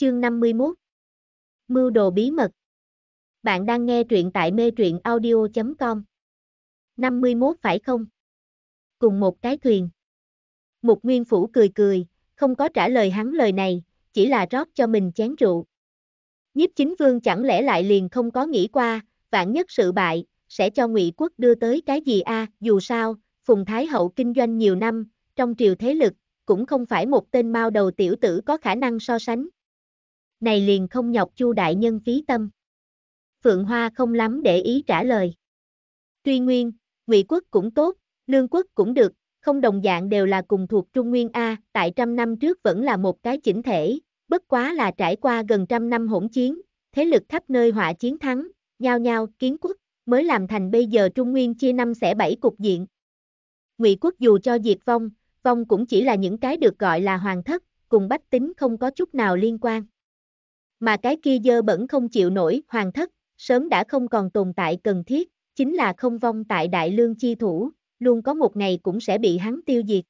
Chương 51 Mưu đồ bí mật Bạn đang nghe truyện tại mê truyện audio.com 51 phải không? Cùng một cái thuyền Mục Nguyên Phủ cười cười, không có trả lời hắn lời này, chỉ là rót cho mình chén rượu. Nhiếp chính vương chẳng lẽ lại liền không có nghĩ qua, vạn nhất sự bại, sẽ cho ngụy quốc đưa tới cái gì a dù sao, Phùng Thái Hậu kinh doanh nhiều năm, trong triều thế lực, cũng không phải một tên mao đầu tiểu tử có khả năng so sánh này liền không nhọc Chu đại nhân phí tâm. Phượng Hoa không lắm để ý trả lời. Tuy nguyên, Ngụy quốc cũng tốt, Lương quốc cũng được, không đồng dạng đều là cùng thuộc Trung Nguyên A, tại trăm năm trước vẫn là một cái chỉnh thể, bất quá là trải qua gần trăm năm hỗn chiến, thế lực khắp nơi họa chiến thắng, nhau nhau kiến quốc, mới làm thành bây giờ Trung Nguyên chia năm xẻ bảy cục diện. Ngụy quốc dù cho diệt vong, vong cũng chỉ là những cái được gọi là hoàng thất, cùng bách tính không có chút nào liên quan mà cái kia dơ bẩn không chịu nổi hoàng thất, sớm đã không còn tồn tại cần thiết, chính là không vong tại đại lương chi thủ, luôn có một ngày cũng sẽ bị hắn tiêu diệt.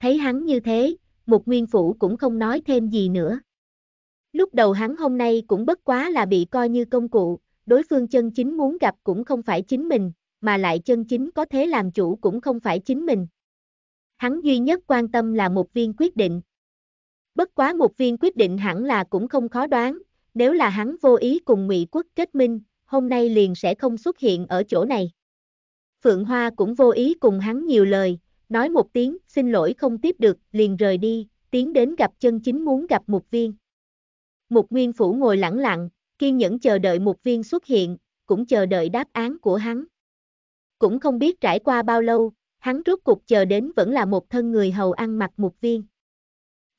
Thấy hắn như thế, một nguyên phủ cũng không nói thêm gì nữa. Lúc đầu hắn hôm nay cũng bất quá là bị coi như công cụ, đối phương chân chính muốn gặp cũng không phải chính mình, mà lại chân chính có thế làm chủ cũng không phải chính mình. Hắn duy nhất quan tâm là một viên quyết định, Bất quá một Viên quyết định hẳn là cũng không khó đoán, nếu là hắn vô ý cùng Ngụy Quốc kết minh, hôm nay liền sẽ không xuất hiện ở chỗ này. Phượng Hoa cũng vô ý cùng hắn nhiều lời, nói một tiếng xin lỗi không tiếp được, liền rời đi, tiến đến gặp chân chính muốn gặp Mục Viên. Mục Nguyên Phủ ngồi lặng lặng, kiên nhẫn chờ đợi Mục Viên xuất hiện, cũng chờ đợi đáp án của hắn. Cũng không biết trải qua bao lâu, hắn rốt cục chờ đến vẫn là một thân người hầu ăn mặc Mục Viên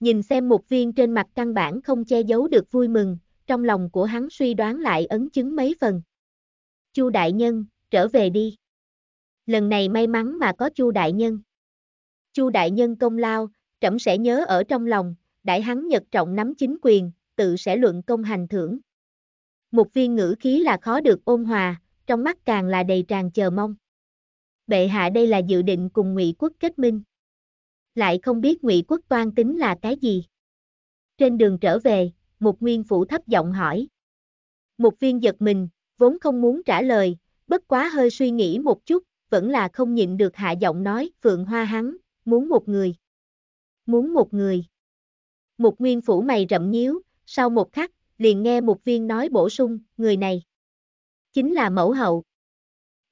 nhìn xem một viên trên mặt căn bản không che giấu được vui mừng, trong lòng của hắn suy đoán lại ấn chứng mấy phần. Chu đại nhân, trở về đi. Lần này may mắn mà có Chu đại nhân. Chu đại nhân công lao, trẫm sẽ nhớ ở trong lòng, đại hắn nhật trọng nắm chính quyền, tự sẽ luận công hành thưởng. Một viên ngữ khí là khó được ôn hòa, trong mắt càng là đầy tràn chờ mong. Bệ hạ đây là dự định cùng Ngụy quốc kết minh lại không biết Ngụy Quốc Toan tính là cái gì. Trên đường trở về, Mục Nguyên Phủ thấp giọng hỏi. Mục viên giật mình, vốn không muốn trả lời, bất quá hơi suy nghĩ một chút, vẫn là không nhịn được hạ giọng nói, Phượng Hoa hắn, muốn một người. Muốn một người. Mục Nguyên Phủ mày rậm nhíu, sau một khắc, liền nghe Mục viên nói bổ sung, người này. Chính là mẫu hậu.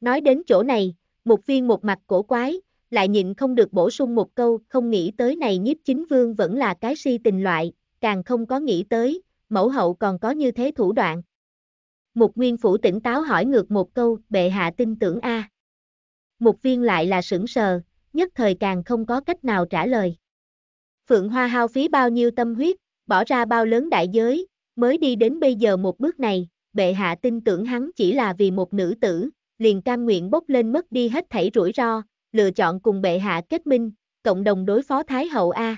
Nói đến chỗ này, Mục viên một mặt cổ quái, lại nhịn không được bổ sung một câu, không nghĩ tới này nhiếp chính vương vẫn là cái si tình loại, càng không có nghĩ tới, mẫu hậu còn có như thế thủ đoạn. Mục nguyên phủ tỉnh táo hỏi ngược một câu, bệ hạ tin tưởng A. À. Mục viên lại là sững sờ, nhất thời càng không có cách nào trả lời. Phượng Hoa hao phí bao nhiêu tâm huyết, bỏ ra bao lớn đại giới, mới đi đến bây giờ một bước này, bệ hạ tin tưởng hắn chỉ là vì một nữ tử, liền cam nguyện bốc lên mất đi hết thảy rủi ro, lựa chọn cùng bệ hạ kết minh, cộng đồng đối phó Thái hậu A.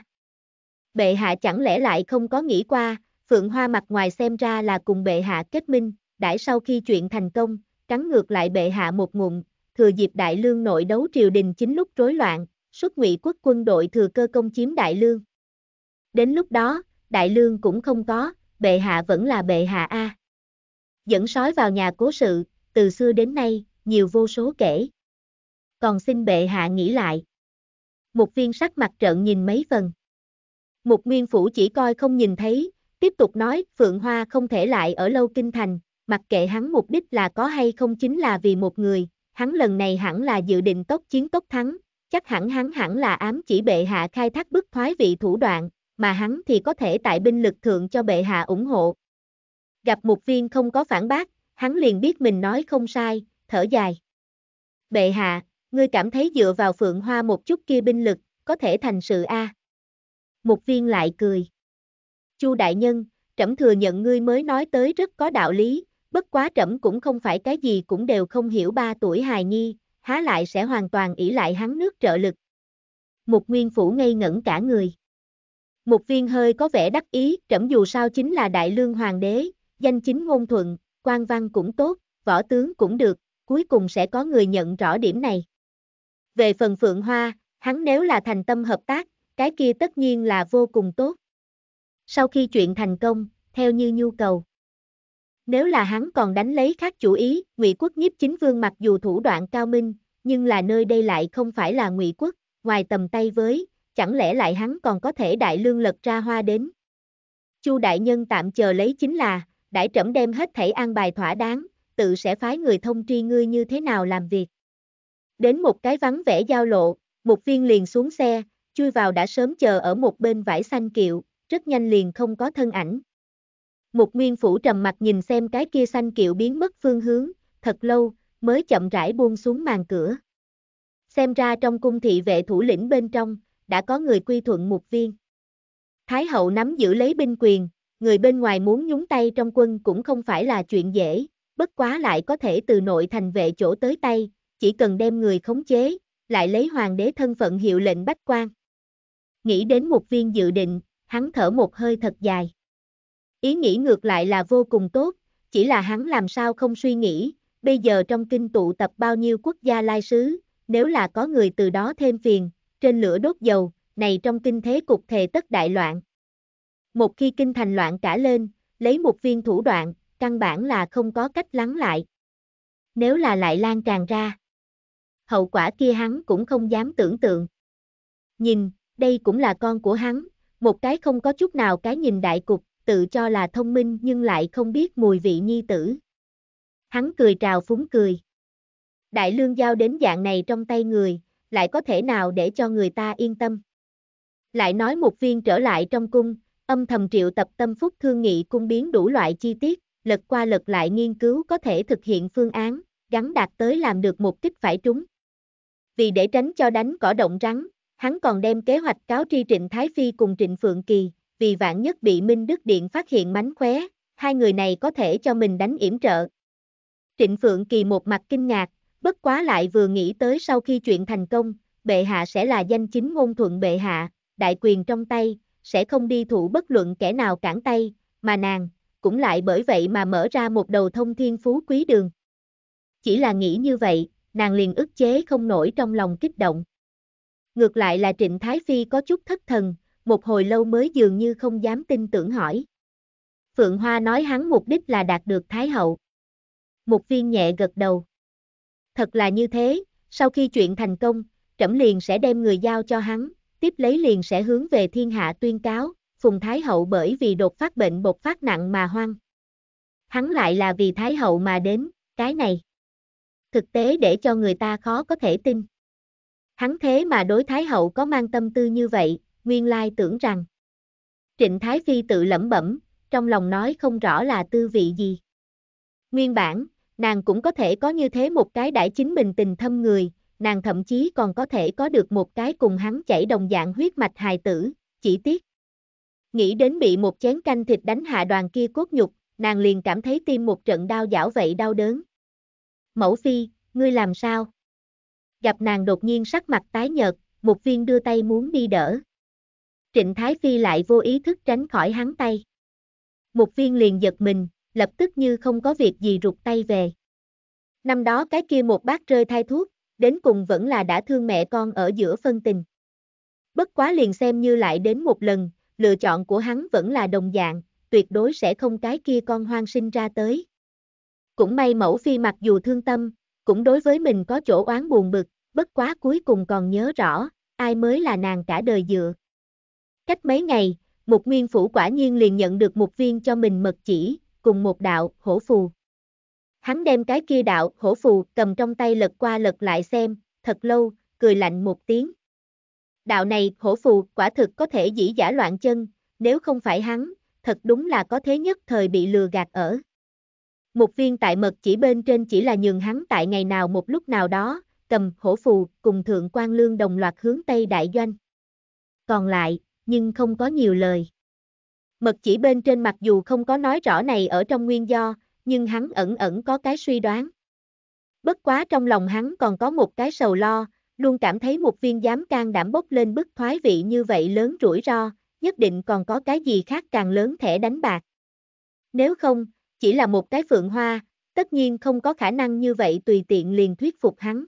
Bệ hạ chẳng lẽ lại không có nghĩ qua, Phượng Hoa mặt ngoài xem ra là cùng bệ hạ kết minh, đãi sau khi chuyện thành công, cắn ngược lại bệ hạ một ngụm, thừa dịp đại lương nội đấu triều đình chính lúc rối loạn, xuất ngụy quốc quân đội thừa cơ công chiếm đại lương. Đến lúc đó, đại lương cũng không có, bệ hạ vẫn là bệ hạ A. Dẫn sói vào nhà cố sự, từ xưa đến nay, nhiều vô số kể còn xin bệ hạ nghĩ lại. Một viên sắc mặt trợn nhìn mấy phần. Một nguyên phủ chỉ coi không nhìn thấy, tiếp tục nói Phượng Hoa không thể lại ở lâu kinh thành, mặc kệ hắn mục đích là có hay không chính là vì một người, hắn lần này hẳn là dự định tốc chiến tốc thắng, chắc hẳn hắn hẳn là ám chỉ bệ hạ khai thác bức thoái vị thủ đoạn, mà hắn thì có thể tại binh lực thượng cho bệ hạ ủng hộ. Gặp một viên không có phản bác, hắn liền biết mình nói không sai, thở dài. Bệ hạ, Ngươi cảm thấy dựa vào phượng hoa một chút kia binh lực, có thể thành sự a Mục viên lại cười. Chu đại nhân, trẫm thừa nhận ngươi mới nói tới rất có đạo lý, bất quá trẫm cũng không phải cái gì cũng đều không hiểu ba tuổi hài nhi, há lại sẽ hoàn toàn ỷ lại hắn nước trợ lực. Mục Nguyên Phủ ngây ngẩn cả người. Mục viên hơi có vẻ đắc ý, trẫm dù sao chính là đại lương hoàng đế, danh chính ngôn thuận, quan văn cũng tốt, võ tướng cũng được, cuối cùng sẽ có người nhận rõ điểm này. Về phần Phượng Hoa, hắn nếu là thành tâm hợp tác, cái kia tất nhiên là vô cùng tốt. Sau khi chuyện thành công, theo như nhu cầu. Nếu là hắn còn đánh lấy khác chủ ý, Ngụy Quốc nhiếp chính vương mặc dù thủ đoạn cao minh, nhưng là nơi đây lại không phải là Ngụy Quốc, ngoài tầm tay với, chẳng lẽ lại hắn còn có thể đại lương lật ra hoa đến. Chu đại nhân tạm chờ lấy chính là, đại trẫm đem hết thảy an bài thỏa đáng, tự sẽ phái người thông tri ngươi như thế nào làm việc. Đến một cái vắng vẻ giao lộ, một viên liền xuống xe, chui vào đã sớm chờ ở một bên vải xanh kiệu, rất nhanh liền không có thân ảnh. Một nguyên phủ trầm mặt nhìn xem cái kia xanh kiệu biến mất phương hướng, thật lâu, mới chậm rãi buông xuống màn cửa. Xem ra trong cung thị vệ thủ lĩnh bên trong, đã có người quy thuận một viên. Thái hậu nắm giữ lấy binh quyền, người bên ngoài muốn nhúng tay trong quân cũng không phải là chuyện dễ, bất quá lại có thể từ nội thành vệ chỗ tới tay, chỉ cần đem người khống chế, lại lấy hoàng đế thân phận hiệu lệnh bách quan. Nghĩ đến một viên dự định, hắn thở một hơi thật dài. Ý nghĩ ngược lại là vô cùng tốt, chỉ là hắn làm sao không suy nghĩ, bây giờ trong kinh tụ tập bao nhiêu quốc gia lai sứ, nếu là có người từ đó thêm phiền, trên lửa đốt dầu, này trong kinh thế cục thề tất đại loạn. Một khi kinh thành loạn cả lên, lấy một viên thủ đoạn, căn bản là không có cách lắng lại. Nếu là lại lan tràn ra, hậu quả kia hắn cũng không dám tưởng tượng. Nhìn, đây cũng là con của hắn, một cái không có chút nào cái nhìn đại cục, tự cho là thông minh nhưng lại không biết mùi vị nhi tử. Hắn cười trào phúng cười. Đại lương giao đến dạng này trong tay người, lại có thể nào để cho người ta yên tâm. Lại nói một viên trở lại trong cung, âm thầm triệu tập tâm phúc thương nghị cung biến đủ loại chi tiết, lật qua lật lại nghiên cứu có thể thực hiện phương án, gắn đạt tới làm được mục đích phải trúng vì để tránh cho đánh cỏ động rắn, hắn còn đem kế hoạch cáo tri Trịnh Thái Phi cùng Trịnh Phượng Kỳ, vì vạn nhất bị Minh Đức Điện phát hiện mánh khóe, hai người này có thể cho mình đánh yểm trợ. Trịnh Phượng Kỳ một mặt kinh ngạc, bất quá lại vừa nghĩ tới sau khi chuyện thành công, bệ hạ sẽ là danh chính ngôn thuận bệ hạ, đại quyền trong tay, sẽ không đi thủ bất luận kẻ nào cản tay, mà nàng, cũng lại bởi vậy mà mở ra một đầu thông thiên phú quý đường. Chỉ là nghĩ như vậy, nàng liền ức chế không nổi trong lòng kích động. Ngược lại là Trịnh Thái Phi có chút thất thần, một hồi lâu mới dường như không dám tin tưởng hỏi. Phượng Hoa nói hắn mục đích là đạt được Thái Hậu. Một viên nhẹ gật đầu. Thật là như thế, sau khi chuyện thành công, trẫm liền sẽ đem người giao cho hắn, tiếp lấy liền sẽ hướng về thiên hạ tuyên cáo, Phùng Thái Hậu bởi vì đột phát bệnh bột phát nặng mà hoang. Hắn lại là vì Thái Hậu mà đến, cái này thực tế để cho người ta khó có thể tin. Hắn thế mà đối Thái Hậu có mang tâm tư như vậy, nguyên lai tưởng rằng. Trịnh Thái Phi tự lẩm bẩm, trong lòng nói không rõ là tư vị gì. Nguyên bản, nàng cũng có thể có như thế một cái đãi chính mình tình thâm người, nàng thậm chí còn có thể có được một cái cùng hắn chảy đồng dạng huyết mạch hài tử, chỉ tiếc. Nghĩ đến bị một chén canh thịt đánh hạ đoàn kia cốt nhục, nàng liền cảm thấy tim một trận đau dảo vậy đau đớn, mẫu phi, ngươi làm sao? Gặp nàng đột nhiên sắc mặt tái nhợt, một viên đưa tay muốn đi đỡ. Trịnh Thái Phi lại vô ý thức tránh khỏi hắn tay. Một viên liền giật mình, lập tức như không có việc gì rụt tay về. Năm đó cái kia một bác rơi thai thuốc, đến cùng vẫn là đã thương mẹ con ở giữa phân tình. Bất quá liền xem như lại đến một lần, lựa chọn của hắn vẫn là đồng dạng, tuyệt đối sẽ không cái kia con hoang sinh ra tới. Cũng may mẫu phi mặc dù thương tâm, cũng đối với mình có chỗ oán buồn bực, bất quá cuối cùng còn nhớ rõ, ai mới là nàng cả đời dựa. Cách mấy ngày, một nguyên phủ quả nhiên liền nhận được một viên cho mình mật chỉ, cùng một đạo, hổ phù. Hắn đem cái kia đạo, hổ phù, cầm trong tay lật qua lật lại xem, thật lâu, cười lạnh một tiếng. Đạo này, hổ phù, quả thực có thể dĩ giả loạn chân, nếu không phải hắn, thật đúng là có thế nhất thời bị lừa gạt ở. Một viên tại mật chỉ bên trên chỉ là nhường hắn tại ngày nào một lúc nào đó, cầm hổ phù cùng thượng quan lương đồng loạt hướng Tây Đại Doanh. Còn lại, nhưng không có nhiều lời. Mật chỉ bên trên mặc dù không có nói rõ này ở trong nguyên do, nhưng hắn ẩn ẩn có cái suy đoán. Bất quá trong lòng hắn còn có một cái sầu lo, luôn cảm thấy một viên dám can đảm bốc lên bức thoái vị như vậy lớn rủi ro, nhất định còn có cái gì khác càng lớn thẻ đánh bạc. Nếu không, chỉ là một cái phượng hoa, tất nhiên không có khả năng như vậy tùy tiện liền thuyết phục hắn.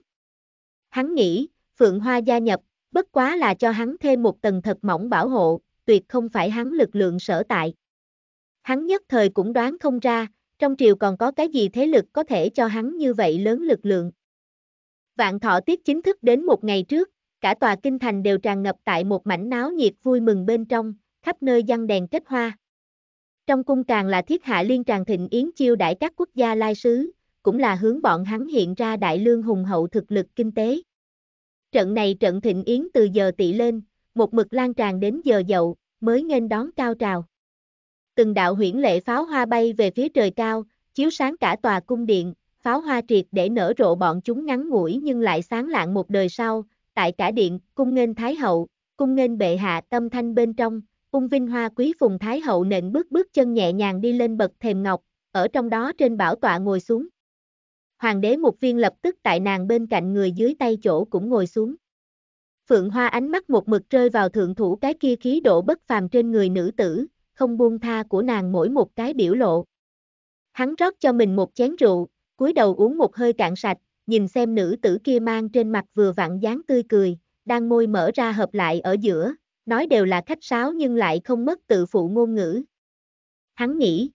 Hắn nghĩ, phượng hoa gia nhập, bất quá là cho hắn thêm một tầng thật mỏng bảo hộ, tuyệt không phải hắn lực lượng sở tại. Hắn nhất thời cũng đoán không ra, trong triều còn có cái gì thế lực có thể cho hắn như vậy lớn lực lượng. Vạn thọ tiết chính thức đến một ngày trước, cả tòa kinh thành đều tràn ngập tại một mảnh náo nhiệt vui mừng bên trong, khắp nơi giăng đèn kết hoa. Trong cung càng là thiết hạ liên tràng thịnh yến chiêu đãi các quốc gia lai sứ, cũng là hướng bọn hắn hiện ra đại lương hùng hậu thực lực kinh tế. Trận này trận thịnh yến từ giờ tỷ lên, một mực lan tràn đến giờ dậu, mới nghênh đón cao trào. Từng đạo huyễn lệ pháo hoa bay về phía trời cao, chiếu sáng cả tòa cung điện, pháo hoa triệt để nở rộ bọn chúng ngắn ngủi nhưng lại sáng lạng một đời sau, tại cả điện, cung nghênh thái hậu, cung nghênh bệ hạ tâm thanh bên trong, Ung Vinh Hoa Quý Phùng Thái Hậu nện bước bước chân nhẹ nhàng đi lên bậc thềm ngọc, ở trong đó trên bảo tọa ngồi xuống. Hoàng đế một viên lập tức tại nàng bên cạnh người dưới tay chỗ cũng ngồi xuống. Phượng Hoa ánh mắt một mực rơi vào thượng thủ cái kia khí độ bất phàm trên người nữ tử, không buông tha của nàng mỗi một cái biểu lộ. Hắn rót cho mình một chén rượu, cúi đầu uống một hơi cạn sạch, nhìn xem nữ tử kia mang trên mặt vừa vặn dáng tươi cười, đang môi mở ra hợp lại ở giữa, nói đều là khách sáo nhưng lại không mất tự phụ ngôn ngữ. Hắn nghĩ,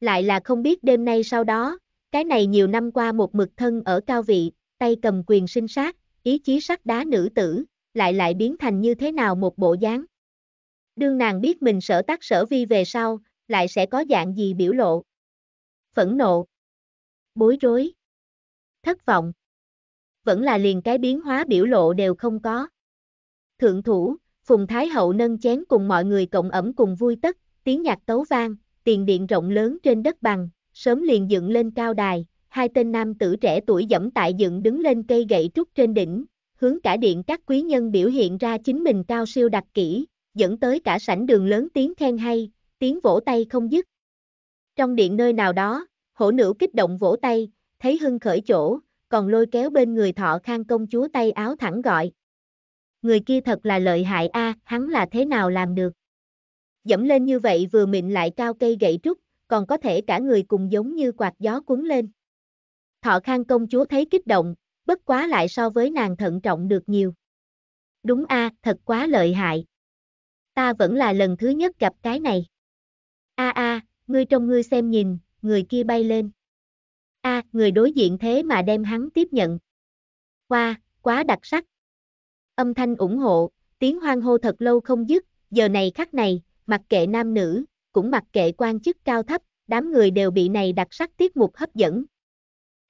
lại là không biết đêm nay sau đó, cái này nhiều năm qua một mực thân ở cao vị, tay cầm quyền sinh sát, ý chí sắt đá nữ tử, lại lại biến thành như thế nào một bộ dáng. Đương nàng biết mình sở tác sở vi về sau, lại sẽ có dạng gì biểu lộ. Phẫn nộ, bối rối, thất vọng, vẫn là liền cái biến hóa biểu lộ đều không có. Thượng thủ, Phùng Thái Hậu nâng chén cùng mọi người cộng ẩm cùng vui tất, tiếng nhạc tấu vang, tiền điện rộng lớn trên đất bằng, sớm liền dựng lên cao đài, hai tên nam tử trẻ tuổi dẫm tại dựng đứng lên cây gậy trúc trên đỉnh, hướng cả điện các quý nhân biểu hiện ra chính mình cao siêu đặc kỹ, dẫn tới cả sảnh đường lớn tiếng khen hay, tiếng vỗ tay không dứt. Trong điện nơi nào đó, hổ nữ kích động vỗ tay, thấy hưng khởi chỗ, còn lôi kéo bên người thọ khang công chúa tay áo thẳng gọi, người kia thật là lợi hại a, à, hắn là thế nào làm được. Dẫm lên như vậy vừa mịn lại cao cây gậy trúc, còn có thể cả người cùng giống như quạt gió cuốn lên. Thọ Khang công chúa thấy kích động, bất quá lại so với nàng thận trọng được nhiều. Đúng a, à, thật quá lợi hại. Ta vẫn là lần thứ nhất gặp cái này. A à, a, à, ngươi trong ngươi xem nhìn, người kia bay lên. A, người đối diện thế mà đem hắn tiếp nhận. Qua, quá đặc sắc, âm thanh ủng hộ, tiếng hoang hô thật lâu không dứt, giờ này khắc này, mặc kệ nam nữ, cũng mặc kệ quan chức cao thấp, đám người đều bị này đặc sắc tiết mục hấp dẫn.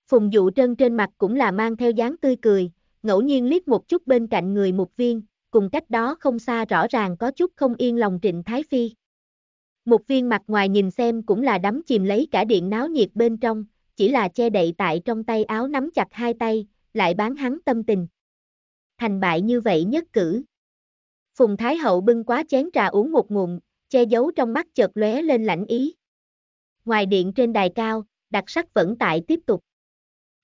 Phùng dụ trân trên mặt cũng là mang theo dáng tươi cười, ngẫu nhiên liếc một chút bên cạnh người mục viên, cùng cách đó không xa rõ ràng có chút không yên lòng Trịnh Thái Phi. Mục viên mặt ngoài nhìn xem cũng là đắm chìm lấy cả điện náo nhiệt bên trong, chỉ là che đậy tại trong tay áo nắm chặt hai tay, lại bán hắn tâm tình thành bại như vậy nhất cử. Phùng Thái Hậu bưng quá chén trà uống một ngụm, che giấu trong mắt chợt lóe lên lãnh ý. Ngoài điện trên đài cao, đặc sắc vẫn tại tiếp tục.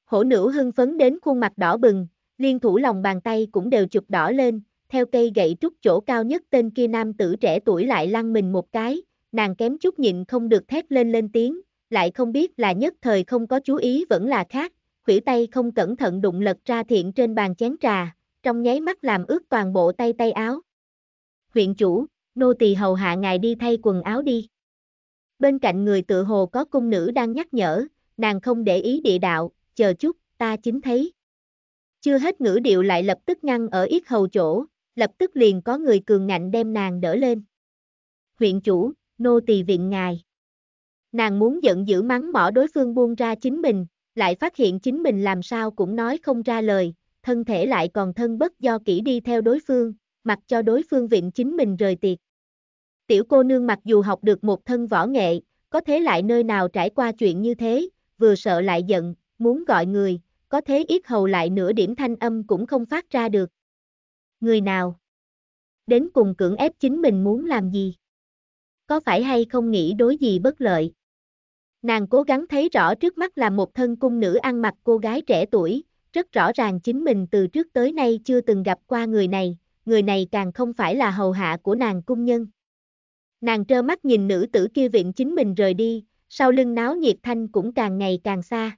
Hổ nữ hưng phấn đến khuôn mặt đỏ bừng, liên thủ lòng bàn tay cũng đều chụp đỏ lên, theo cây gậy trúc chỗ cao nhất tên kia nam tử trẻ tuổi lại lăn mình một cái, nàng kém chút nhịn không được thét lên lên tiếng, lại không biết là nhất thời không có chú ý vẫn là khác, khủy tay không cẩn thận đụng lật ra thiện trên bàn chén trà, trong nháy mắt làm ướt toàn bộ tay tay áo. Huyện chủ, nô tỳ hầu hạ ngài đi thay quần áo đi. Bên cạnh người tự hồ có cung nữ đang nhắc nhở, nàng không để ý địa đạo, chờ chút, ta chính thấy. Chưa hết ngữ điệu lại lập tức ngăn ở ít hầu chỗ, lập tức liền có người cường ngạnh đem nàng đỡ lên. Huyện chủ, nô tỳ viện ngài. Nàng muốn giận dữ mắng mỏ đối phương buông ra chính mình, lại phát hiện chính mình làm sao cũng nói không ra lời, thân thể lại còn thân bất do kỹ đi theo đối phương, mặc cho đối phương viện chính mình rời tiệc. Tiểu cô nương mặc dù học được một thân võ nghệ, có thế lại nơi nào trải qua chuyện như thế, vừa sợ lại giận, muốn gọi người, có thế ít hầu lại nửa điểm thanh âm cũng không phát ra được. Người nào? Đến cùng cưỡng ép chính mình muốn làm gì? Có phải hay không nghĩ đối gì bất lợi? Nàng cố gắng thấy rõ trước mắt là một thân cung nữ ăn mặc cô gái trẻ tuổi, rất rõ ràng chính mình từ trước tới nay chưa từng gặp qua người này, người này càng không phải là hầu hạ của nàng cung nhân. Nàng trơ mắt nhìn nữ tử kia viện chính mình rời đi, sau lưng náo nhiệt thanh cũng càng ngày càng xa.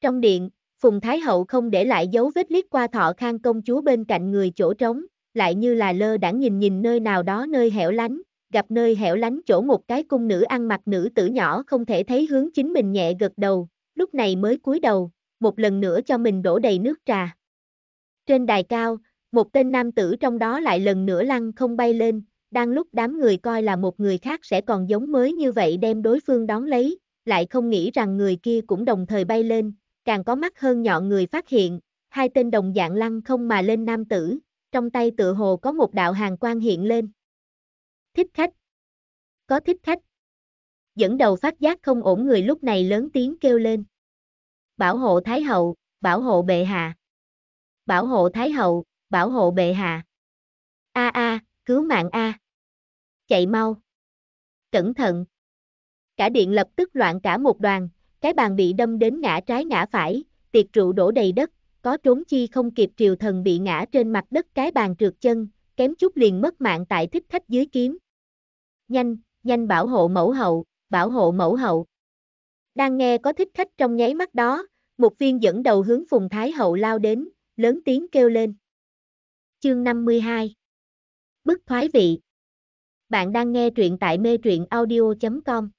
Trong điện, Phùng Thái Hậu không để lại dấu vết liếc qua thọ khang công chúa bên cạnh người chỗ trống, lại như là lơ đãng nhìn nhìn nơi nào đó nơi hẻo lánh, gặp nơi hẻo lánh chỗ một cái cung nữ ăn mặc nữ tử nhỏ không thể thấy hướng chính mình nhẹ gật đầu, lúc này mới cúi đầu, một lần nữa cho mình đổ đầy nước trà. Trên đài cao, một tên nam tử trong đó lại lần nữa lăn không bay lên, đang lúc đám người coi là một người khác sẽ còn giống mới như vậy đem đối phương đón lấy, lại không nghĩ rằng người kia cũng đồng thời bay lên, càng có mắt hơn nhọn người phát hiện, hai tên đồng dạng lăn không mà lên nam tử, trong tay tựa hồ có một đạo hàng quan hiện lên. Thích khách. Có thích khách. Dẫn đầu phát giác không ổn người lúc này lớn tiếng kêu lên bảo hộ Thái Hậu, bảo hộ bệ hạ. Bảo hộ Thái Hậu, bảo hộ bệ hạ. A a, cứu mạng a. Chạy mau. Cẩn thận. Cả điện lập tức loạn cả một đoàn, cái bàn bị đâm đến ngã trái ngã phải, tiệc rượu đổ đầy đất, có trốn chi không kịp triều thần bị ngã trên mặt đất cái bàn trượt chân, kém chút liền mất mạng tại thích khách dưới kiếm. Nhanh, nhanh bảo hộ mẫu hậu, bảo hộ mẫu hậu. Đang nghe có thích khách trong nháy mắt đó, một viên dẫn đầu hướng Phùng Thái Hậu lao đến, lớn tiếng kêu lên. Chương 52 Bức thoái vị Bạn đang nghe truyện tại mê truyện audio.com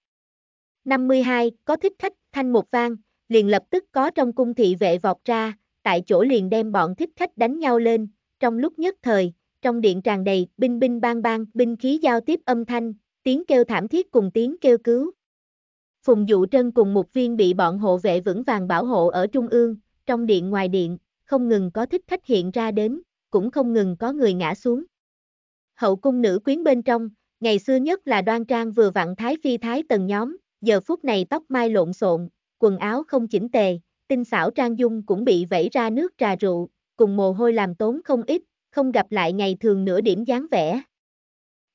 52. Có thích khách, thanh một vang, liền lập tức có trong cung thị vệ vọt ra, tại chỗ liền đem bọn thích khách đánh nhau lên, trong lúc nhất thời, trong điện tràn đầy, binh binh bang bang, binh khí giao tiếp âm thanh, tiếng kêu thảm thiết cùng tiếng kêu cứu, Phùng Dụ Trân cùng một viên bị bọn hộ vệ vững vàng bảo hộ ở trung ương, trong điện ngoài điện, không ngừng có thích khách hiện ra đến, cũng không ngừng có người ngã xuống. Hậu cung nữ quyến bên trong, ngày xưa nhất là đoan trang vừa vặn thái phi thái tần nhóm, giờ phút này tóc mai lộn xộn, quần áo không chỉnh tề, tinh xảo trang dung cũng bị vẩy ra nước trà rượu, cùng mồ hôi làm tốn không ít, không gặp lại ngày thường nửa điểm dáng vẻ.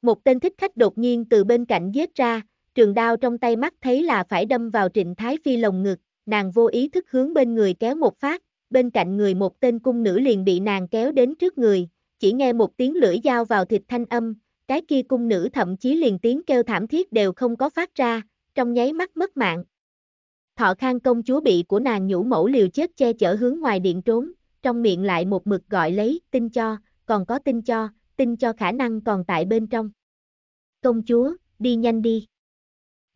Một tên thích khách đột nhiên từ bên cạnh giết ra, trường đao trong tay mắt thấy là phải đâm vào Trịnh Thái Phi lồng ngực, nàng vô ý thức hướng bên người kéo một phát, bên cạnh người một tên cung nữ liền bị nàng kéo đến trước người, chỉ nghe một tiếng lưỡi dao vào thịt thanh âm, cái kia cung nữ thậm chí liền tiếng kêu thảm thiết đều không có phát ra, trong nháy mắt mất mạng. Thọ Khang công chúa bị của nàng nhũ mẫu liều chết che chở hướng ngoài điện trốn, trong miệng lại một mực gọi lấy, tin cho, còn có tin cho, tin cho khả năng còn tại bên trong. Công chúa, đi nhanh đi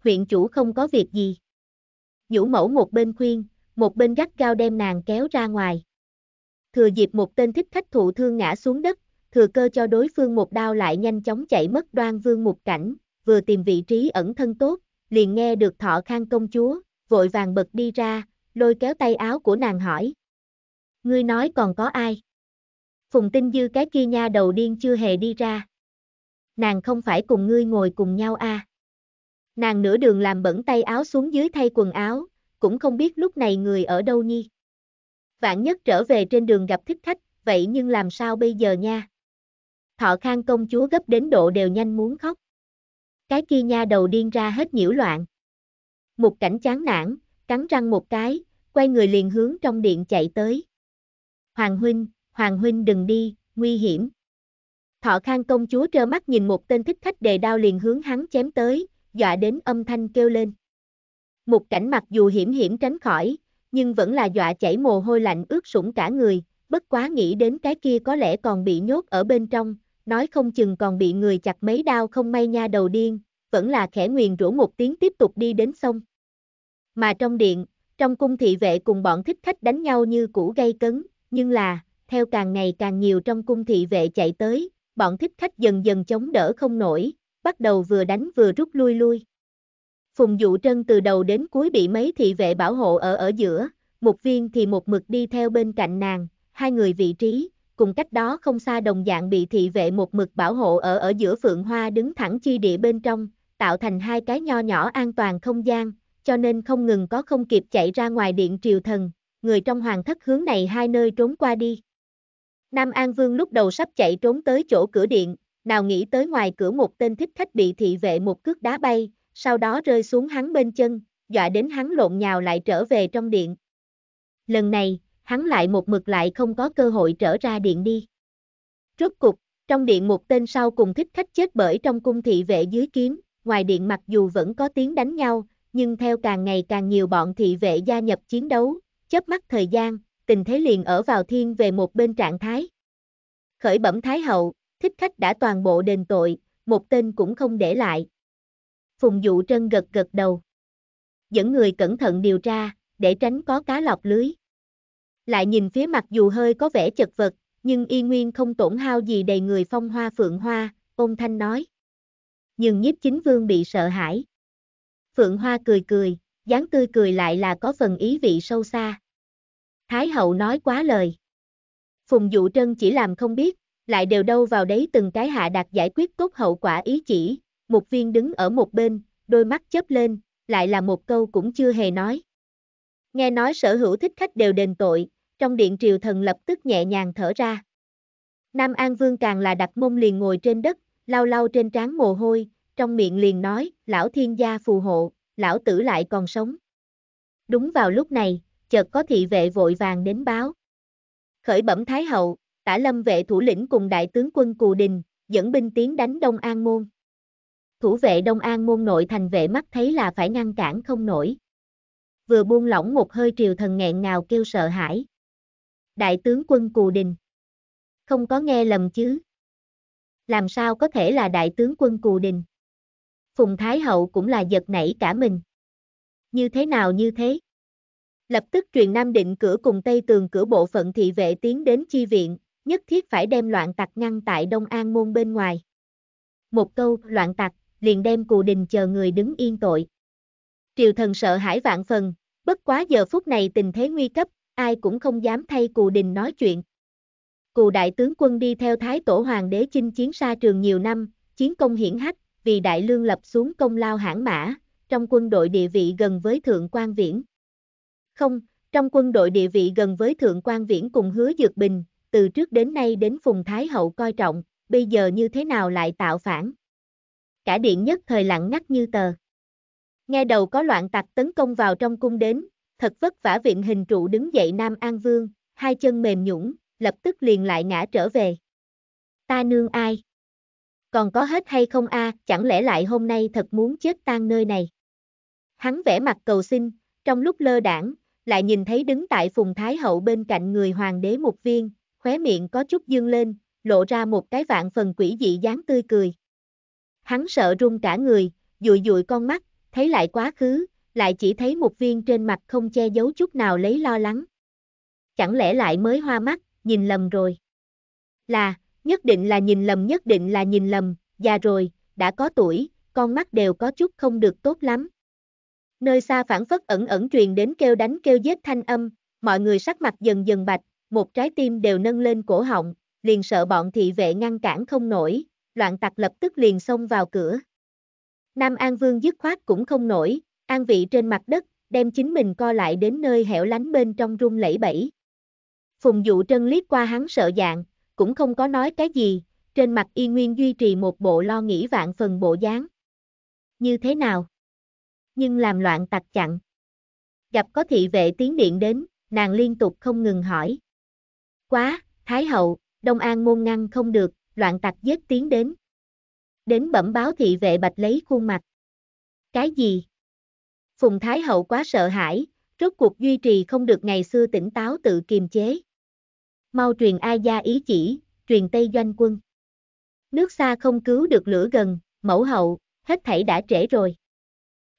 huyện chủ không có việc gì. Nhũ mẫu một bên khuyên, một bên gắt gao đem nàng kéo ra ngoài. Thừa dịp một tên thích khách thụ thương ngã xuống đất, thừa cơ cho đối phương một đao lại nhanh chóng chạy mất đoan vương một cảnh, vừa tìm vị trí ẩn thân tốt, liền nghe được thọ khang công chúa, vội vàng bật đi ra, lôi kéo tay áo của nàng hỏi. Ngươi nói còn có ai? Phùng tinh dư cái kia nha đầu điên chưa hề đi ra. Nàng không phải cùng ngươi ngồi cùng nhau à? Nàng nửa đường làm bẩn tay áo xuống dưới thay quần áo, cũng không biết lúc này người ở đâu nhi. Vạn nhất trở về trên đường gặp thích khách, vậy nhưng làm sao bây giờ nha? Thọ khang công chúa gấp đến độ đều nhanh muốn khóc. Cái kia nha đầu điên ra hết nhiễu loạn. Một cảnh chán nản, cắn răng một cái, quay người liền hướng trong điện chạy tới. Hoàng huynh, Hoàng huynh đừng đi, nguy hiểm. Thọ khang công chúa trơ mắt nhìn một tên thích khách đề đao liền hướng hắn chém tới, dọa đến âm thanh kêu lên. Một cảnh mặc dù hiểm hiểm tránh khỏi, nhưng vẫn là dọa chảy mồ hôi lạnh ướt sũng cả người, bất quá nghĩ đến cái kia có lẽ còn bị nhốt ở bên trong, nói không chừng còn bị người chặt mấy đao không may nha đầu điên, vẫn là khẽ nguyền rủa một tiếng tiếp tục đi đến sông. Mà trong điện, trong cung thị vệ cùng bọn thích khách đánh nhau như cũ gây cấn, nhưng là, theo càng ngày càng nhiều trong cung thị vệ chạy tới, bọn thích khách dần dần chống đỡ không nổi, bắt đầu vừa đánh vừa rút lui lui. Phùng Dụ Trân từ đầu đến cuối bị mấy thị vệ bảo hộ ở ở giữa, một viên thì một mực đi theo bên cạnh nàng, hai người vị trí, cùng cách đó không xa đồng dạng bị thị vệ một mực bảo hộ ở ở giữa phượng hoa đứng thẳng chi địa bên trong, tạo thành hai cái nho nhỏ an toàn không gian, cho nên không ngừng có không kịp chạy ra ngoài điện triều thần, người trong hoàng thất hướng này hai nơi trốn qua đi. Nam An Vương lúc đầu sắp chạy trốn tới chỗ cửa điện, nào nghĩ tới ngoài cửa một tên thích khách bị thị vệ một cước đá bay, sau đó rơi xuống hắn bên chân, dọa đến hắn lộn nhào lại trở về trong điện. Lần này, hắn lại một mực lại không có cơ hội trở ra điện đi. Rốt cục, trong điện một tên sau cùng thích khách chết bởi trong cung thị vệ dưới kiếm, ngoài điện mặc dù vẫn có tiếng đánh nhau, nhưng theo càng ngày càng nhiều bọn thị vệ gia nhập chiến đấu, chớp mắt thời gian, tình thế liền ở vào thiên về một bên trạng thái. Khởi bẩm Thái Hậu, thích khách đã toàn bộ đền tội, một tên cũng không để lại. Phùng Dụ Trân gật gật đầu. Dẫn người cẩn thận điều tra, để tránh có cá lọc lưới. Lại nhìn phía mặt dù hơi có vẻ chật vật, nhưng y nguyên không tổn hao gì đầy người phong hoa phượng hoa, ôn thanh nói. Nhưng nhiếp chính vương bị sợ hãi. Phượng hoa cười cười, dáng tươi cười lại là có phần ý vị sâu xa. Thái hậu nói quá lời. Phùng Dụ Trân chỉ làm không biết, lại đều đâu vào đấy từng cái hạ đạt giải quyết tốt hậu quả ý chỉ, một viên đứng ở một bên, đôi mắt chớp lên, lại là một câu cũng chưa hề nói. Nghe nói sở hữu thích khách đều đền tội, trong điện triều thần lập tức nhẹ nhàng thở ra. Nam An Vương càng là đặt mông liền ngồi trên đất, lau lau trên trán mồ hôi, trong miệng liền nói, lão thiên gia phù hộ, lão tử lại còn sống. Đúng vào lúc này, chợt có thị vệ vội vàng đến báo. Khởi bẩm Thái Hậu, tả lâm vệ thủ lĩnh cùng đại tướng quân Cù Đình, dẫn binh tiến đánh Đông An Môn. Thủ vệ Đông An Môn nội thành vệ mắt thấy là phải ngăn cản không nổi. Vừa buông lỏng một hơi triều thần nghẹn ngào kêu sợ hãi. Đại tướng quân Cù Đình. Không có nghe lầm chứ. Làm sao có thể là đại tướng quân Cù Đình. Phùng Thái Hậu cũng là giật nảy cả mình. Như thế nào như thế? Lập tức truyền Nam Định cửa cùng Tây Tường cửa bộ phận thị vệ tiến đến chi viện, nhất thiết phải đem loạn tặc ngăn tại Đông An môn bên ngoài. Một câu loạn tặc, liền đem cù đình chờ người đứng yên tội. Triều thần sợ hãi vạn phần, bất quá giờ phút này tình thế nguy cấp, ai cũng không dám thay cù đình nói chuyện. Cù đại tướng quân đi theo Thái Tổ Hoàng đế chinh chiến xa trường nhiều năm, chiến công hiển hách, vì đại lương lập xuống công lao hãng mã, trong quân đội địa vị gần với thượng quan viễn. Không, trong quân đội địa vị gần với thượng quan viễn cùng hứa dược bình, từ trước đến nay đến phùng Thái Hậu coi trọng, bây giờ như thế nào lại tạo phản. Cả điện nhất thời lặng ngắt như tờ. Nghe đầu có loạn tặc tấn công vào trong cung đến, thật vất vả viện hình trụ đứng dậy Nam An Vương, hai chân mềm nhũng, lập tức liền lại ngã trở về. Ta nương ai? Còn có hết hay không a? À, chẳng lẽ lại hôm nay thật muốn chết tan nơi này? Hắn vẽ mặt cầu xin, trong lúc lơ đảng, lại nhìn thấy đứng tại phùng Thái Hậu bên cạnh người hoàng đế mục viên, khóe miệng có chút dương lên, lộ ra một cái vạn phần quỷ dị dáng tươi cười. Hắn sợ run cả người, dụi dụi con mắt, thấy lại quá khứ, lại chỉ thấy một viên trên mặt không che giấu chút nào lấy lo lắng. Chẳng lẽ lại mới hoa mắt, nhìn lầm rồi. Là, nhất định là nhìn lầm nhất định là nhìn lầm, già rồi, đã có tuổi, con mắt đều có chút không được tốt lắm. Nơi xa phản phất ẩn ẩn truyền đến kêu đánh kêu giết thanh âm, mọi người sắc mặt dần dần bạch, một trái tim đều nâng lên cổ họng, liền sợ bọn thị vệ ngăn cản không nổi, loạn tặc lập tức liền xông vào cửa. Nam An Vương dứt khoát cũng không nổi, an vị trên mặt đất, đem chính mình co lại đến nơi hẻo lánh bên trong run lẩy bẩy. Phùng dụ trân liếc qua hắn sợ dạng, cũng không có nói cái gì, trên mặt y nguyên duy trì một bộ lo nghĩ vạn phần bộ dáng. Như thế nào? Nhưng làm loạn tặc chặn. Gặp có thị vệ tiến điện đến, nàng liên tục không ngừng hỏi. Quá, Thái hậu, Đông An môn ngăn không được, loạn tặc giết tiến đến. Đến bẩm báo thị vệ bạch lấy khuôn mặt. Cái gì? Phùng Thái hậu quá sợ hãi, rốt cuộc duy trì không được ngày xưa tỉnh táo tự kiềm chế. Mau truyền ai gia ý chỉ, truyền Tây Doanh quân. Nước xa không cứu được lửa gần, mẫu hậu, hết thảy đã trễ rồi.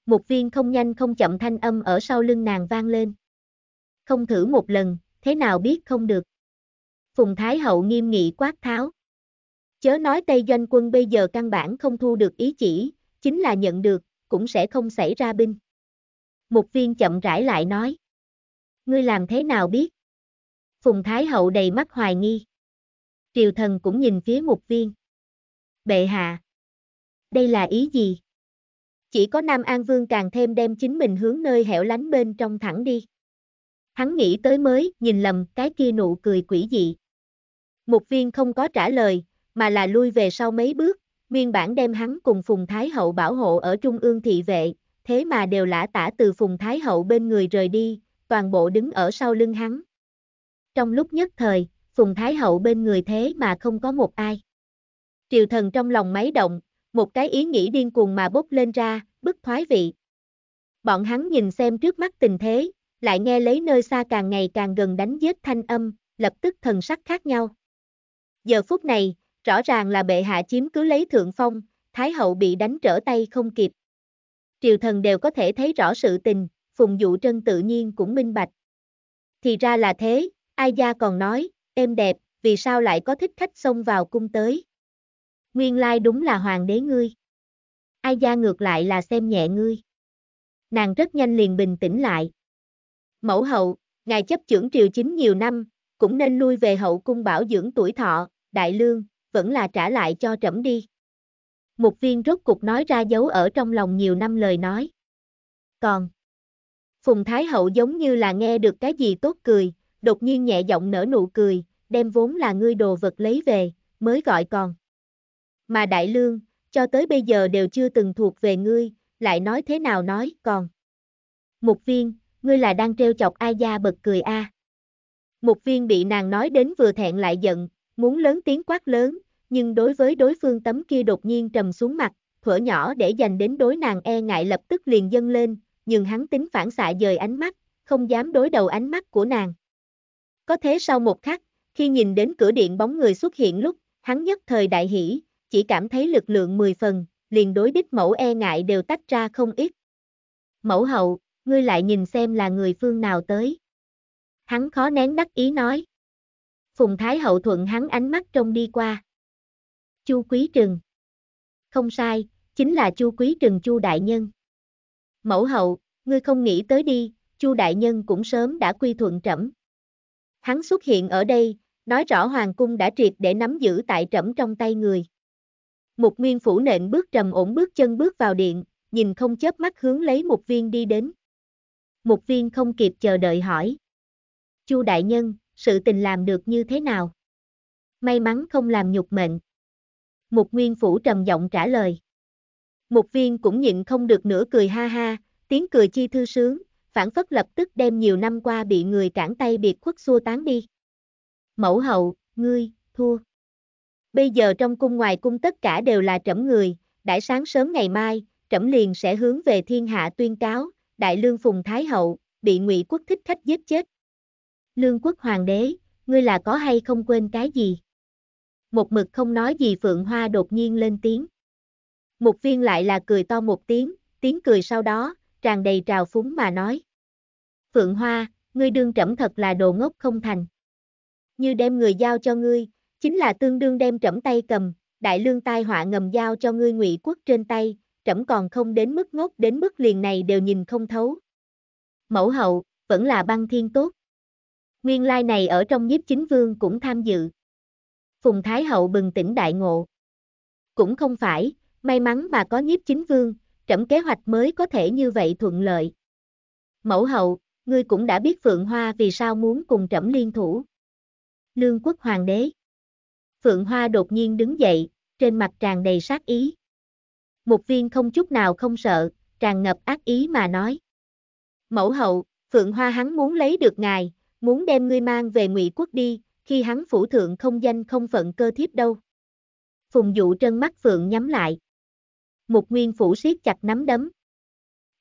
Một viên không nhanh không chậm thanh âm ở sau lưng nàng vang lên. Không thử một lần, thế nào biết không được. Phùng Thái Hậu nghiêm nghị quát tháo. Chớ nói Tây Doanh quân bây giờ căn bản không thu được ý chỉ, chính là nhận được, cũng sẽ không xảy ra binh. Mục viên chậm rãi lại nói. Ngươi làm thế nào biết? Phùng Thái Hậu đầy mắt hoài nghi. Triều thần cũng nhìn phía mục viên. Bệ hạ. Đây là ý gì? Chỉ có Nam An Vương càng thêm đem chính mình hướng nơi hẻo lánh bên trong thẳng đi. Hắn nghĩ tới mới, nhìn lầm cái kia nụ cười quỷ dị. Mục viên không có trả lời, mà là lui về sau mấy bước, nguyên bản đem hắn cùng Phùng Thái Hậu bảo hộ ở Trung ương thị vệ, thế mà đều lã tả từ Phùng Thái Hậu bên người rời đi, toàn bộ đứng ở sau lưng hắn. Trong lúc nhất thời, Phùng Thái Hậu bên người thế mà không có một ai. Triều thần trong lòng máy động, một cái ý nghĩ điên cuồng mà bốc lên ra, bức thoái vị. Bọn hắn nhìn xem trước mắt tình thế, lại nghe lấy nơi xa càng ngày càng gần đánh giết thanh âm, lập tức thần sắc khác nhau. Giờ phút này, rõ ràng là bệ hạ chiếm cứ lấy thượng phong, Thái hậu bị đánh trở tay không kịp. Triều thần đều có thể thấy rõ sự tình, phùng dụ trân tự nhiên cũng minh bạch. Thì ra là thế, ai gia còn nói, em đẹp, vì sao lại có thích khách xông vào cung tới. Nguyên lai đúng là hoàng đế ngươi. Ai gia ngược lại là xem nhẹ ngươi. Nàng rất nhanh liền bình tĩnh lại. Mẫu hậu, ngài chấp trưởng triều chính nhiều năm, cũng nên lui về hậu cung bảo dưỡng tuổi thọ, đại lương, vẫn là trả lại cho trẫm đi. Mục viên rốt cục nói ra giấu ở trong lòng nhiều năm lời nói. Còn, Phùng Thái Hậu giống như là nghe được cái gì tốt cười, đột nhiên nhẹ giọng nở nụ cười, đem vốn là ngươi đồ vật lấy về, mới gọi còn. Mà Đại Lương, cho tới bây giờ đều chưa từng thuộc về ngươi, lại nói thế nào nói còn. Mục viên, ngươi là đang treo chọc ai gia bật cười a. À. Mục viên bị nàng nói đến vừa thẹn lại giận, Muốn lớn tiếng quát lớn, nhưng đối với đối phương tấm kia đột nhiên trầm xuống mặt, thuở nhỏ để dành đến đối nàng e ngại lập tức liền dâng lên, nhưng hắn tính phản xạ dời ánh mắt, không dám đối đầu ánh mắt của nàng. Có thế sau một khắc, khi nhìn đến cửa điện bóng người xuất hiện lúc, hắn nhất thời đại hỷ, chỉ cảm thấy lực lượng 10 phần, liền đối đích mẫu e ngại đều tách ra không ít. Mẫu hậu, ngươi lại nhìn xem là người phương nào tới. Hắn khó nén đắc ý nói. Phùng Thái Hậu thuận hắn ánh mắt trông đi qua. Chu Quý Trừng. Không sai, chính là Chu Quý Trừng Chu Đại Nhân. Mẫu hậu, ngươi không nghĩ tới đi, Chu Đại Nhân cũng sớm đã quy thuận trẫm. Hắn xuất hiện ở đây, nói rõ Hoàng Cung đã triệt để nắm giữ tại trẫm trong tay người. Mục Nguyên Phủ nện bước trầm ổn bước chân bước vào điện, nhìn không chớp mắt hướng lấy một Viên đi đến. Mục Viên không kịp chờ đợi hỏi. Chu Đại Nhân, sự tình làm được như thế nào? May mắn không làm nhục mệnh. Mục Nguyên Phủ trầm giọng trả lời. Mục viên cũng nhịn không được nữa cười ha ha, tiếng cười chi thư sướng, phản phất lập tức đem nhiều năm qua bị người cản tay biệt khuất xua tán đi. Mẫu hậu, ngươi, thua. Bây giờ trong cung ngoài cung tất cả đều là trẫm người, đãi sáng sớm ngày mai, trẫm liền sẽ hướng về thiên hạ tuyên cáo, đại lương phùng thái hậu, bị ngụy quốc thích khách giết chết lương quốc hoàng đế, ngươi là có hay không quên cái gì? Một mực không nói gì Phượng Hoa đột nhiên lên tiếng. Một viên lại là cười to một tiếng, tiếng cười sau đó, tràn đầy trào phúng mà nói. Phượng Hoa, ngươi đương trẫm thật là đồ ngốc không thành. Như đem người giao cho ngươi, chính là tương đương đem trẫm tay cầm, đại lương tai họa ngầm giao cho ngươi ngụy quốc trên tay, trẫm còn không đến mức ngốc đến mức liền này đều nhìn không thấu. Mẫu hậu, vẫn là băng thiên tốt. Nguyên lai này ở trong nhiếp chính vương cũng tham dự. Phùng Thái Hậu bừng tỉnh đại ngộ. Cũng không phải, may mắn mà có nhiếp chính vương, trẫm kế hoạch mới có thể như vậy thuận lợi. Mẫu hậu, ngươi cũng đã biết Phượng Hoa vì sao muốn cùng trẫm liên thủ. Lương quốc hoàng đế. Phượng Hoa đột nhiên đứng dậy, trên mặt tràn đầy sát ý. Một viên không chút nào không sợ, tràn ngập ác ý mà nói. Mẫu hậu, Phượng Hoa hắn muốn lấy được ngài, muốn đem ngươi mang về ngụy quốc đi, khi hắn phủ thượng không danh không phận cơ thiếp đâu. Phùng dụ trân mắt phượng nhắm lại. Mục nguyên phủ siết chặt nắm đấm.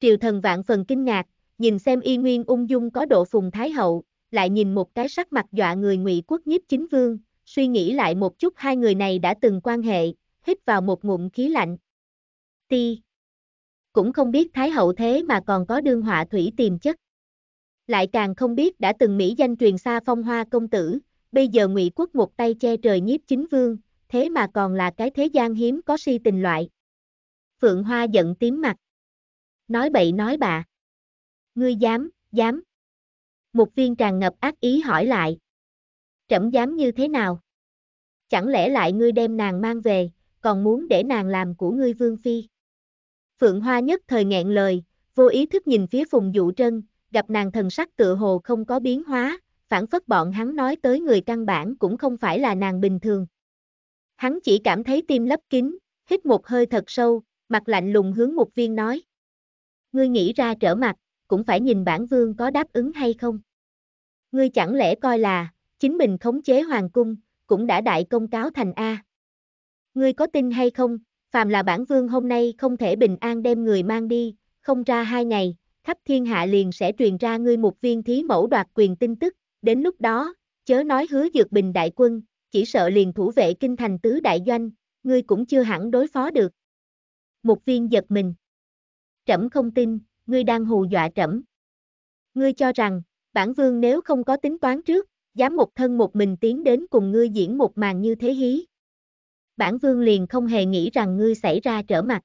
Triều thần vạn phần kinh ngạc, nhìn xem y nguyên ung dung có độ phùng thái hậu, lại nhìn một cái sắc mặt dọa người ngụy quốc nhiếp chính vương, suy nghĩ lại một chút hai người này đã từng quan hệ, hít vào một ngụm khí lạnh. Ti. Cũng không biết thái hậu thế mà còn có đương họa thủy tiềm chất lại càng không biết đã từng mỹ danh truyền xa phong hoa công tử, bây giờ ngụy quốc một tay che trời nhiếp chính vương, thế mà còn là cái thế gian hiếm có si tình loại. Phượng Hoa giận tím mặt. Nói bậy nói bạ. Ngươi dám, dám. Một viên tràn ngập ác ý hỏi lại. Trẫm dám như thế nào? Chẳng lẽ lại ngươi đem nàng mang về, còn muốn để nàng làm của ngươi vương phi? Phượng Hoa nhất thời nghẹn lời, vô ý thức nhìn phía Phùng Dụ Trân, gặp nàng thần sắc tựa hồ không có biến hóa, phản phất bọn hắn nói tới người căn bản cũng không phải là nàng bình thường. Hắn chỉ cảm thấy tim lấp kín, hít một hơi thật sâu, mặt lạnh lùng hướng một viên nói. Ngươi nghĩ ra trở mặt, cũng phải nhìn bản vương có đáp ứng hay không. Ngươi chẳng lẽ coi là, chính mình khống chế hoàng cung, cũng đã đại công cáo thành A. Ngươi có tin hay không, phàm là bản vương hôm nay không thể bình an đem người mang đi, không ra hai ngày, khắp thiên hạ liền sẽ truyền ra ngươi một viên thí mẫu đoạt quyền tin tức, đến lúc đó, chớ nói hứa dược bình đại quân, chỉ sợ liền thủ vệ kinh thành tứ đại doanh, ngươi cũng chưa hẳn đối phó được. Một viên giật mình. Trẫm không tin, ngươi đang hù dọa trẫm. Ngươi cho rằng, bản vương nếu không có tính toán trước, dám một thân một mình tiến đến cùng ngươi diễn một màn như thế hí. Bản vương liền không hề nghĩ rằng ngươi xảy ra trở mặt.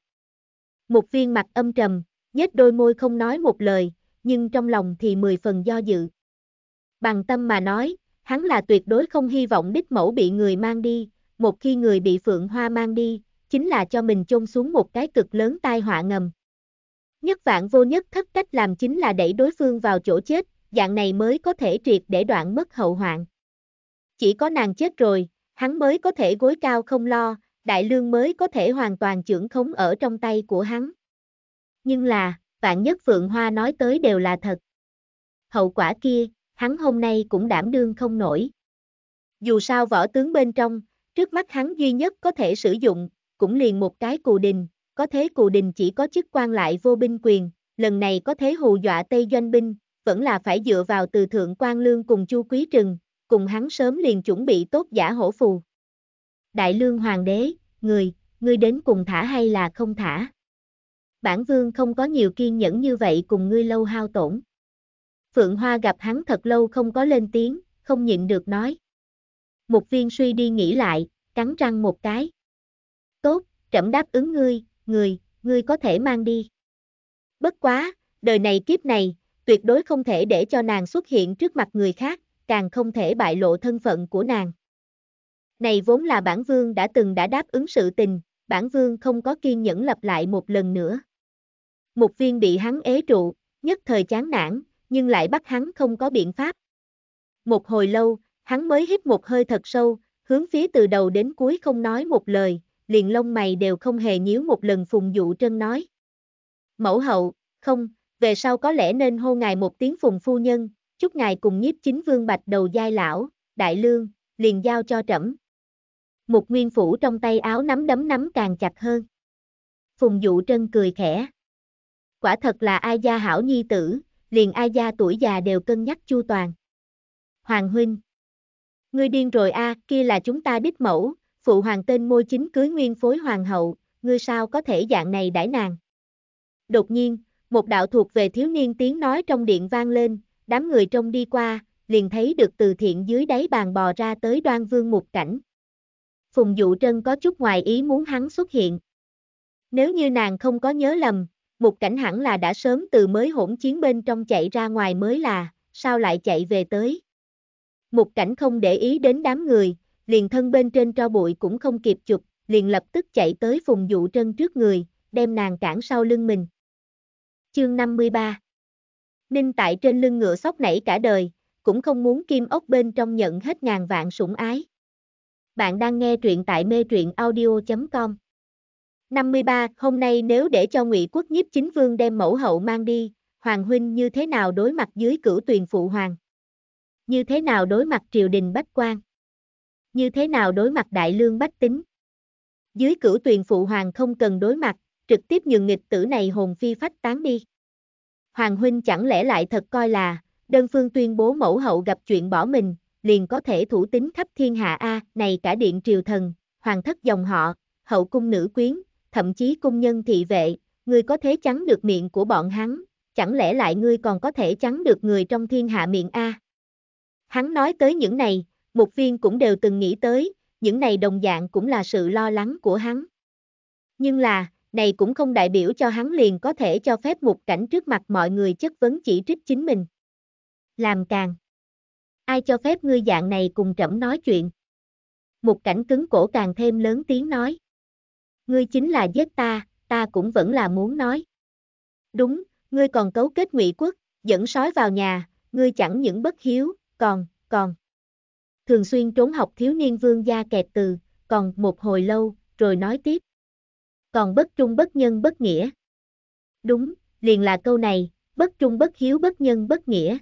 Một viên mặt âm trầm, nhếch đôi môi không nói một lời, nhưng trong lòng thì mười phần do dự. Bằng tâm mà nói, hắn là tuyệt đối không hy vọng đích mẫu bị người mang đi, một khi người bị phượng hoa mang đi, chính là cho mình chôn xuống một cái cực lớn tai họa ngầm. Nhất vạn vô nhất thất cách làm chính là đẩy đối phương vào chỗ chết, dạng này mới có thể triệt để đoạn mất hậu hoạn. Chỉ có nàng chết rồi, hắn mới có thể gối cao không lo, đại lương mới có thể hoàn toàn trưởng khống ở trong tay của hắn. Nhưng là, vạn nhất Phượng Hoa nói tới đều là thật. Hậu quả kia, hắn hôm nay cũng đảm đương không nổi. Dù sao võ tướng bên trong, trước mắt hắn duy nhất có thể sử dụng, cũng liền một cái cù đình, có thế cù đình chỉ có chức quan lại vô binh quyền, lần này có thế hù dọa Tây Doanh binh, vẫn là phải dựa vào từ thượng quan lương cùng Chu Quý Trừng, cùng hắn sớm liền chuẩn bị tốt giả hổ phù. Đại lương hoàng đế, người, ngươi đến cùng thả hay là không thả? bản vương không có nhiều kiên nhẫn như vậy cùng ngươi lâu hao tổn. Phượng Hoa gặp hắn thật lâu không có lên tiếng, không nhịn được nói. Một viên suy đi nghĩ lại, cắn răng một cái. Tốt, trẫm đáp ứng ngươi, người, ngươi có thể mang đi. Bất quá, đời này kiếp này, tuyệt đối không thể để cho nàng xuất hiện trước mặt người khác, càng không thể bại lộ thân phận của nàng. Này vốn là bản vương đã từng đã đáp ứng sự tình, bản vương không có kiên nhẫn lặp lại một lần nữa một viên bị hắn ế trụ, nhất thời chán nản, nhưng lại bắt hắn không có biện pháp. Một hồi lâu, hắn mới hít một hơi thật sâu, hướng phía từ đầu đến cuối không nói một lời, liền lông mày đều không hề nhíu một lần Phùng Dụ Trân nói. Mẫu hậu, không, về sau có lẽ nên hô ngài một tiếng Phùng Phu Nhân, chúc ngài cùng nhiếp chính vương bạch đầu giai lão, đại lương, liền giao cho trẫm. Một nguyên phủ trong tay áo nắm đấm nắm càng chặt hơn. Phùng Dụ Trân cười khẽ quả thật là ai gia hảo nhi tử, liền ai gia tuổi già đều cân nhắc chu toàn. Hoàng huynh, ngươi điên rồi a, à, kia là chúng ta đích mẫu, phụ hoàng tên môi chính cưới nguyên phối hoàng hậu, ngươi sao có thể dạng này đãi nàng. Đột nhiên, một đạo thuộc về thiếu niên tiếng nói trong điện vang lên, đám người trông đi qua, liền thấy được từ thiện dưới đáy bàn bò ra tới đoan vương một cảnh. Phùng Dụ Trân có chút ngoài ý muốn hắn xuất hiện. Nếu như nàng không có nhớ lầm, một cảnh hẳn là đã sớm từ mới hỗn chiến bên trong chạy ra ngoài mới là, sao lại chạy về tới. Một cảnh không để ý đến đám người, liền thân bên trên tro bụi cũng không kịp chụp, liền lập tức chạy tới phùng dụ trân trước người, đem nàng cản sau lưng mình. Chương 53 Ninh tại trên lưng ngựa sóc nảy cả đời, cũng không muốn kim ốc bên trong nhận hết ngàn vạn sủng ái. Bạn đang nghe truyện tại mê truyện audio.com 53. Hôm nay nếu để cho ngụy quốc nhiếp chính vương đem mẫu hậu mang đi, Hoàng Huynh như thế nào đối mặt dưới cửu tuyền phụ Hoàng? Như thế nào đối mặt triều đình bách quan? Như thế nào đối mặt đại lương bách tính? Dưới cửu tuyền phụ Hoàng không cần đối mặt, trực tiếp nhường nghịch tử này hồn phi phách tán đi. Hoàng Huynh chẳng lẽ lại thật coi là, đơn phương tuyên bố mẫu hậu gặp chuyện bỏ mình, liền có thể thủ tính khắp thiên hạ A, này cả điện triều thần, hoàng thất dòng họ, hậu cung nữ quyến, thậm chí cung nhân thị vệ, ngươi có thể chắn được miệng của bọn hắn, chẳng lẽ lại ngươi còn có thể chắn được người trong thiên hạ miệng A. Hắn nói tới những này, một viên cũng đều từng nghĩ tới, những này đồng dạng cũng là sự lo lắng của hắn. Nhưng là, này cũng không đại biểu cho hắn liền có thể cho phép một cảnh trước mặt mọi người chất vấn chỉ trích chính mình. Làm càng. Ai cho phép ngươi dạng này cùng trẫm nói chuyện? Một cảnh cứng cổ càng thêm lớn tiếng nói ngươi chính là giết ta, ta cũng vẫn là muốn nói. Đúng, ngươi còn cấu kết ngụy quốc, dẫn sói vào nhà, ngươi chẳng những bất hiếu, còn, còn. Thường xuyên trốn học thiếu niên vương gia kẹt từ, còn một hồi lâu, rồi nói tiếp. Còn bất trung bất nhân bất nghĩa. Đúng, liền là câu này, bất trung bất hiếu bất nhân bất nghĩa.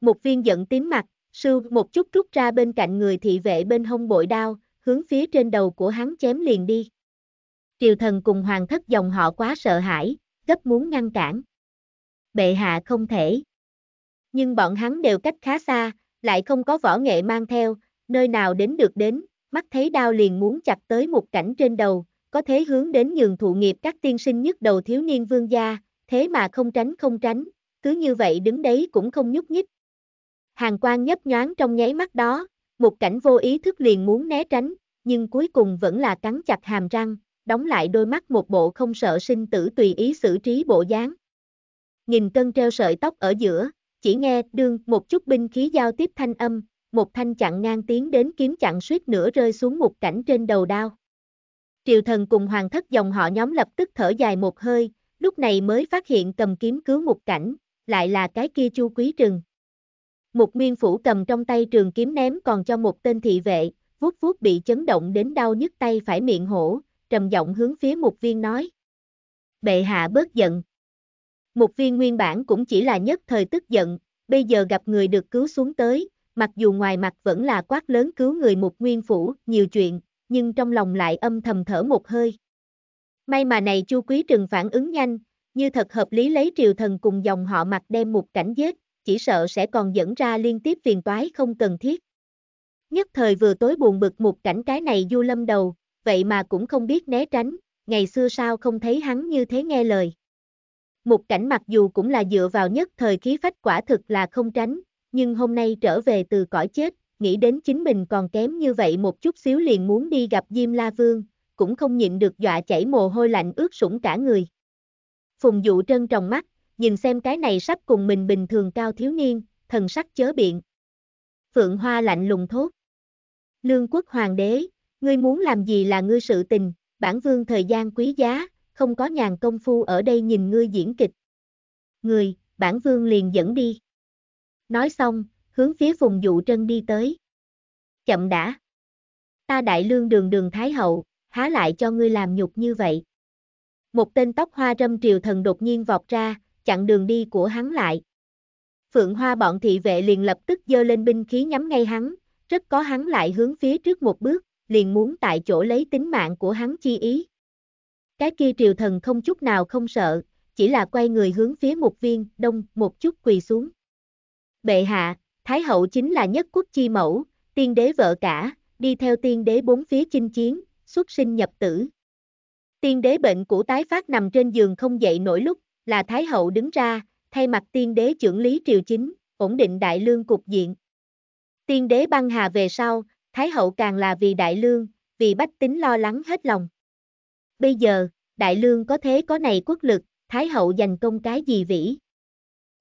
Một viên giận tím mặt, sư một chút rút ra bên cạnh người thị vệ bên hông bội đao, hướng phía trên đầu của hắn chém liền đi triều thần cùng hoàng thất dòng họ quá sợ hãi, gấp muốn ngăn cản. Bệ hạ không thể. Nhưng bọn hắn đều cách khá xa, lại không có võ nghệ mang theo, nơi nào đến được đến, mắt thấy đao liền muốn chặt tới một cảnh trên đầu, có thế hướng đến nhường thụ nghiệp các tiên sinh nhất đầu thiếu niên vương gia, thế mà không tránh không tránh, cứ như vậy đứng đấy cũng không nhúc nhích. Hàng quan nhấp nhoáng trong nháy mắt đó, một cảnh vô ý thức liền muốn né tránh, nhưng cuối cùng vẫn là cắn chặt hàm răng, đóng lại đôi mắt một bộ không sợ sinh tử tùy ý xử trí bộ dáng. Nghìn cân treo sợi tóc ở giữa, chỉ nghe đương một chút binh khí giao tiếp thanh âm, một thanh chặn ngang tiến đến kiếm chặn suýt nữa rơi xuống một cảnh trên đầu đao. Triều thần cùng hoàng thất dòng họ nhóm lập tức thở dài một hơi, lúc này mới phát hiện cầm kiếm cứu một cảnh, lại là cái kia chu quý trừng. Một miên phủ cầm trong tay trường kiếm ném còn cho một tên thị vệ, vuốt vuốt bị chấn động đến đau nhức tay phải miệng hổ, trầm giọng hướng phía mục viên nói. Bệ hạ bớt giận. Mục viên nguyên bản cũng chỉ là nhất thời tức giận, bây giờ gặp người được cứu xuống tới, mặc dù ngoài mặt vẫn là quát lớn cứu người mục nguyên phủ, nhiều chuyện, nhưng trong lòng lại âm thầm thở một hơi. May mà này chu quý trừng phản ứng nhanh, như thật hợp lý lấy triều thần cùng dòng họ mặt đem một cảnh giết, chỉ sợ sẽ còn dẫn ra liên tiếp phiền toái không cần thiết. Nhất thời vừa tối buồn bực một cảnh cái này du lâm đầu, vậy mà cũng không biết né tránh, ngày xưa sao không thấy hắn như thế nghe lời. Một cảnh mặc dù cũng là dựa vào nhất thời khí phách quả thực là không tránh, nhưng hôm nay trở về từ cõi chết, nghĩ đến chính mình còn kém như vậy một chút xíu liền muốn đi gặp Diêm La Vương, cũng không nhịn được dọa chảy mồ hôi lạnh ướt sũng cả người. Phùng dụ trân tròng mắt, nhìn xem cái này sắp cùng mình bình thường cao thiếu niên, thần sắc chớ biện. Phượng Hoa lạnh lùng thốt. Lương quốc hoàng đế, Ngươi muốn làm gì là ngươi sự tình, bản vương thời gian quý giá, không có nhàn công phu ở đây nhìn ngươi diễn kịch. Người, bản vương liền dẫn đi. Nói xong, hướng phía vùng dụ trân đi tới. Chậm đã. Ta đại lương đường đường thái hậu, há lại cho ngươi làm nhục như vậy. Một tên tóc hoa râm triều thần đột nhiên vọt ra, chặn đường đi của hắn lại. Phượng hoa bọn thị vệ liền lập tức dơ lên binh khí nhắm ngay hắn, rất có hắn lại hướng phía trước một bước liền muốn tại chỗ lấy tính mạng của hắn chi ý. Cái kia triều thần không chút nào không sợ, chỉ là quay người hướng phía một viên, đông, một chút quỳ xuống. Bệ hạ, Thái hậu chính là nhất quốc chi mẫu, tiên đế vợ cả, đi theo tiên đế bốn phía chinh chiến, xuất sinh nhập tử. Tiên đế bệnh của tái phát nằm trên giường không dậy nổi lúc, là Thái hậu đứng ra, thay mặt tiên đế trưởng lý triều chính, ổn định đại lương cục diện. Tiên đế băng hà về sau, Thái hậu càng là vì đại lương, vì bách tính lo lắng hết lòng. Bây giờ, đại lương có thế có này quốc lực, thái hậu dành công cái gì vĩ.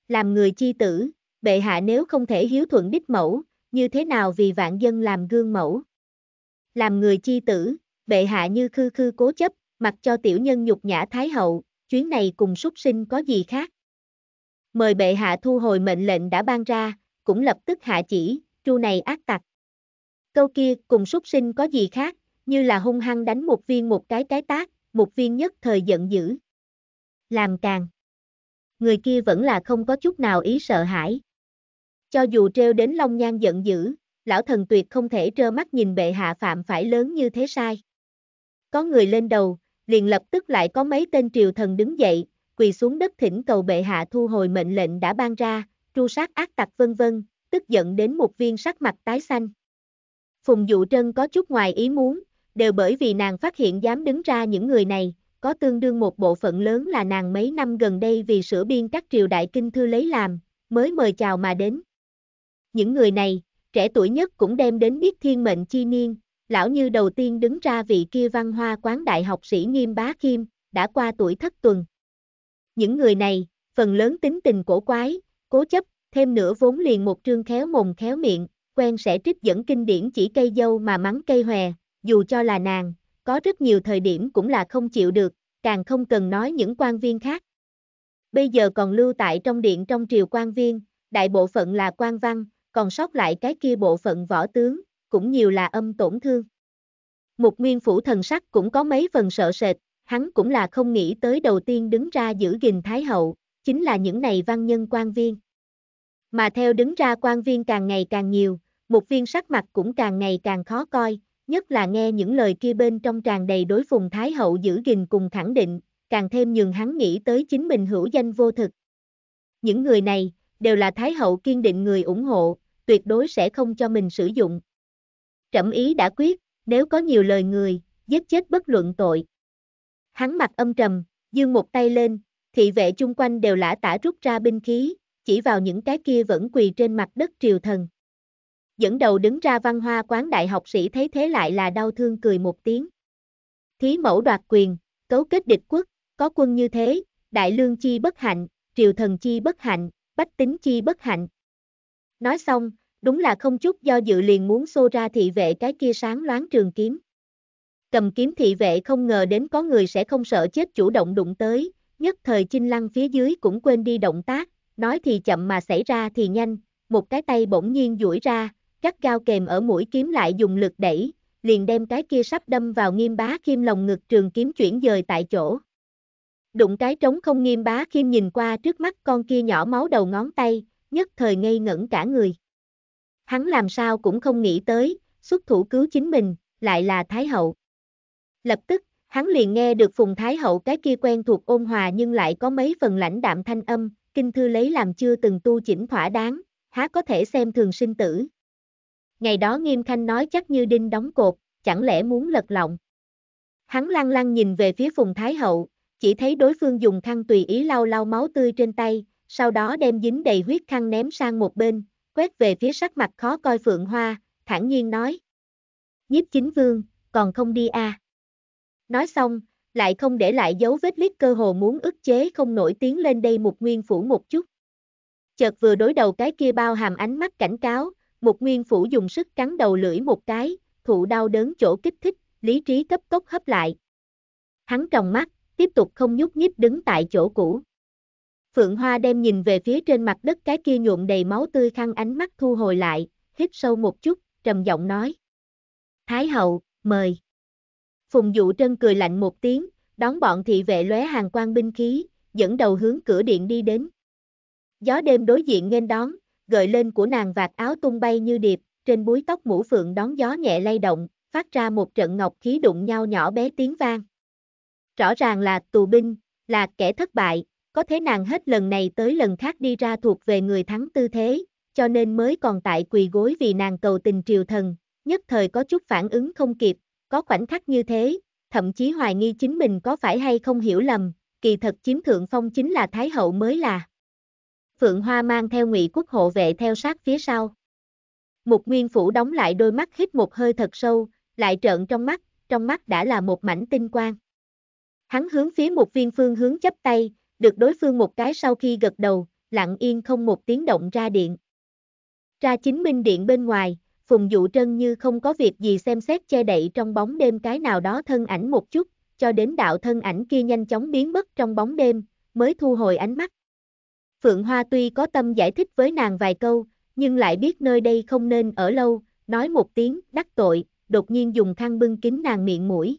Làm người chi tử, bệ hạ nếu không thể hiếu thuận đích mẫu, như thế nào vì vạn dân làm gương mẫu. Làm người chi tử, bệ hạ như khư khư cố chấp, mặc cho tiểu nhân nhục nhã thái hậu, chuyến này cùng súc sinh có gì khác. Mời bệ hạ thu hồi mệnh lệnh đã ban ra, cũng lập tức hạ chỉ, chu này ác tặc câu kia cùng súc sinh có gì khác, như là hung hăng đánh một viên một cái cái tác, một viên nhất thời giận dữ. Làm càng. Người kia vẫn là không có chút nào ý sợ hãi. Cho dù treo đến Long Nhan giận dữ, lão thần tuyệt không thể trơ mắt nhìn bệ hạ phạm phải lớn như thế sai. Có người lên đầu, liền lập tức lại có mấy tên triều thần đứng dậy, quỳ xuống đất thỉnh cầu bệ hạ thu hồi mệnh lệnh đã ban ra, tru sát ác tặc vân vân, tức giận đến một viên sắc mặt tái xanh. Phùng Dụ Trân có chút ngoài ý muốn, đều bởi vì nàng phát hiện dám đứng ra những người này, có tương đương một bộ phận lớn là nàng mấy năm gần đây vì sửa biên các triều đại kinh thư lấy làm, mới mời chào mà đến. Những người này, trẻ tuổi nhất cũng đem đến biết thiên mệnh chi niên, lão như đầu tiên đứng ra vị kia văn hoa quán đại học sĩ nghiêm bá Kim đã qua tuổi thất tuần. Những người này, phần lớn tính tình cổ quái, cố chấp, thêm nữa vốn liền một trương khéo mồm khéo miệng, quen sẽ trích dẫn kinh điển chỉ cây dâu mà mắng cây hòe, dù cho là nàng, có rất nhiều thời điểm cũng là không chịu được, càng không cần nói những quan viên khác. Bây giờ còn lưu tại trong điện trong triều quan viên, đại bộ phận là quan văn, còn sót lại cái kia bộ phận võ tướng, cũng nhiều là âm tổn thương. Một nguyên phủ thần sắc cũng có mấy phần sợ sệt, hắn cũng là không nghĩ tới đầu tiên đứng ra giữ gìn Thái Hậu, chính là những này văn nhân quan viên. Mà theo đứng ra quan viên càng ngày càng nhiều, một viên sắc mặt cũng càng ngày càng khó coi, nhất là nghe những lời kia bên trong tràn đầy đối phùng Thái Hậu giữ gìn cùng khẳng định, càng thêm nhường hắn nghĩ tới chính mình hữu danh vô thực. Những người này, đều là Thái Hậu kiên định người ủng hộ, tuyệt đối sẽ không cho mình sử dụng. Trẫm ý đã quyết, nếu có nhiều lời người, giết chết bất luận tội. Hắn mặt âm trầm, dương một tay lên, thị vệ chung quanh đều lã tả rút ra binh khí, chỉ vào những cái kia vẫn quỳ trên mặt đất triều thần dẫn đầu đứng ra văn hoa quán đại học sĩ thấy thế lại là đau thương cười một tiếng. Thí mẫu đoạt quyền, cấu kết địch quốc, có quân như thế, đại lương chi bất hạnh, triều thần chi bất hạnh, bách tính chi bất hạnh. Nói xong, đúng là không chút do dự liền muốn xô ra thị vệ cái kia sáng loáng trường kiếm. Cầm kiếm thị vệ không ngờ đến có người sẽ không sợ chết chủ động đụng tới, nhất thời chinh lăng phía dưới cũng quên đi động tác, nói thì chậm mà xảy ra thì nhanh, một cái tay bỗng nhiên duỗi ra, cắt cao kèm ở mũi kiếm lại dùng lực đẩy, liền đem cái kia sắp đâm vào nghiêm bá khiêm lồng ngực trường kiếm chuyển dời tại chỗ. Đụng cái trống không nghiêm bá khiêm nhìn qua trước mắt con kia nhỏ máu đầu ngón tay, nhất thời ngây ngẩn cả người. Hắn làm sao cũng không nghĩ tới, xuất thủ cứu chính mình, lại là Thái Hậu. Lập tức, hắn liền nghe được Phùng Thái Hậu cái kia quen thuộc ôn hòa nhưng lại có mấy phần lãnh đạm thanh âm, kinh thư lấy làm chưa từng tu chỉnh thỏa đáng, há có thể xem thường sinh tử. Ngày đó nghiêm khanh nói chắc như đinh đóng cột, chẳng lẽ muốn lật lọng. Hắn lăng lăng nhìn về phía Phùng Thái Hậu, chỉ thấy đối phương dùng khăn tùy ý lau lau máu tươi trên tay, sau đó đem dính đầy huyết khăn ném sang một bên, quét về phía sắc mặt khó coi Phượng Hoa, thản nhiên nói. Nhiếp chính vương, còn không đi à. Nói xong, lại không để lại dấu vết lít cơ hồ muốn ức chế không nổi tiếng lên đây một nguyên phủ một chút. Chợt vừa đối đầu cái kia bao hàm ánh mắt cảnh cáo, một nguyên phủ dùng sức cắn đầu lưỡi một cái, thụ đau đớn chỗ kích thích, lý trí cấp tốc hấp lại. Hắn tròng mắt, tiếp tục không nhúc nhích đứng tại chỗ cũ. Phượng Hoa đem nhìn về phía trên mặt đất cái kia nhuộm đầy máu tươi khăn ánh mắt thu hồi lại, hít sâu một chút, trầm giọng nói. Thái hậu, mời. Phùng Dụ Trân cười lạnh một tiếng, đón bọn thị vệ lóe hàng quan binh khí, dẫn đầu hướng cửa điện đi đến. Gió đêm đối diện nghênh đón, gợi lên của nàng vạt áo tung bay như điệp, trên búi tóc mũ phượng đón gió nhẹ lay động, phát ra một trận ngọc khí đụng nhau nhỏ bé tiếng vang. Rõ ràng là tù binh, là kẻ thất bại, có thế nàng hết lần này tới lần khác đi ra thuộc về người thắng tư thế, cho nên mới còn tại quỳ gối vì nàng cầu tình triều thần, nhất thời có chút phản ứng không kịp, có khoảnh khắc như thế, thậm chí hoài nghi chính mình có phải hay không hiểu lầm, kỳ thật chiếm thượng phong chính là Thái hậu mới là. Phượng Hoa mang theo Ngụy Quốc hộ vệ theo sát phía sau. Mục Nguyên Phủ đóng lại đôi mắt hít một hơi thật sâu, lại trợn trong mắt, trong mắt đã là một mảnh tinh quang. Hắn hướng phía một viên phương hướng chấp tay, được đối phương một cái sau khi gật đầu, lặng yên không một tiếng động ra điện. Ra chính minh điện bên ngoài, Phùng Dụ Trân như không có việc gì xem xét che đậy trong bóng đêm cái nào đó thân ảnh một chút, cho đến đạo thân ảnh kia nhanh chóng biến mất trong bóng đêm, mới thu hồi ánh mắt. Phượng Hoa tuy có tâm giải thích với nàng vài câu, nhưng lại biết nơi đây không nên ở lâu, nói một tiếng, đắc tội, đột nhiên dùng khăn bưng kín nàng miệng mũi.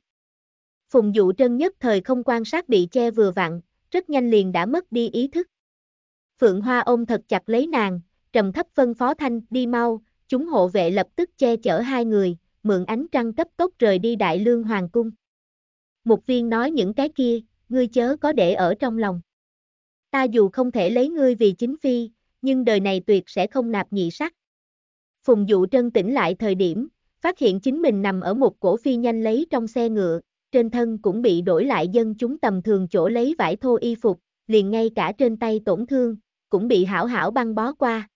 Phùng dụ trân nhất thời không quan sát bị che vừa vặn, rất nhanh liền đã mất đi ý thức. Phượng Hoa ôm thật chặt lấy nàng, trầm thấp phân phó thanh, đi mau, chúng hộ vệ lập tức che chở hai người, mượn ánh trăng cấp tốc rời đi đại lương hoàng cung. Mục viên nói những cái kia, ngươi chớ có để ở trong lòng. Ta dù không thể lấy ngươi vì chính phi, nhưng đời này tuyệt sẽ không nạp nhị sắc. Phùng dụ trân tỉnh lại thời điểm, phát hiện chính mình nằm ở một cổ phi nhanh lấy trong xe ngựa, trên thân cũng bị đổi lại dân chúng tầm thường chỗ lấy vải thô y phục, liền ngay cả trên tay tổn thương, cũng bị hảo hảo băng bó qua.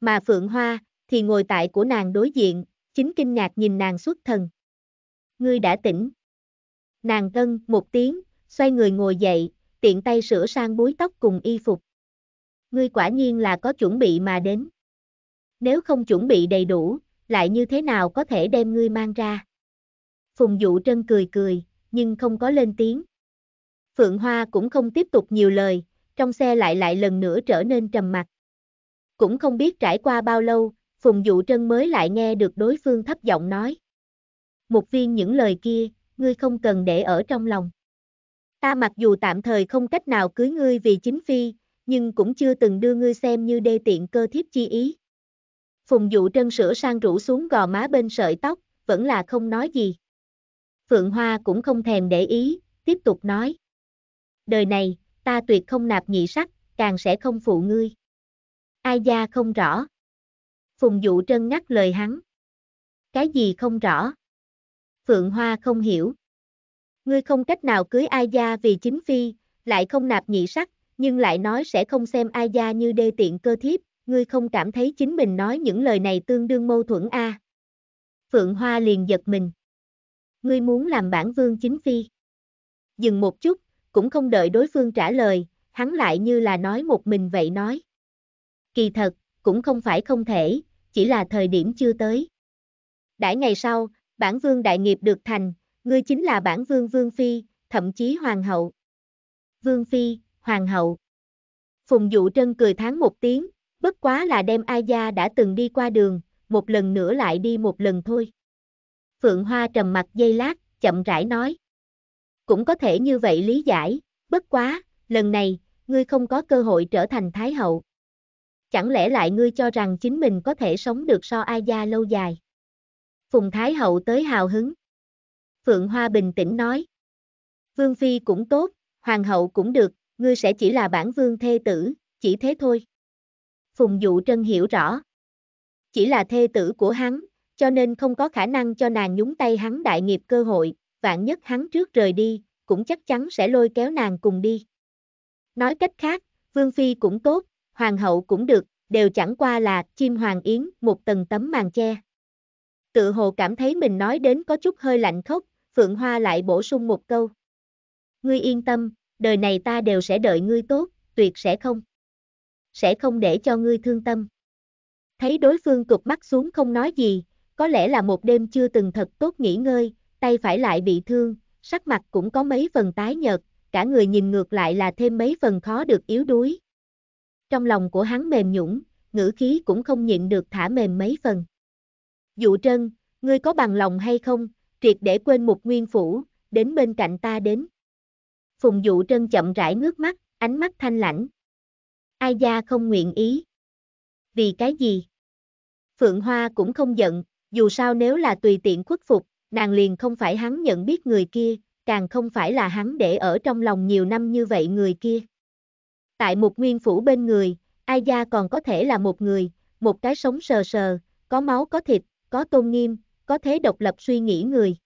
Mà Phượng Hoa, thì ngồi tại của nàng đối diện, chính kinh ngạc nhìn nàng xuất thần. Ngươi đã tỉnh. Nàng cân một tiếng, xoay người ngồi dậy, tiện tay sửa sang búi tóc cùng y phục. Ngươi quả nhiên là có chuẩn bị mà đến. Nếu không chuẩn bị đầy đủ, lại như thế nào có thể đem ngươi mang ra? Phùng Dụ Trân cười cười, nhưng không có lên tiếng. Phượng Hoa cũng không tiếp tục nhiều lời, trong xe lại lại lần nữa trở nên trầm mặc. Cũng không biết trải qua bao lâu, Phùng Dụ Trân mới lại nghe được đối phương thấp giọng nói. Một viên những lời kia, ngươi không cần để ở trong lòng. Ta mặc dù tạm thời không cách nào cưới ngươi vì chính phi, nhưng cũng chưa từng đưa ngươi xem như đê tiện cơ thiếp chi ý. Phùng dụ trân sữa sang rủ xuống gò má bên sợi tóc, vẫn là không nói gì. Phượng Hoa cũng không thèm để ý, tiếp tục nói. Đời này, ta tuyệt không nạp nhị sắc, càng sẽ không phụ ngươi. Ai gia không rõ. Phùng dụ trân ngắt lời hắn. Cái gì không rõ? Phượng Hoa không hiểu. Ngươi không cách nào cưới ai gia vì chính phi, lại không nạp nhị sắc, nhưng lại nói sẽ không xem ai gia như đê tiện cơ thiếp, ngươi không cảm thấy chính mình nói những lời này tương đương mâu thuẫn a Phượng Hoa liền giật mình. Ngươi muốn làm bản vương chính phi. Dừng một chút, cũng không đợi đối phương trả lời, hắn lại như là nói một mình vậy nói. Kỳ thật, cũng không phải không thể, chỉ là thời điểm chưa tới. Đãi ngày sau, bản vương đại nghiệp được thành, ngươi chính là bản vương vương phi, thậm chí hoàng hậu. Vương phi, hoàng hậu. Phùng Dụ Trân cười tháng một tiếng, bất quá là đem A Gia đã từng đi qua đường, một lần nữa lại đi một lần thôi. Phượng Hoa trầm mặt dây lát, chậm rãi nói. Cũng có thể như vậy lý giải, bất quá, lần này, ngươi không có cơ hội trở thành Thái hậu. Chẳng lẽ lại ngươi cho rằng chính mình có thể sống được so A Gia lâu dài? Phùng Thái hậu tới hào hứng. Phượng Hoa bình tĩnh nói. Vương Phi cũng tốt, Hoàng hậu cũng được, ngươi sẽ chỉ là bản vương thê tử, chỉ thế thôi. Phùng Dụ Trân hiểu rõ. Chỉ là thê tử của hắn, cho nên không có khả năng cho nàng nhúng tay hắn đại nghiệp cơ hội, vạn nhất hắn trước rời đi, cũng chắc chắn sẽ lôi kéo nàng cùng đi. Nói cách khác, Vương Phi cũng tốt, Hoàng hậu cũng được, đều chẳng qua là chim hoàng yến một tầng tấm màn che. Tự hồ cảm thấy mình nói đến có chút hơi lạnh khốc, Phượng Hoa lại bổ sung một câu. Ngươi yên tâm, đời này ta đều sẽ đợi ngươi tốt, tuyệt sẽ không. Sẽ không để cho ngươi thương tâm. Thấy đối phương cụp mắt xuống không nói gì, có lẽ là một đêm chưa từng thật tốt nghỉ ngơi, tay phải lại bị thương, sắc mặt cũng có mấy phần tái nhợt, cả người nhìn ngược lại là thêm mấy phần khó được yếu đuối. Trong lòng của hắn mềm nhũng, ngữ khí cũng không nhịn được thả mềm mấy phần. Dụ trân, ngươi có bằng lòng hay không, triệt để quên một nguyên phủ, đến bên cạnh ta đến. Phùng dụ trân chậm rãi ngước mắt, ánh mắt thanh lãnh. Ai gia không nguyện ý. Vì cái gì? Phượng Hoa cũng không giận, dù sao nếu là tùy tiện khuất phục, nàng liền không phải hắn nhận biết người kia, càng không phải là hắn để ở trong lòng nhiều năm như vậy người kia. Tại một nguyên phủ bên người, Ai gia còn có thể là một người, một cái sống sờ sờ, có máu có thịt, có tôn nghiêm, có thế độc lập suy nghĩ người.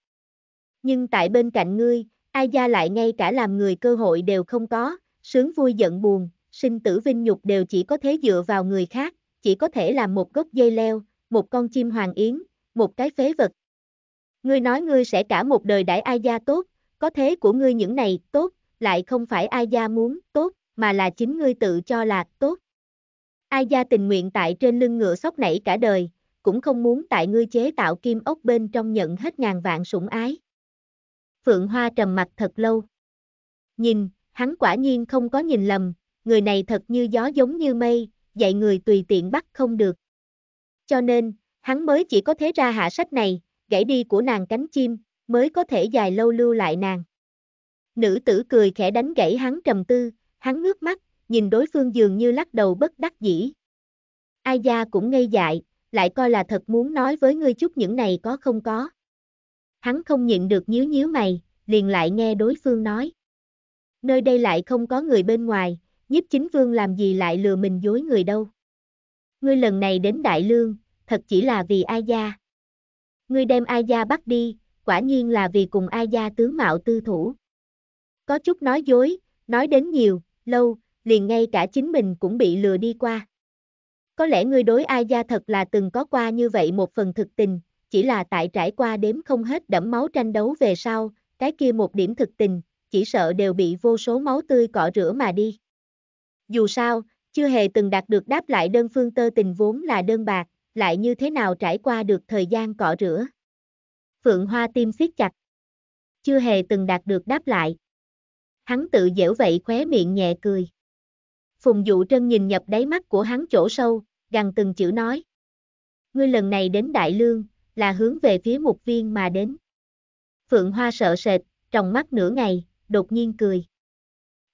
Nhưng tại bên cạnh ngươi, ai gia lại ngay cả làm người cơ hội đều không có, sướng vui giận buồn, sinh tử vinh nhục đều chỉ có thế dựa vào người khác, chỉ có thể làm một gốc dây leo, một con chim hoàng yến, một cái phế vật. Ngươi nói ngươi sẽ cả một đời đãi ai gia tốt, có thế của ngươi những này tốt, lại không phải ai gia muốn tốt, mà là chính ngươi tự cho là tốt. Ai gia tình nguyện tại trên lưng ngựa sóc nảy cả đời, cũng không muốn tại ngươi chế tạo kim ốc bên trong nhận hết ngàn vạn sủng ái. Phượng Hoa trầm mặt thật lâu. Nhìn, hắn quả nhiên không có nhìn lầm, người này thật như gió giống như mây, dạy người tùy tiện bắt không được. Cho nên, hắn mới chỉ có thế ra hạ sách này, gãy đi của nàng cánh chim, mới có thể dài lâu lưu lại nàng. Nữ tử cười khẽ đánh gãy hắn trầm tư, hắn ngước mắt, nhìn đối phương dường như lắc đầu bất đắc dĩ. Ai gia cũng ngây dại, lại coi là thật muốn nói với ngươi chút những này có không có. Hắn không nhịn được nhíu nhíu mày, liền lại nghe đối phương nói. Nơi đây lại không có người bên ngoài, nhiếp chính vương làm gì lại lừa mình dối người đâu. Ngươi lần này đến Đại Lương, thật chỉ là vì A Gia. Ngươi đem A Gia bắt đi, quả nhiên là vì cùng A Gia tướng mạo tư thủ. Có chút nói dối, nói đến nhiều, lâu, liền ngay cả chính mình cũng bị lừa đi qua. Có lẽ ngươi đối ai gia thật là từng có qua như vậy một phần thực tình, chỉ là tại trải qua đếm không hết đẫm máu tranh đấu về sau, cái kia một điểm thực tình, chỉ sợ đều bị vô số máu tươi cọ rửa mà đi. Dù sao, chưa hề từng đạt được đáp lại đơn phương tơ tình vốn là đơn bạc, lại như thế nào trải qua được thời gian cọ rửa. Phượng Hoa tim siết chặt. Chưa hề từng đạt được đáp lại. Hắn tự dễ vậy khóe miệng nhẹ cười. Phùng Dụ Trân nhìn nhập đáy mắt của hắn chỗ sâu, gằn từng chữ nói. Ngươi lần này đến Đại Lương, là hướng về phía mục viên mà đến. Phượng Hoa sợ sệt, trong mắt nửa ngày, đột nhiên cười.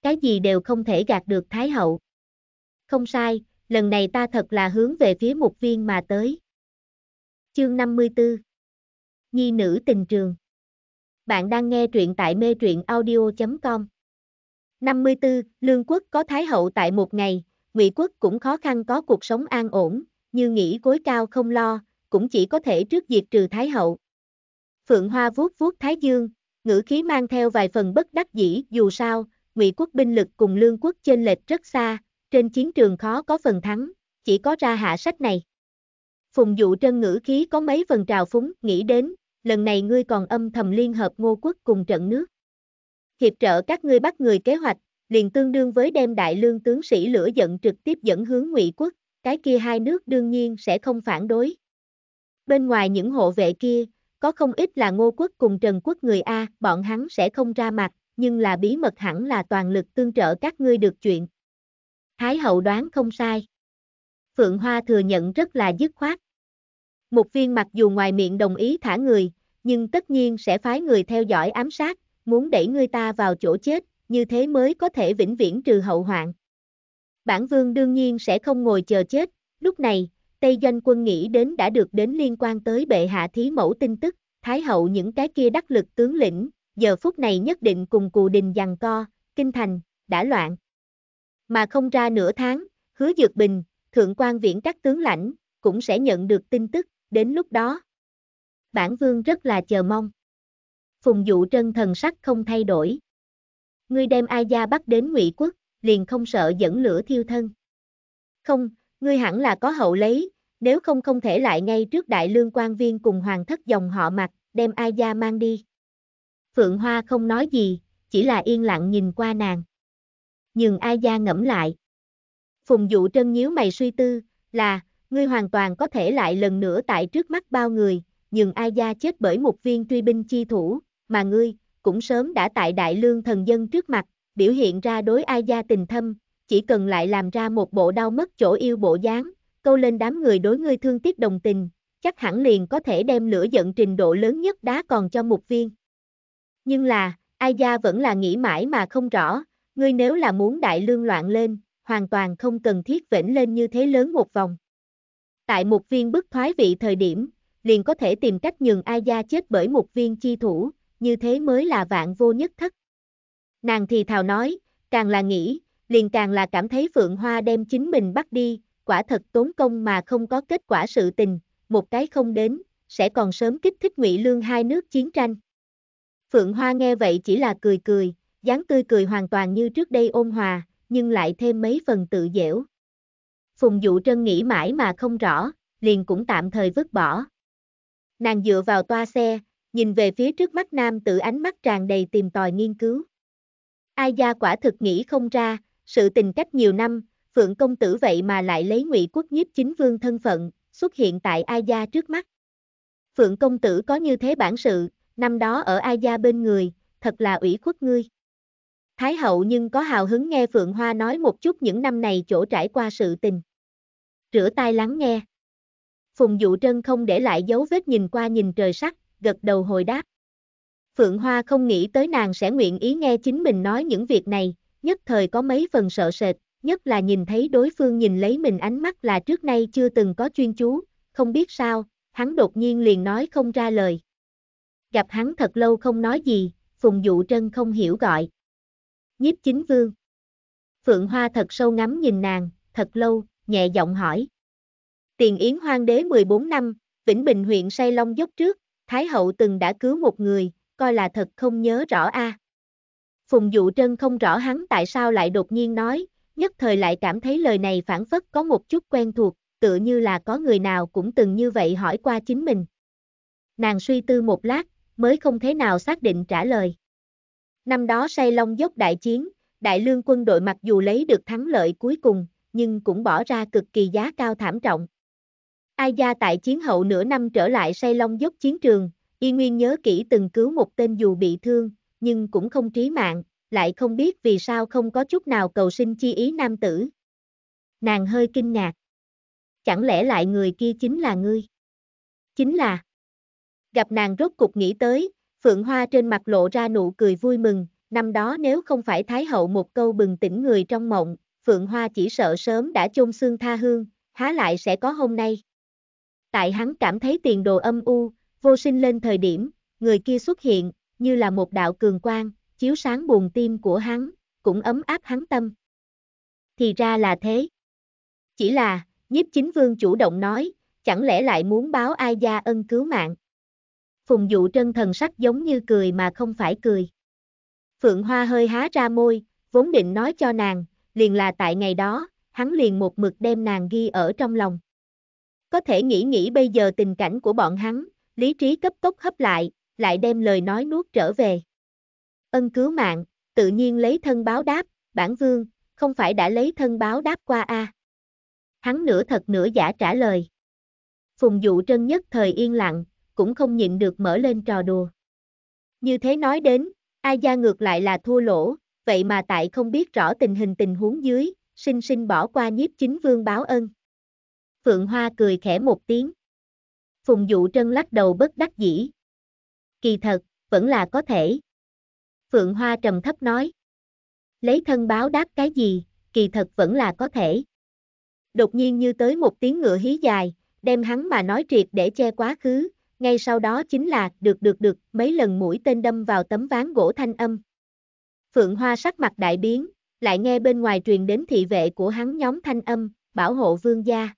Cái gì đều không thể gạt được Thái Hậu. Không sai, lần này ta thật là hướng về phía mục viên mà tới. Chương 54 Nhi nữ tình trường Bạn đang nghe truyện tại mê truyện audio.com 54, Lương quốc có Thái hậu tại một ngày, Ngụy quốc cũng khó khăn có cuộc sống an ổn, như nghĩ gối cao không lo, cũng chỉ có thể trước diệt trừ Thái hậu. Phượng Hoa vuốt vuốt Thái Dương, ngữ khí mang theo vài phần bất đắc dĩ, dù sao, Ngụy quốc binh lực cùng Lương quốc chênh lệch rất xa, trên chiến trường khó có phần thắng, chỉ có ra hạ sách này. Phùng dụ trân ngữ khí có mấy phần trào phúng, nghĩ đến, lần này ngươi còn âm thầm liên hợp ngô quốc cùng trận nước hiệp trợ các ngươi bắt người kế hoạch, liền tương đương với đem đại lương tướng sĩ lửa giận trực tiếp dẫn hướng ngụy quốc, cái kia hai nước đương nhiên sẽ không phản đối. Bên ngoài những hộ vệ kia, có không ít là ngô quốc cùng trần quốc người A, bọn hắn sẽ không ra mặt, nhưng là bí mật hẳn là toàn lực tương trợ các ngươi được chuyện. Thái hậu đoán không sai. Phượng Hoa thừa nhận rất là dứt khoát. Một viên mặc dù ngoài miệng đồng ý thả người, nhưng tất nhiên sẽ phái người theo dõi ám sát, muốn đẩy ngươi ta vào chỗ chết, như thế mới có thể vĩnh viễn trừ hậu hoạn. Bản vương đương nhiên sẽ không ngồi chờ chết, lúc này, Tây Doanh quân nghĩ đến đã được đến liên quan tới bệ hạ thí mẫu tin tức, Thái hậu những cái kia đắc lực tướng lĩnh, giờ phút này nhất định cùng cù đình giằng co, kinh thành, đã loạn. Mà không ra nửa tháng, hứa dược bình, thượng quan viễn các tướng lãnh, cũng sẽ nhận được tin tức, đến lúc đó. Bản vương rất là chờ mong. Phùng Dụ Trân thần sắc không thay đổi. Ngươi đem Ai Gia bắt đến Ngụy Quốc, liền không sợ dẫn lửa thiêu thân. Không, ngươi hẳn là có hậu lấy, nếu không không thể lại ngay trước đại lương quan viên cùng hoàng thất dòng họ mặt, đem Ai Gia mang đi. Phượng Hoa không nói gì, chỉ là yên lặng nhìn qua nàng. Nhưng Ai Gia ngẫm lại. Phùng Dụ Trân nhíu mày suy tư, là, ngươi hoàn toàn có thể lại lần nữa tại trước mắt bao người, nhưng Ai Gia chết bởi một viên truy binh chi thủ, mà ngươi, cũng sớm đã tại đại lương thần dân trước mặt, biểu hiện ra đối ai gia tình thâm, chỉ cần lại làm ra một bộ đau mất chỗ yêu bộ dáng, câu lên đám người đối ngươi thương tiếc đồng tình, chắc hẳn liền có thể đem lửa giận trình độ lớn nhất đá còn cho một viên. Nhưng là, ai gia vẫn là nghĩ mãi mà không rõ, ngươi nếu là muốn đại lương loạn lên, hoàn toàn không cần thiết vĩnh lên như thế lớn một vòng. Tại một viên bức thoái vị thời điểm, liền có thể tìm cách nhường ai gia chết bởi một viên chi thủ, như thế mới là vạn vô nhất thất. Nàng thì thào nói, càng là nghĩ, liền càng là cảm thấy Phượng Hoa đem chính mình bắt đi, quả thật tốn công mà không có kết quả sự tình, một cái không đến, sẽ còn sớm kích thích ngụy lương hai nước chiến tranh. Phượng Hoa nghe vậy chỉ là cười cười, dáng tươi cười hoàn toàn như trước đây ôn hòa, nhưng lại thêm mấy phần tự dễu. Phùng Dụ Trân nghĩ mãi mà không rõ, liền cũng tạm thời vứt bỏ. Nàng dựa vào toa xe, nhìn về phía trước mắt nam tử ánh mắt tràn đầy tìm tòi nghiên cứu. Ai gia quả thực nghĩ không ra, sự tình cách nhiều năm, Phượng công tử vậy mà lại lấy ngụy quốc nhiếp chính vương thân phận, xuất hiện tại Ai gia trước mắt. Phượng công tử có như thế bản sự, năm đó ở Ai gia bên người, thật là ủy khuất ngươi. Thái hậu nhưng có hào hứng nghe Phượng Hoa nói một chút những năm này chỗ trải qua sự tình. Rửa tai lắng nghe. Phùng Dụ Trân không để lại dấu vết nhìn qua nhìn trời sắc, gật đầu hồi đáp. Phượng Hoa không nghĩ tới nàng sẽ nguyện ý nghe chính mình nói những việc này, nhất thời có mấy phần sợ sệt, nhất là nhìn thấy đối phương nhìn lấy mình ánh mắt là trước nay chưa từng có chuyên chú, không biết sao, hắn đột nhiên liền nói không ra lời. Gặp hắn thật lâu không nói gì, Phùng Dụ Trân không hiểu gọi. Nhiếp chính vương. Phượng Hoa thật sâu ngắm nhìn nàng, thật lâu, nhẹ giọng hỏi. Tiền Yến Hoang đế 14 năm, Vĩnh Bình huyện say long dốc trước, Thái hậu từng đã cứu một người, coi là thật không nhớ rõ a. À. Phùng Dụ Trân không rõ hắn tại sao lại đột nhiên nói, nhất thời lại cảm thấy lời này phản phất có một chút quen thuộc, tựa như là có người nào cũng từng như vậy hỏi qua chính mình. Nàng suy tư một lát, mới không thế nào xác định trả lời. Năm đó say long dốc đại chiến, đại lương quân đội mặc dù lấy được thắng lợi cuối cùng, nhưng cũng bỏ ra cực kỳ giá cao thảm trọng. Ai gia tại chiến hậu nửa năm trở lại say long dốc chiến trường, y nguyên nhớ kỹ từng cứu một tên dù bị thương, nhưng cũng không trí mạng, lại không biết vì sao không có chút nào cầu sinh chi ý nam tử. Nàng hơi kinh ngạc. Chẳng lẽ lại người kia chính là ngươi? Chính là. Gặp nàng rốt cục nghĩ tới, Phượng Hoa trên mặt lộ ra nụ cười vui mừng, năm đó nếu không phải Thái Hậu một câu bừng tỉnh người trong mộng, Phượng Hoa chỉ sợ sớm đã chôn xương tha hương, há lại sẽ có hôm nay. Tại hắn cảm thấy tiền đồ âm u, vô sinh lên thời điểm, người kia xuất hiện, như là một đạo cường quang, chiếu sáng buồn tim của hắn, cũng ấm áp hắn tâm. Thì ra là thế. Chỉ là, nhiếp chính vương chủ động nói, chẳng lẽ lại muốn báo ai gia ân cứu mạng. Phùng dụ trân thần sắc giống như cười mà không phải cười. Phượng Hoa hơi há ra môi, vốn định nói cho nàng, liền là tại ngày đó, hắn liền một mực đem nàng ghi ở trong lòng. Có thể nghĩ nghĩ bây giờ tình cảnh của bọn hắn, lý trí cấp tốc hấp lại, lại đem lời nói nuốt trở về. Ân cứu mạng, tự nhiên lấy thân báo đáp, bản vương, không phải đã lấy thân báo đáp qua a Hắn nửa thật nửa giả trả lời. Phùng dụ trân nhất thời yên lặng, cũng không nhịn được mở lên trò đùa. Như thế nói đến, ai gia ngược lại là thua lỗ, vậy mà tại không biết rõ tình hình tình huống dưới, sinh sinh bỏ qua nhiếp chính vương báo ân. Phượng Hoa cười khẽ một tiếng. Phùng Dụ Trân lắc đầu bất đắc dĩ. Kỳ thật, vẫn là có thể. Phượng Hoa trầm thấp nói. Lấy thân báo đáp cái gì, kỳ thật vẫn là có thể. Đột nhiên như tới một tiếng ngựa hí dài, đem hắn mà nói triệt để che quá khứ, ngay sau đó chính là được được được mấy lần mũi tên đâm vào tấm ván gỗ thanh âm. Phượng Hoa sắc mặt đại biến, lại nghe bên ngoài truyền đến thị vệ của hắn nhóm thanh âm, bảo hộ vương gia.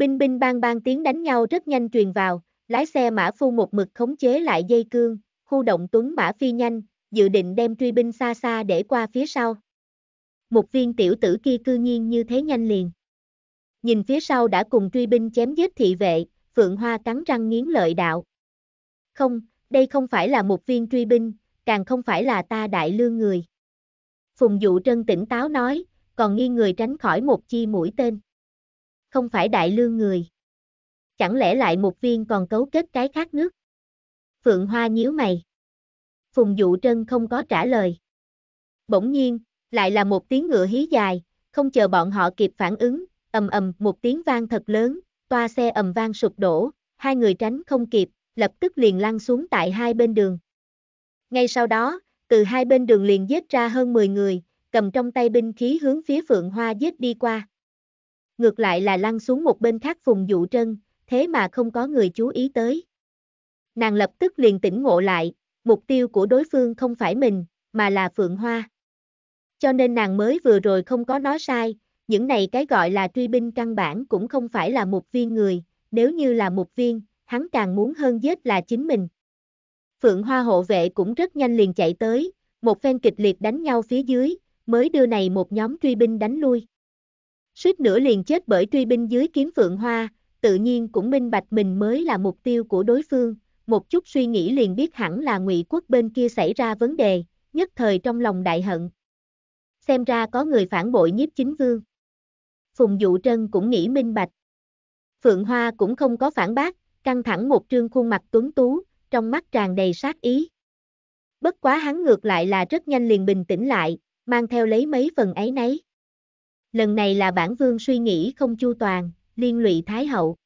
Binh binh bang bang tiếng đánh nhau rất nhanh truyền vào, lái xe mã phu một mực khống chế lại dây cương, khu động tuấn mã phi nhanh, dự định đem truy binh xa xa để qua phía sau. Một viên tiểu tử kia cư nhiên như thế nhanh liền. Nhìn phía sau đã cùng truy binh chém giết thị vệ, Phượng Hoa cắn răng nghiến lợi đạo. Không, đây không phải là một viên truy binh, càng không phải là ta đại lương người. Phùng Dụ Trân tỉnh táo nói, còn nghi người tránh khỏi một chi mũi tên không phải đại lương người. Chẳng lẽ lại một viên còn cấu kết cái khác nước? Phượng Hoa nhíu mày. Phùng Dụ Trân không có trả lời. Bỗng nhiên, lại là một tiếng ngựa hí dài, không chờ bọn họ kịp phản ứng, ầm ầm một tiếng vang thật lớn, toa xe ầm vang sụp đổ, hai người tránh không kịp, lập tức liền lăn xuống tại hai bên đường. Ngay sau đó, từ hai bên đường liền giết ra hơn 10 người, cầm trong tay binh khí hướng phía Phượng Hoa giết đi qua ngược lại là lăn xuống một bên khác Phùng Dụ Trân, thế mà không có người chú ý tới. Nàng lập tức liền tỉnh ngộ lại, mục tiêu của đối phương không phải mình, mà là Phượng Hoa. Cho nên nàng mới vừa rồi không có nói sai, những này cái gọi là truy binh căn bản cũng không phải là một viên người, nếu như là một viên, hắn càng muốn hơn giết là chính mình. Phượng Hoa hộ vệ cũng rất nhanh liền chạy tới, một phen kịch liệt đánh nhau phía dưới, mới đưa này một nhóm truy binh đánh lui suýt nữa liền chết bởi truy binh dưới kiếm Phượng Hoa, tự nhiên cũng minh bạch mình mới là mục tiêu của đối phương, một chút suy nghĩ liền biết hẳn là ngụy quốc bên kia xảy ra vấn đề, nhất thời trong lòng đại hận. Xem ra có người phản bội nhiếp chính vương. Phùng Dụ Trân cũng nghĩ minh bạch. Phượng Hoa cũng không có phản bác, căng thẳng một trương khuôn mặt tuấn tú, trong mắt tràn đầy sát ý. Bất quá hắn ngược lại là rất nhanh liền bình tĩnh lại, mang theo lấy mấy phần ấy nấy lần này là bản vương suy nghĩ không chu toàn, liên lụy Thái Hậu.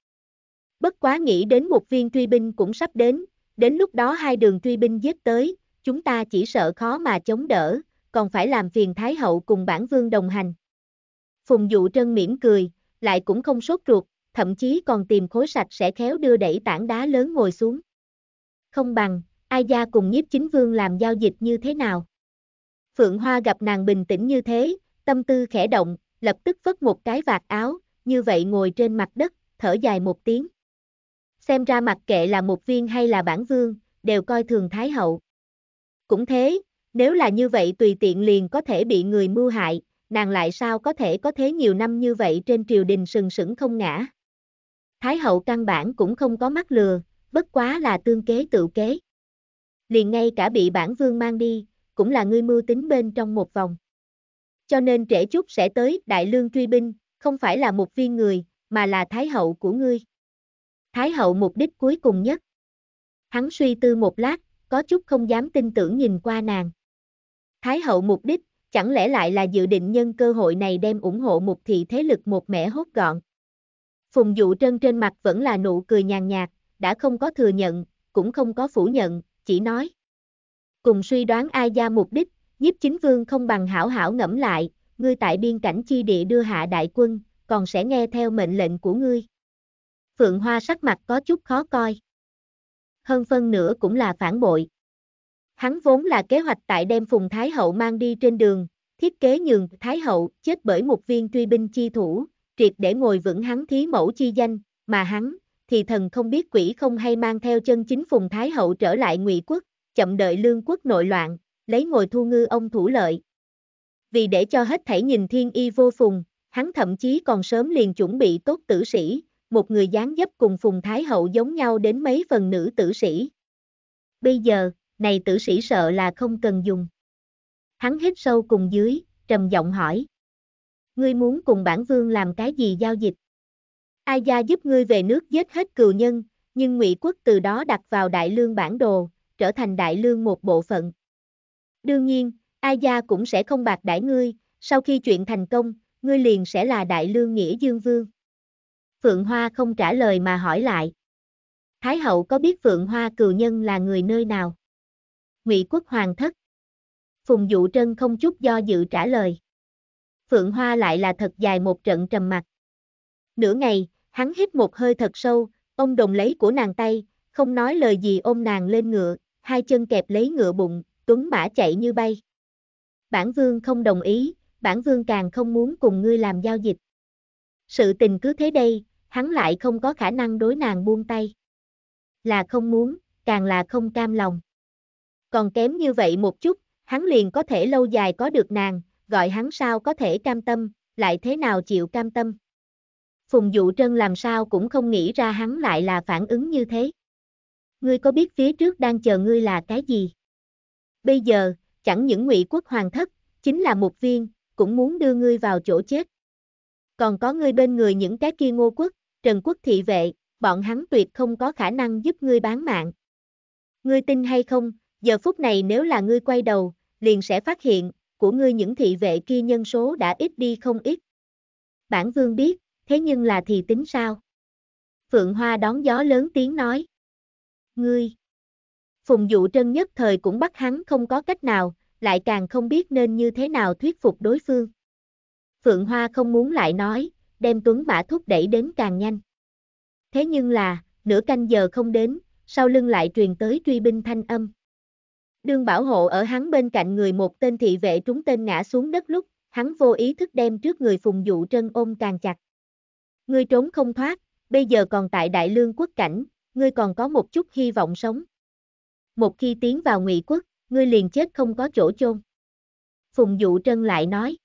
Bất quá nghĩ đến một viên truy binh cũng sắp đến, đến lúc đó hai đường truy binh giết tới, chúng ta chỉ sợ khó mà chống đỡ, còn phải làm phiền Thái Hậu cùng bản vương đồng hành. Phùng Dụ Trân mỉm cười, lại cũng không sốt ruột, thậm chí còn tìm khối sạch sẽ khéo đưa đẩy tảng đá lớn ngồi xuống. Không bằng, ai gia cùng nhiếp chính vương làm giao dịch như thế nào? Phượng Hoa gặp nàng bình tĩnh như thế, tâm tư khẽ động, lập tức vất một cái vạt áo, như vậy ngồi trên mặt đất, thở dài một tiếng. Xem ra mặc kệ là một viên hay là bản vương, đều coi thường Thái Hậu. Cũng thế, nếu là như vậy tùy tiện liền có thể bị người mưu hại, nàng lại sao có thể có thế nhiều năm như vậy trên triều đình sừng sững không ngã. Thái hậu căn bản cũng không có mắt lừa, bất quá là tương kế tự kế. Liền ngay cả bị bản vương mang đi, cũng là ngươi mưu tính bên trong một vòng cho nên trễ chút sẽ tới đại lương truy binh, không phải là một viên người, mà là thái hậu của ngươi. Thái hậu mục đích cuối cùng nhất. Hắn suy tư một lát, có chút không dám tin tưởng nhìn qua nàng. Thái hậu mục đích, chẳng lẽ lại là dự định nhân cơ hội này đem ủng hộ một thị thế lực một mẻ hốt gọn. Phùng dụ trân trên mặt vẫn là nụ cười nhàn nhạt, đã không có thừa nhận, cũng không có phủ nhận, chỉ nói. Cùng suy đoán ai ra mục đích, nhiếp chính vương không bằng hảo hảo ngẫm lại, ngươi tại biên cảnh chi địa đưa hạ đại quân, còn sẽ nghe theo mệnh lệnh của ngươi. Phượng Hoa sắc mặt có chút khó coi. Hơn phân nữa cũng là phản bội. Hắn vốn là kế hoạch tại đem Phùng Thái Hậu mang đi trên đường, thiết kế nhường Thái Hậu chết bởi một viên truy binh chi thủ, triệt để ngồi vững hắn thí mẫu chi danh, mà hắn, thì thần không biết quỷ không hay mang theo chân chính Phùng Thái Hậu trở lại ngụy quốc, chậm đợi lương quốc nội loạn, lấy ngồi thu ngư ông thủ lợi. Vì để cho hết thảy nhìn thiên y vô phùng, hắn thậm chí còn sớm liền chuẩn bị tốt tử sĩ, một người dáng dấp cùng phùng thái hậu giống nhau đến mấy phần nữ tử sĩ. Bây giờ, này tử sĩ sợ là không cần dùng. Hắn hít sâu cùng dưới, trầm giọng hỏi. Ngươi muốn cùng bản vương làm cái gì giao dịch? Ai gia giúp ngươi về nước giết hết cừu nhân, nhưng ngụy quốc từ đó đặt vào đại lương bản đồ, trở thành đại lương một bộ phận. Đương nhiên, ai gia cũng sẽ không bạc đãi ngươi, sau khi chuyện thành công, ngươi liền sẽ là đại lương nghĩa dương vương. Phượng Hoa không trả lời mà hỏi lại. Thái hậu có biết Phượng Hoa cừu nhân là người nơi nào? Ngụy quốc hoàng thất. Phùng Dụ Trân không chút do dự trả lời. Phượng Hoa lại là thật dài một trận trầm mặt. Nửa ngày, hắn hít một hơi thật sâu, ông đồng lấy của nàng tay, không nói lời gì ôm nàng lên ngựa, hai chân kẹp lấy ngựa bụng, tuấn mã chạy như bay. Bản vương không đồng ý, bản vương càng không muốn cùng ngươi làm giao dịch. Sự tình cứ thế đây, hắn lại không có khả năng đối nàng buông tay. Là không muốn, càng là không cam lòng. Còn kém như vậy một chút, hắn liền có thể lâu dài có được nàng, gọi hắn sao có thể cam tâm, lại thế nào chịu cam tâm. Phùng Dụ Trân làm sao cũng không nghĩ ra hắn lại là phản ứng như thế. Ngươi có biết phía trước đang chờ ngươi là cái gì? bây giờ, chẳng những ngụy quốc hoàng thất, chính là một viên, cũng muốn đưa ngươi vào chỗ chết. Còn có ngươi bên người những cái kia ngô quốc, trần quốc thị vệ, bọn hắn tuyệt không có khả năng giúp ngươi bán mạng. Ngươi tin hay không, giờ phút này nếu là ngươi quay đầu, liền sẽ phát hiện, của ngươi những thị vệ kia nhân số đã ít đi không ít. Bản vương biết, thế nhưng là thì tính sao? Phượng Hoa đón gió lớn tiếng nói. Ngươi! Phùng Dụ Trân nhất thời cũng bắt hắn không có cách nào, lại càng không biết nên như thế nào thuyết phục đối phương. Phượng Hoa không muốn lại nói, đem Tuấn Mã thúc đẩy đến càng nhanh. Thế nhưng là, nửa canh giờ không đến, sau lưng lại truyền tới truy binh thanh âm. Đương bảo hộ ở hắn bên cạnh người một tên thị vệ trúng tên ngã xuống đất lúc, hắn vô ý thức đem trước người Phùng Dụ Trân ôm càng chặt. Ngươi trốn không thoát, bây giờ còn tại Đại Lương quốc cảnh, ngươi còn có một chút hy vọng sống một khi tiến vào ngụy quốc, ngươi liền chết không có chỗ chôn. Phùng Dụ Trân lại nói.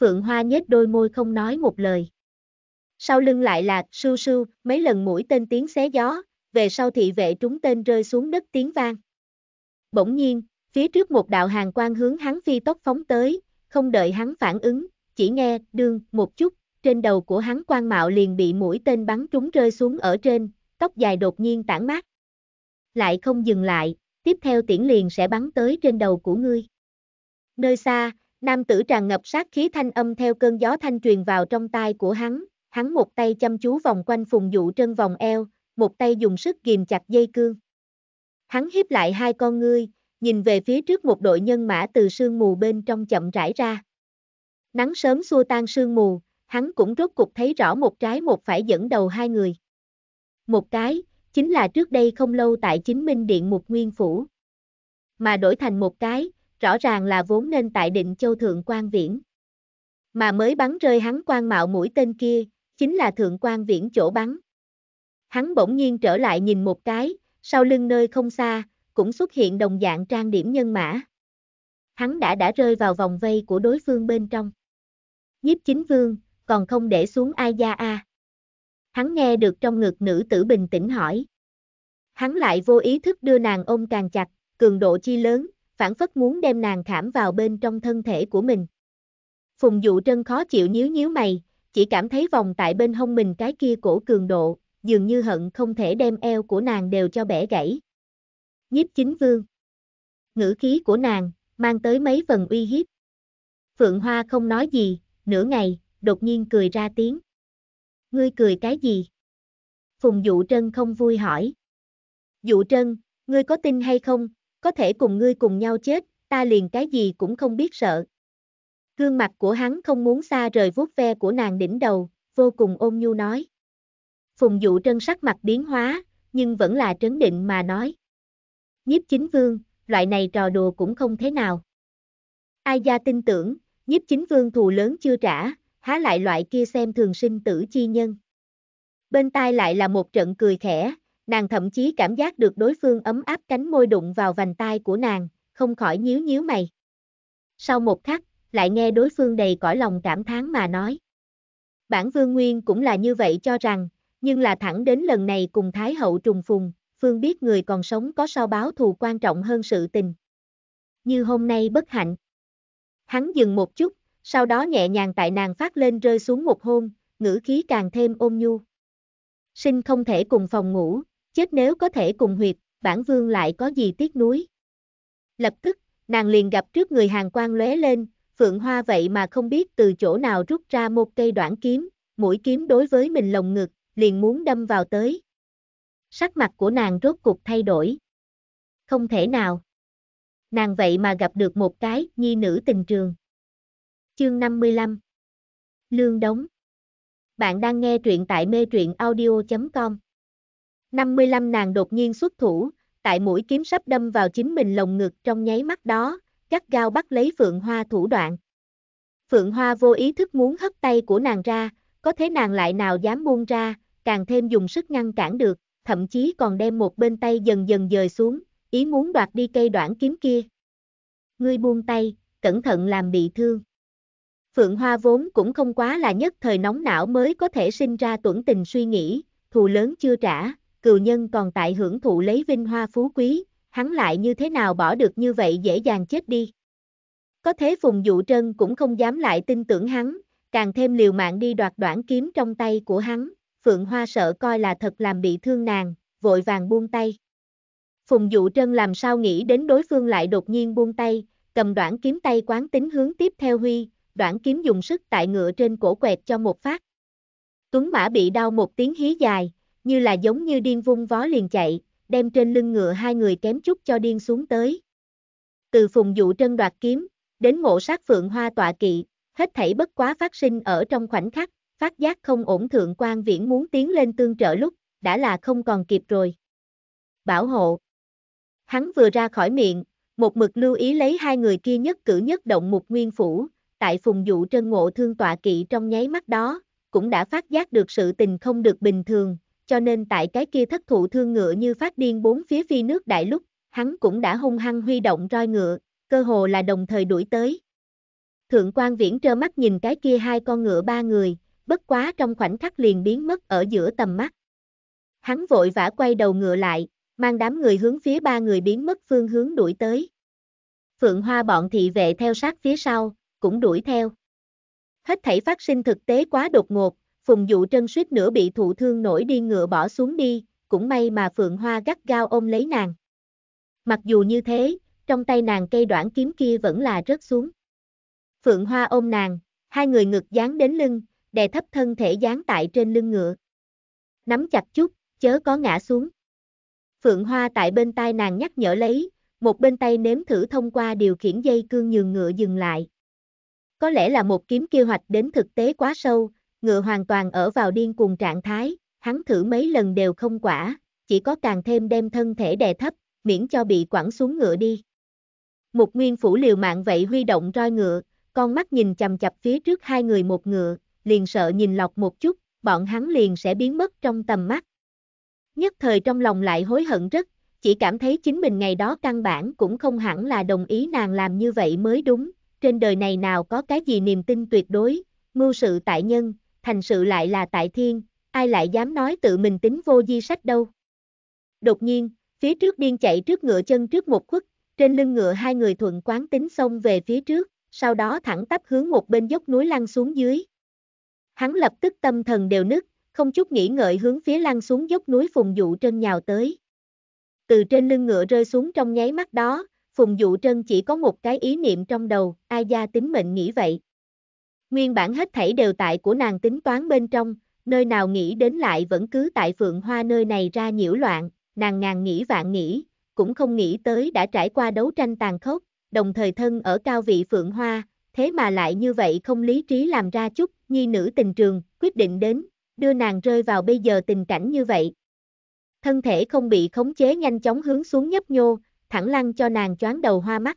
Phượng Hoa nhếch đôi môi không nói một lời. Sau lưng lại là sưu sưu, mấy lần mũi tên tiếng xé gió, về sau thị vệ trúng tên rơi xuống đất tiếng vang. Bỗng nhiên, phía trước một đạo hàng quan hướng hắn phi tốc phóng tới, không đợi hắn phản ứng, chỉ nghe đương một chút, trên đầu của hắn quan mạo liền bị mũi tên bắn trúng rơi xuống ở trên, tóc dài đột nhiên tản mát lại không dừng lại, tiếp theo tiễn liền sẽ bắn tới trên đầu của ngươi. Nơi xa, nam tử tràn ngập sát khí thanh âm theo cơn gió thanh truyền vào trong tai của hắn, hắn một tay chăm chú vòng quanh phùng dụ trân vòng eo, một tay dùng sức ghìm chặt dây cương. Hắn hiếp lại hai con ngươi, nhìn về phía trước một đội nhân mã từ sương mù bên trong chậm rãi ra. Nắng sớm xua tan sương mù, hắn cũng rốt cục thấy rõ một trái một phải dẫn đầu hai người. Một cái, chính là trước đây không lâu tại chính minh điện một nguyên phủ. Mà đổi thành một cái, rõ ràng là vốn nên tại định châu thượng quan viễn. Mà mới bắn rơi hắn quan mạo mũi tên kia, chính là thượng quan viễn chỗ bắn. Hắn bỗng nhiên trở lại nhìn một cái, sau lưng nơi không xa, cũng xuất hiện đồng dạng trang điểm nhân mã. Hắn đã đã rơi vào vòng vây của đối phương bên trong. Nhiếp chính vương, còn không để xuống ai gia a. À hắn nghe được trong ngực nữ tử bình tĩnh hỏi. Hắn lại vô ý thức đưa nàng ôm càng chặt, cường độ chi lớn, phản phất muốn đem nàng thảm vào bên trong thân thể của mình. Phùng dụ trân khó chịu nhíu nhíu mày, chỉ cảm thấy vòng tại bên hông mình cái kia cổ cường độ, dường như hận không thể đem eo của nàng đều cho bẻ gãy. Nhíp chính vương. Ngữ khí của nàng, mang tới mấy phần uy hiếp. Phượng Hoa không nói gì, nửa ngày, đột nhiên cười ra tiếng ngươi cười cái gì? Phùng Dụ Trân không vui hỏi. Dụ Trân, ngươi có tin hay không, có thể cùng ngươi cùng nhau chết, ta liền cái gì cũng không biết sợ. Gương mặt của hắn không muốn xa rời vuốt ve của nàng đỉnh đầu, vô cùng ôn nhu nói. Phùng Dụ Trân sắc mặt biến hóa, nhưng vẫn là trấn định mà nói. Nhiếp chính vương, loại này trò đùa cũng không thế nào. Ai gia tin tưởng, nhiếp chính vương thù lớn chưa trả, há lại loại kia xem thường sinh tử chi nhân. Bên tai lại là một trận cười khẽ, nàng thậm chí cảm giác được đối phương ấm áp cánh môi đụng vào vành tai của nàng, không khỏi nhíu nhíu mày. Sau một khắc, lại nghe đối phương đầy cõi lòng cảm thán mà nói. Bản Vương Nguyên cũng là như vậy cho rằng, nhưng là thẳng đến lần này cùng Thái Hậu trùng phùng, Phương biết người còn sống có sao báo thù quan trọng hơn sự tình. Như hôm nay bất hạnh. Hắn dừng một chút, sau đó nhẹ nhàng tại nàng phát lên rơi xuống một hôn, ngữ khí càng thêm ôn nhu. Sinh không thể cùng phòng ngủ, chết nếu có thể cùng huyệt, bản vương lại có gì tiếc nuối. Lập tức, nàng liền gặp trước người hàng quan lóe lên, phượng hoa vậy mà không biết từ chỗ nào rút ra một cây đoạn kiếm, mũi kiếm đối với mình lồng ngực, liền muốn đâm vào tới. Sắc mặt của nàng rốt cục thay đổi. Không thể nào. Nàng vậy mà gặp được một cái nhi nữ tình trường. Chương 55 Lương Đống Bạn đang nghe truyện tại mê truyện audio.com 55 nàng đột nhiên xuất thủ, tại mũi kiếm sắp đâm vào chính mình lồng ngực trong nháy mắt đó, gắt gao bắt lấy Phượng Hoa thủ đoạn. Phượng Hoa vô ý thức muốn hất tay của nàng ra, có thế nàng lại nào dám buông ra, càng thêm dùng sức ngăn cản được, thậm chí còn đem một bên tay dần dần dời xuống, ý muốn đoạt đi cây đoạn kiếm kia. Ngươi buông tay, cẩn thận làm bị thương. Phượng Hoa vốn cũng không quá là nhất thời nóng não mới có thể sinh ra tuẩn tình suy nghĩ, thù lớn chưa trả, cựu nhân còn tại hưởng thụ lấy vinh hoa phú quý, hắn lại như thế nào bỏ được như vậy dễ dàng chết đi. Có thế Phùng Dụ Trân cũng không dám lại tin tưởng hắn, càng thêm liều mạng đi đoạt đoạn kiếm trong tay của hắn, Phượng Hoa sợ coi là thật làm bị thương nàng, vội vàng buông tay. Phùng Dụ Trân làm sao nghĩ đến đối phương lại đột nhiên buông tay, cầm đoạn kiếm tay quán tính hướng tiếp theo Huy, đoạn kiếm dùng sức tại ngựa trên cổ quẹt cho một phát. Tuấn Mã bị đau một tiếng hí dài, như là giống như điên vung vó liền chạy, đem trên lưng ngựa hai người kém chút cho điên xuống tới. Từ phùng dụ trân đoạt kiếm, đến ngộ sát phượng hoa tọa kỵ, hết thảy bất quá phát sinh ở trong khoảnh khắc, phát giác không ổn thượng quan viễn muốn tiến lên tương trợ lúc, đã là không còn kịp rồi. Bảo hộ Hắn vừa ra khỏi miệng, một mực lưu ý lấy hai người kia nhất cử nhất động mục nguyên phủ, tại phùng dụ trân ngộ thương tọa kỵ trong nháy mắt đó, cũng đã phát giác được sự tình không được bình thường, cho nên tại cái kia thất thụ thương ngựa như phát điên bốn phía phi nước đại lúc, hắn cũng đã hung hăng huy động roi ngựa, cơ hồ là đồng thời đuổi tới. Thượng quan viễn trơ mắt nhìn cái kia hai con ngựa ba người, bất quá trong khoảnh khắc liền biến mất ở giữa tầm mắt. Hắn vội vã quay đầu ngựa lại, mang đám người hướng phía ba người biến mất phương hướng đuổi tới. Phượng Hoa bọn thị vệ theo sát phía sau, cũng đuổi theo. Hết thảy phát sinh thực tế quá đột ngột, Phùng Dụ Trân suýt nữa bị thụ thương nổi đi ngựa bỏ xuống đi, cũng may mà Phượng Hoa gắt gao ôm lấy nàng. Mặc dù như thế, trong tay nàng cây đoạn kiếm kia vẫn là rớt xuống. Phượng Hoa ôm nàng, hai người ngực dán đến lưng, đè thấp thân thể dán tại trên lưng ngựa. Nắm chặt chút, chớ có ngã xuống. Phượng Hoa tại bên tai nàng nhắc nhở lấy, một bên tay nếm thử thông qua điều khiển dây cương nhường ngựa dừng lại. Có lẽ là một kiếm kia hoạch đến thực tế quá sâu, ngựa hoàn toàn ở vào điên cuồng trạng thái, hắn thử mấy lần đều không quả, chỉ có càng thêm đem thân thể đè thấp, miễn cho bị quẳng xuống ngựa đi. Một nguyên phủ liều mạng vậy huy động roi ngựa, con mắt nhìn chầm chập phía trước hai người một ngựa, liền sợ nhìn lọc một chút, bọn hắn liền sẽ biến mất trong tầm mắt. Nhất thời trong lòng lại hối hận rất, chỉ cảm thấy chính mình ngày đó căn bản cũng không hẳn là đồng ý nàng làm như vậy mới đúng, trên đời này nào có cái gì niềm tin tuyệt đối, mưu sự tại nhân, thành sự lại là tại thiên, ai lại dám nói tự mình tính vô di sách đâu. Đột nhiên, phía trước điên chạy trước ngựa chân trước một khuất, trên lưng ngựa hai người thuận quán tính xông về phía trước, sau đó thẳng tắp hướng một bên dốc núi lăn xuống dưới. Hắn lập tức tâm thần đều nứt, không chút nghĩ ngợi hướng phía lăn xuống dốc núi phùng dụ trên nhào tới. Từ trên lưng ngựa rơi xuống trong nháy mắt đó, Phùng Dụ Trân chỉ có một cái ý niệm trong đầu, ai gia tính mệnh nghĩ vậy. Nguyên bản hết thảy đều tại của nàng tính toán bên trong, nơi nào nghĩ đến lại vẫn cứ tại phượng hoa nơi này ra nhiễu loạn, nàng ngàn nghĩ vạn nghĩ, cũng không nghĩ tới đã trải qua đấu tranh tàn khốc, đồng thời thân ở cao vị phượng hoa, thế mà lại như vậy không lý trí làm ra chút, nhi nữ tình trường, quyết định đến, đưa nàng rơi vào bây giờ tình cảnh như vậy. Thân thể không bị khống chế nhanh chóng hướng xuống nhấp nhô, thẳng lăn cho nàng choáng đầu hoa mắt.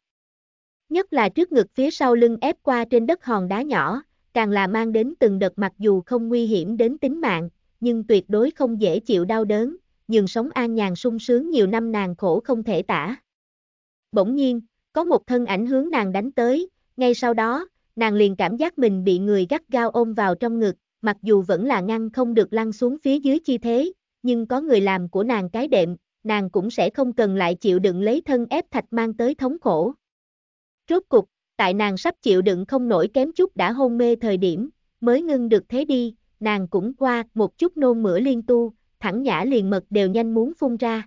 Nhất là trước ngực phía sau lưng ép qua trên đất hòn đá nhỏ, càng là mang đến từng đợt mặc dù không nguy hiểm đến tính mạng, nhưng tuyệt đối không dễ chịu đau đớn, nhường sống an nhàn sung sướng nhiều năm nàng khổ không thể tả. Bỗng nhiên, có một thân ảnh hướng nàng đánh tới, ngay sau đó, nàng liền cảm giác mình bị người gắt gao ôm vào trong ngực, mặc dù vẫn là ngăn không được lăn xuống phía dưới chi thế, nhưng có người làm của nàng cái đệm, nàng cũng sẽ không cần lại chịu đựng lấy thân ép thạch mang tới thống khổ. Rốt cục, tại nàng sắp chịu đựng không nổi kém chút đã hôn mê thời điểm, mới ngưng được thế đi, nàng cũng qua một chút nôn mửa liên tu, thẳng nhã liền mật đều nhanh muốn phun ra.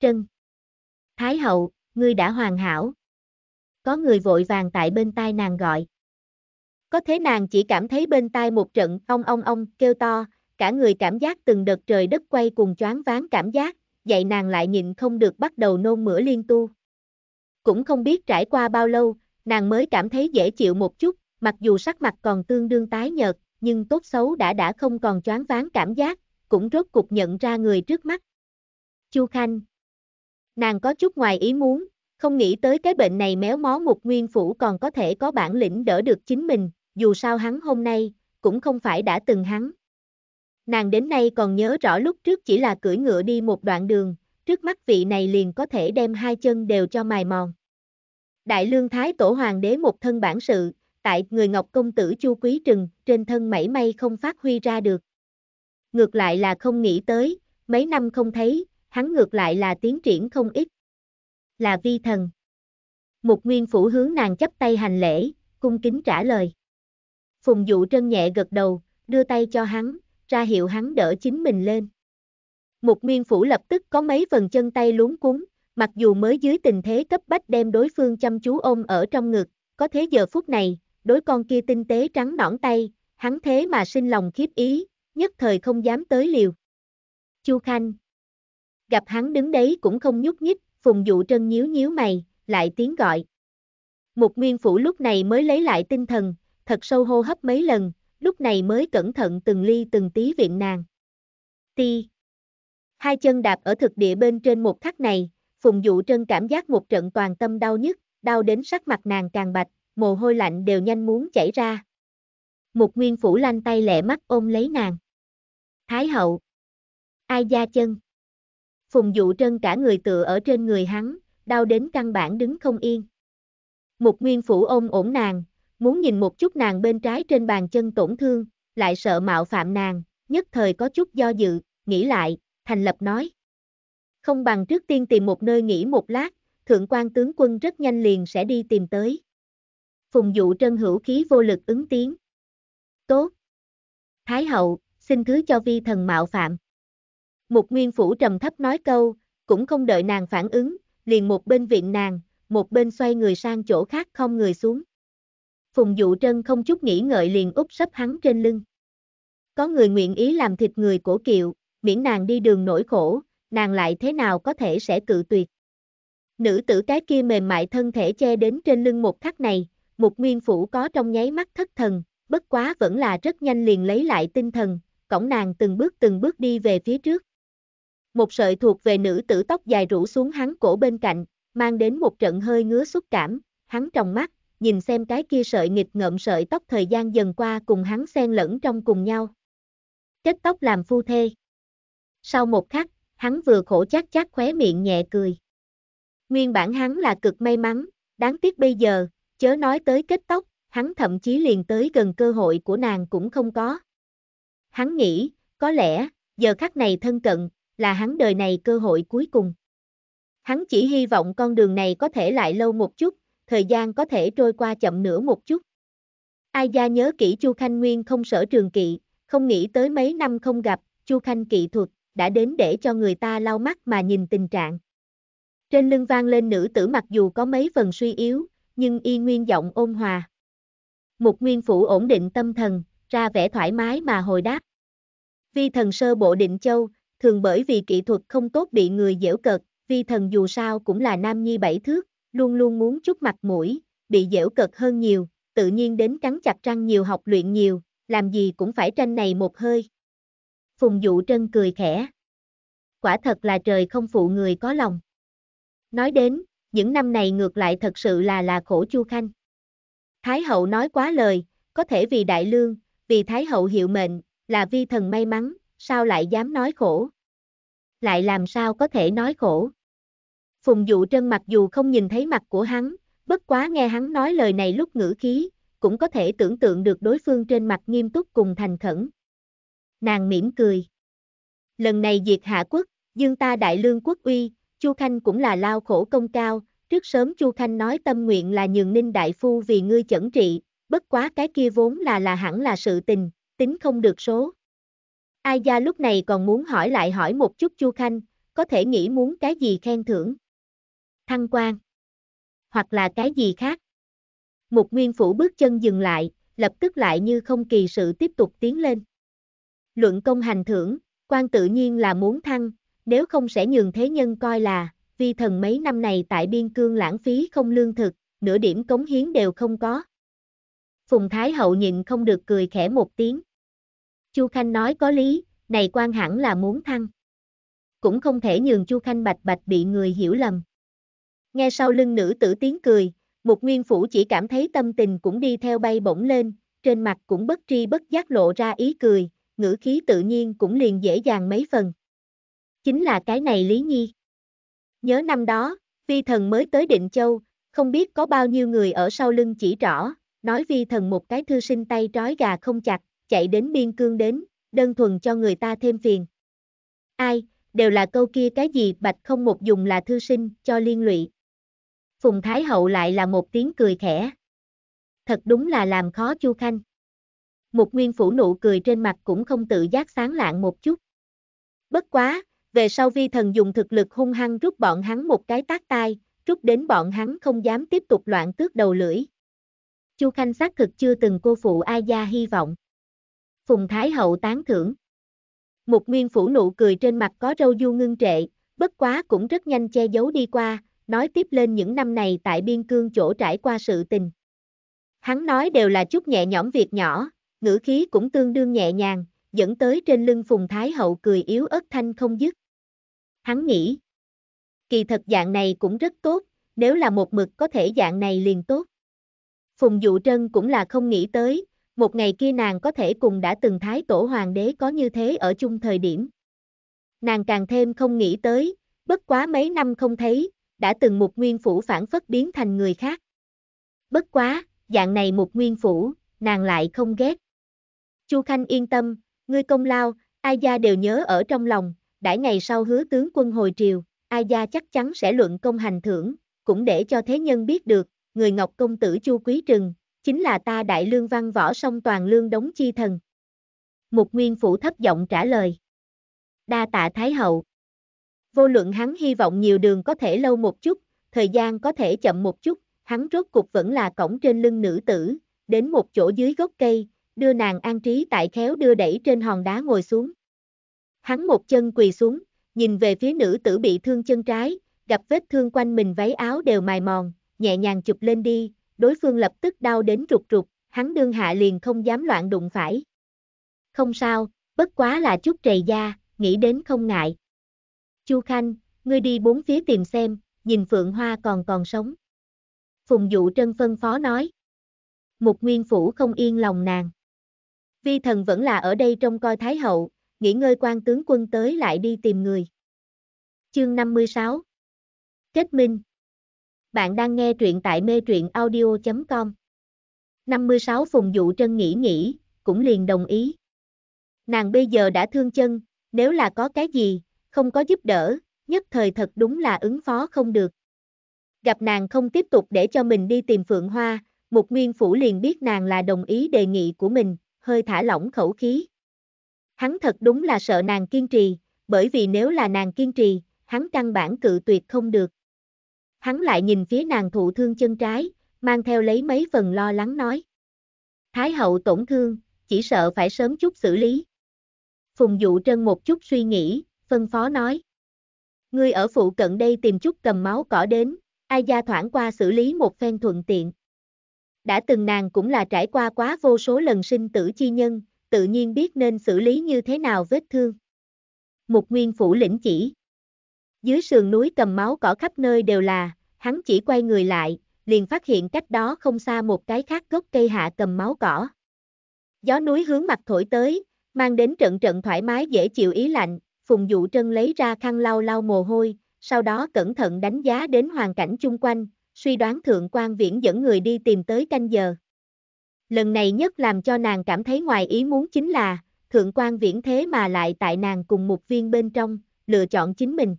Trân Thái hậu, ngươi đã hoàn hảo. Có người vội vàng tại bên tai nàng gọi. Có thế nàng chỉ cảm thấy bên tai một trận ong ong ong kêu to, cả người cảm giác từng đợt trời đất quay cùng choáng váng cảm giác, dạy nàng lại nhìn không được bắt đầu nôn mửa liên tu. Cũng không biết trải qua bao lâu, nàng mới cảm thấy dễ chịu một chút, mặc dù sắc mặt còn tương đương tái nhợt, nhưng tốt xấu đã đã không còn choáng váng cảm giác, cũng rốt cục nhận ra người trước mắt. Chu Khanh Nàng có chút ngoài ý muốn, không nghĩ tới cái bệnh này méo mó một nguyên phủ còn có thể có bản lĩnh đỡ được chính mình, dù sao hắn hôm nay, cũng không phải đã từng hắn. Nàng đến nay còn nhớ rõ lúc trước chỉ là cưỡi ngựa đi một đoạn đường, trước mắt vị này liền có thể đem hai chân đều cho mài mòn. Đại lương thái tổ hoàng đế một thân bản sự, tại người ngọc công tử chu quý trừng, trên thân mảy may không phát huy ra được. Ngược lại là không nghĩ tới, mấy năm không thấy, hắn ngược lại là tiến triển không ít. Là vi thần. Một nguyên phủ hướng nàng chấp tay hành lễ, cung kính trả lời. Phùng dụ trân nhẹ gật đầu, đưa tay cho hắn, ra hiệu hắn đỡ chính mình lên. Mục miên phủ lập tức có mấy phần chân tay luống cuốn, mặc dù mới dưới tình thế cấp bách đem đối phương chăm chú ôm ở trong ngực, có thế giờ phút này, đối con kia tinh tế trắng nõn tay, hắn thế mà sinh lòng khiếp ý, nhất thời không dám tới liều. Chu Khanh Gặp hắn đứng đấy cũng không nhúc nhích, phùng dụ trân nhíu nhíu mày, lại tiếng gọi. Mục nguyên phủ lúc này mới lấy lại tinh thần, thật sâu hô hấp mấy lần, lúc này mới cẩn thận từng ly từng tí viện nàng. Ti. Hai chân đạp ở thực địa bên trên một khắc này, Phùng Dụ Trân cảm giác một trận toàn tâm đau nhức, đau đến sắc mặt nàng càng bạch, mồ hôi lạnh đều nhanh muốn chảy ra. Một nguyên phủ lanh tay lẹ mắt ôm lấy nàng. Thái hậu. Ai da chân. Phùng Dụ Trân cả người tựa ở trên người hắn, đau đến căn bản đứng không yên. Một nguyên phủ ôm ổn nàng, muốn nhìn một chút nàng bên trái trên bàn chân tổn thương, lại sợ mạo phạm nàng, nhất thời có chút do dự, nghĩ lại, thành lập nói. Không bằng trước tiên tìm một nơi nghỉ một lát, thượng quan tướng quân rất nhanh liền sẽ đi tìm tới. Phùng dụ trân hữu khí vô lực ứng tiếng. Tốt. Thái hậu, xin thứ cho vi thần mạo phạm. một nguyên phủ trầm thấp nói câu, cũng không đợi nàng phản ứng, liền một bên viện nàng, một bên xoay người sang chỗ khác không người xuống. Phùng Dụ Trân không chút nghĩ ngợi liền úp sấp hắn trên lưng. Có người nguyện ý làm thịt người cổ kiệu, miễn nàng đi đường nổi khổ, nàng lại thế nào có thể sẽ cự tuyệt. Nữ tử cái kia mềm mại thân thể che đến trên lưng một khắc này, một nguyên phủ có trong nháy mắt thất thần, bất quá vẫn là rất nhanh liền lấy lại tinh thần, cổng nàng từng bước từng bước đi về phía trước. Một sợi thuộc về nữ tử tóc dài rủ xuống hắn cổ bên cạnh, mang đến một trận hơi ngứa xúc cảm, hắn trong mắt, nhìn xem cái kia sợi nghịch ngợm sợi tóc thời gian dần qua cùng hắn xen lẫn trong cùng nhau. Kết tóc làm phu thê. Sau một khắc, hắn vừa khổ chát chát khóe miệng nhẹ cười. Nguyên bản hắn là cực may mắn, đáng tiếc bây giờ, chớ nói tới kết tóc, hắn thậm chí liền tới gần cơ hội của nàng cũng không có. Hắn nghĩ, có lẽ, giờ khắc này thân cận, là hắn đời này cơ hội cuối cùng. Hắn chỉ hy vọng con đường này có thể lại lâu một chút, thời gian có thể trôi qua chậm nửa một chút. Ai gia nhớ kỹ Chu Khanh Nguyên không sở trường kỵ, không nghĩ tới mấy năm không gặp, Chu Khanh kỵ thuật, đã đến để cho người ta lau mắt mà nhìn tình trạng. Trên lưng vang lên nữ tử mặc dù có mấy phần suy yếu, nhưng y nguyên giọng ôn hòa. Mục Nguyên Phủ ổn định tâm thần, ra vẻ thoải mái mà hồi đáp. Vi thần sơ bộ định châu, thường bởi vì kỹ thuật không tốt bị người dễu cợt, vi thần dù sao cũng là nam nhi bảy thước, luôn luôn muốn chút mặt mũi, bị dễu cợt hơn nhiều, tự nhiên đến cắn chặt răng nhiều học luyện nhiều, làm gì cũng phải tranh này một hơi. Phùng dụ trân cười khẽ. Quả thật là trời không phụ người có lòng. Nói đến, những năm này ngược lại thật sự là là khổ Chu Khanh. Thái hậu nói quá lời, có thể vì đại lương, vì Thái hậu hiệu mệnh, là vi thần may mắn, sao lại dám nói khổ? Lại làm sao có thể nói khổ? Phùng Dụ Trân mặc dù không nhìn thấy mặt của hắn, bất quá nghe hắn nói lời này lúc ngữ khí, cũng có thể tưởng tượng được đối phương trên mặt nghiêm túc cùng thành khẩn. Nàng mỉm cười. Lần này diệt hạ quốc, dương ta đại lương quốc uy, Chu Khanh cũng là lao khổ công cao, trước sớm Chu Khanh nói tâm nguyện là nhường ninh đại phu vì ngươi chẩn trị, bất quá cái kia vốn là là hẳn là sự tình, tính không được số. Ai gia lúc này còn muốn hỏi lại hỏi một chút Chu Khanh, có thể nghĩ muốn cái gì khen thưởng thăng quan, hoặc là cái gì khác. Một Nguyên Phủ bước chân dừng lại, lập tức lại như không kỳ sự tiếp tục tiến lên. Luận công hành thưởng, quan tự nhiên là muốn thăng, nếu không sẽ nhường thế nhân coi là, vi thần mấy năm này tại biên cương lãng phí không lương thực, nửa điểm cống hiến đều không có. Phùng Thái Hậu nhịn không được cười khẽ một tiếng. Chu Khanh nói có lý, này quan hẳn là muốn thăng. Cũng không thể nhường Chu Khanh bạch bạch bị người hiểu lầm. Nghe sau lưng nữ tử tiếng cười, Mục Nguyên Phủ chỉ cảm thấy tâm tình cũng đi theo bay bổng lên, trên mặt cũng bất tri bất giác lộ ra ý cười, ngữ khí tự nhiên cũng liền dễ dàng mấy phần. Chính là cái này Lý Nhi. Nhớ năm đó, vi thần mới tới Định Châu, không biết có bao nhiêu người ở sau lưng chỉ rõ, nói vi thần một cái thư sinh tay trói gà không chặt, chạy đến biên cương đến, đơn thuần cho người ta thêm phiền. Ai, đều là câu kia cái gì bạch không một dùng là thư sinh, cho liên lụy. Phùng Thái Hậu lại là một tiếng cười khẽ. Thật đúng là làm khó Chu Khanh. Mục Nguyên Phủ nụ cười trên mặt cũng không tự giác sáng lạng một chút. Bất quá, về sau vi thần dùng thực lực hung hăng rút bọn hắn một cái tác tai, rút đến bọn hắn không dám tiếp tục loạn tước đầu lưỡi. Chu Khanh xác thực chưa từng cô phụ ai gia hy vọng. Phùng Thái Hậu tán thưởng. Mục Nguyên Phủ nụ cười trên mặt có râu du ngưng trệ, bất quá cũng rất nhanh che giấu đi qua, nói tiếp lên những năm này tại biên cương chỗ trải qua sự tình. Hắn nói đều là chút nhẹ nhõm việc nhỏ, ngữ khí cũng tương đương nhẹ nhàng, dẫn tới trên lưng Phùng Thái Hậu cười yếu ớt thanh không dứt. Hắn nghĩ, kỳ thật dạng này cũng rất tốt, nếu là một mực có thể dạng này liền tốt. Phùng Dụ Trân cũng là không nghĩ tới, một ngày kia nàng có thể cùng đã từng Thái Tổ Hoàng đế có như thế ở chung thời điểm. Nàng càng thêm không nghĩ tới, bất quá mấy năm không thấy, đã từng một nguyên phủ phản phất biến thành người khác. Bất quá, dạng này một nguyên phủ, nàng lại không ghét. Chu Khanh yên tâm, ngươi công lao, ai gia đều nhớ ở trong lòng, đãi ngày sau hứa tướng quân hồi triều, ai gia chắc chắn sẽ luận công hành thưởng, cũng để cho thế nhân biết được, người ngọc công tử Chu Quý Trừng, chính là ta đại lương văn võ song toàn lương đống chi thần. Một nguyên phủ thấp giọng trả lời. Đa tạ Thái Hậu. Vô luận hắn hy vọng nhiều đường có thể lâu một chút, thời gian có thể chậm một chút, hắn rốt cục vẫn là cổng trên lưng nữ tử, đến một chỗ dưới gốc cây, đưa nàng an trí tại khéo đưa đẩy trên hòn đá ngồi xuống. Hắn một chân quỳ xuống, nhìn về phía nữ tử bị thương chân trái, gặp vết thương quanh mình váy áo đều mài mòn, nhẹ nhàng chụp lên đi, đối phương lập tức đau đến rụt rụt, hắn đương hạ liền không dám loạn đụng phải. Không sao, bất quá là chút trầy da, nghĩ đến không ngại. Chu Khanh, ngươi đi bốn phía tìm xem, nhìn Phượng Hoa còn còn sống. Phùng Dụ Trân phân phó nói. Mục Nguyên Phủ không yên lòng nàng. Vi thần vẫn là ở đây trông coi Thái Hậu, nghỉ ngơi quan tướng quân tới lại đi tìm người. Chương 56 Kết minh Bạn đang nghe truyện tại mê truyện audio.com 56 Phùng Dụ Trân nghĩ nghĩ, cũng liền đồng ý. Nàng bây giờ đã thương chân, nếu là có cái gì, không có giúp đỡ, nhất thời thật đúng là ứng phó không được. Gặp nàng không tiếp tục để cho mình đi tìm Phượng Hoa, Mục Nguyên Phủ liền biết nàng là đồng ý đề nghị của mình, hơi thả lỏng khẩu khí. Hắn thật đúng là sợ nàng kiên trì, bởi vì nếu là nàng kiên trì, hắn căn bản cự tuyệt không được. Hắn lại nhìn phía nàng thụ thương chân trái, mang theo lấy mấy phần lo lắng nói. Thái hậu tổn thương, chỉ sợ phải sớm chút xử lý. Phùng dụ trân một chút suy nghĩ, phân phó nói. Ngươi ở phụ cận đây tìm chút cầm máu cỏ đến, ai gia thoảng qua xử lý một phen thuận tiện. Đã từng nàng cũng là trải qua quá vô số lần sinh tử chi nhân, tự nhiên biết nên xử lý như thế nào vết thương. Mục nguyên phủ lĩnh chỉ. Dưới sườn núi cầm máu cỏ khắp nơi đều là, hắn chỉ quay người lại, liền phát hiện cách đó không xa một cái khác gốc cây hạ cầm máu cỏ. Gió núi hướng mặt thổi tới, mang đến trận trận thoải mái dễ chịu ý lạnh, Phùng Dụ Trân lấy ra khăn lau lau mồ hôi, sau đó cẩn thận đánh giá đến hoàn cảnh chung quanh, suy đoán Thượng quan Viễn dẫn người đi tìm tới canh giờ. Lần này nhất làm cho nàng cảm thấy ngoài ý muốn chính là, Thượng quan Viễn thế mà lại tại nàng cùng một viên bên trong, lựa chọn chính mình.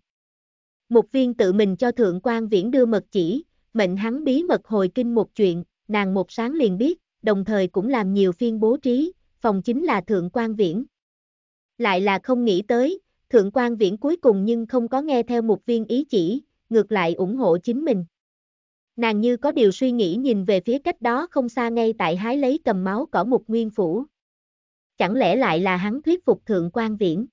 Một viên tự mình cho Thượng quan Viễn đưa mật chỉ, mệnh hắn bí mật hồi kinh một chuyện, nàng một sáng liền biết, đồng thời cũng làm nhiều phiên bố trí, phòng chính là Thượng quan Viễn. Lại là không nghĩ tới, Thượng quan viễn cuối cùng nhưng không có nghe theo một viên ý chỉ, ngược lại ủng hộ chính mình. Nàng như có điều suy nghĩ nhìn về phía cách đó không xa ngay tại hái lấy cầm máu cỏ một nguyên phủ. Chẳng lẽ lại là hắn thuyết phục thượng quan viễn?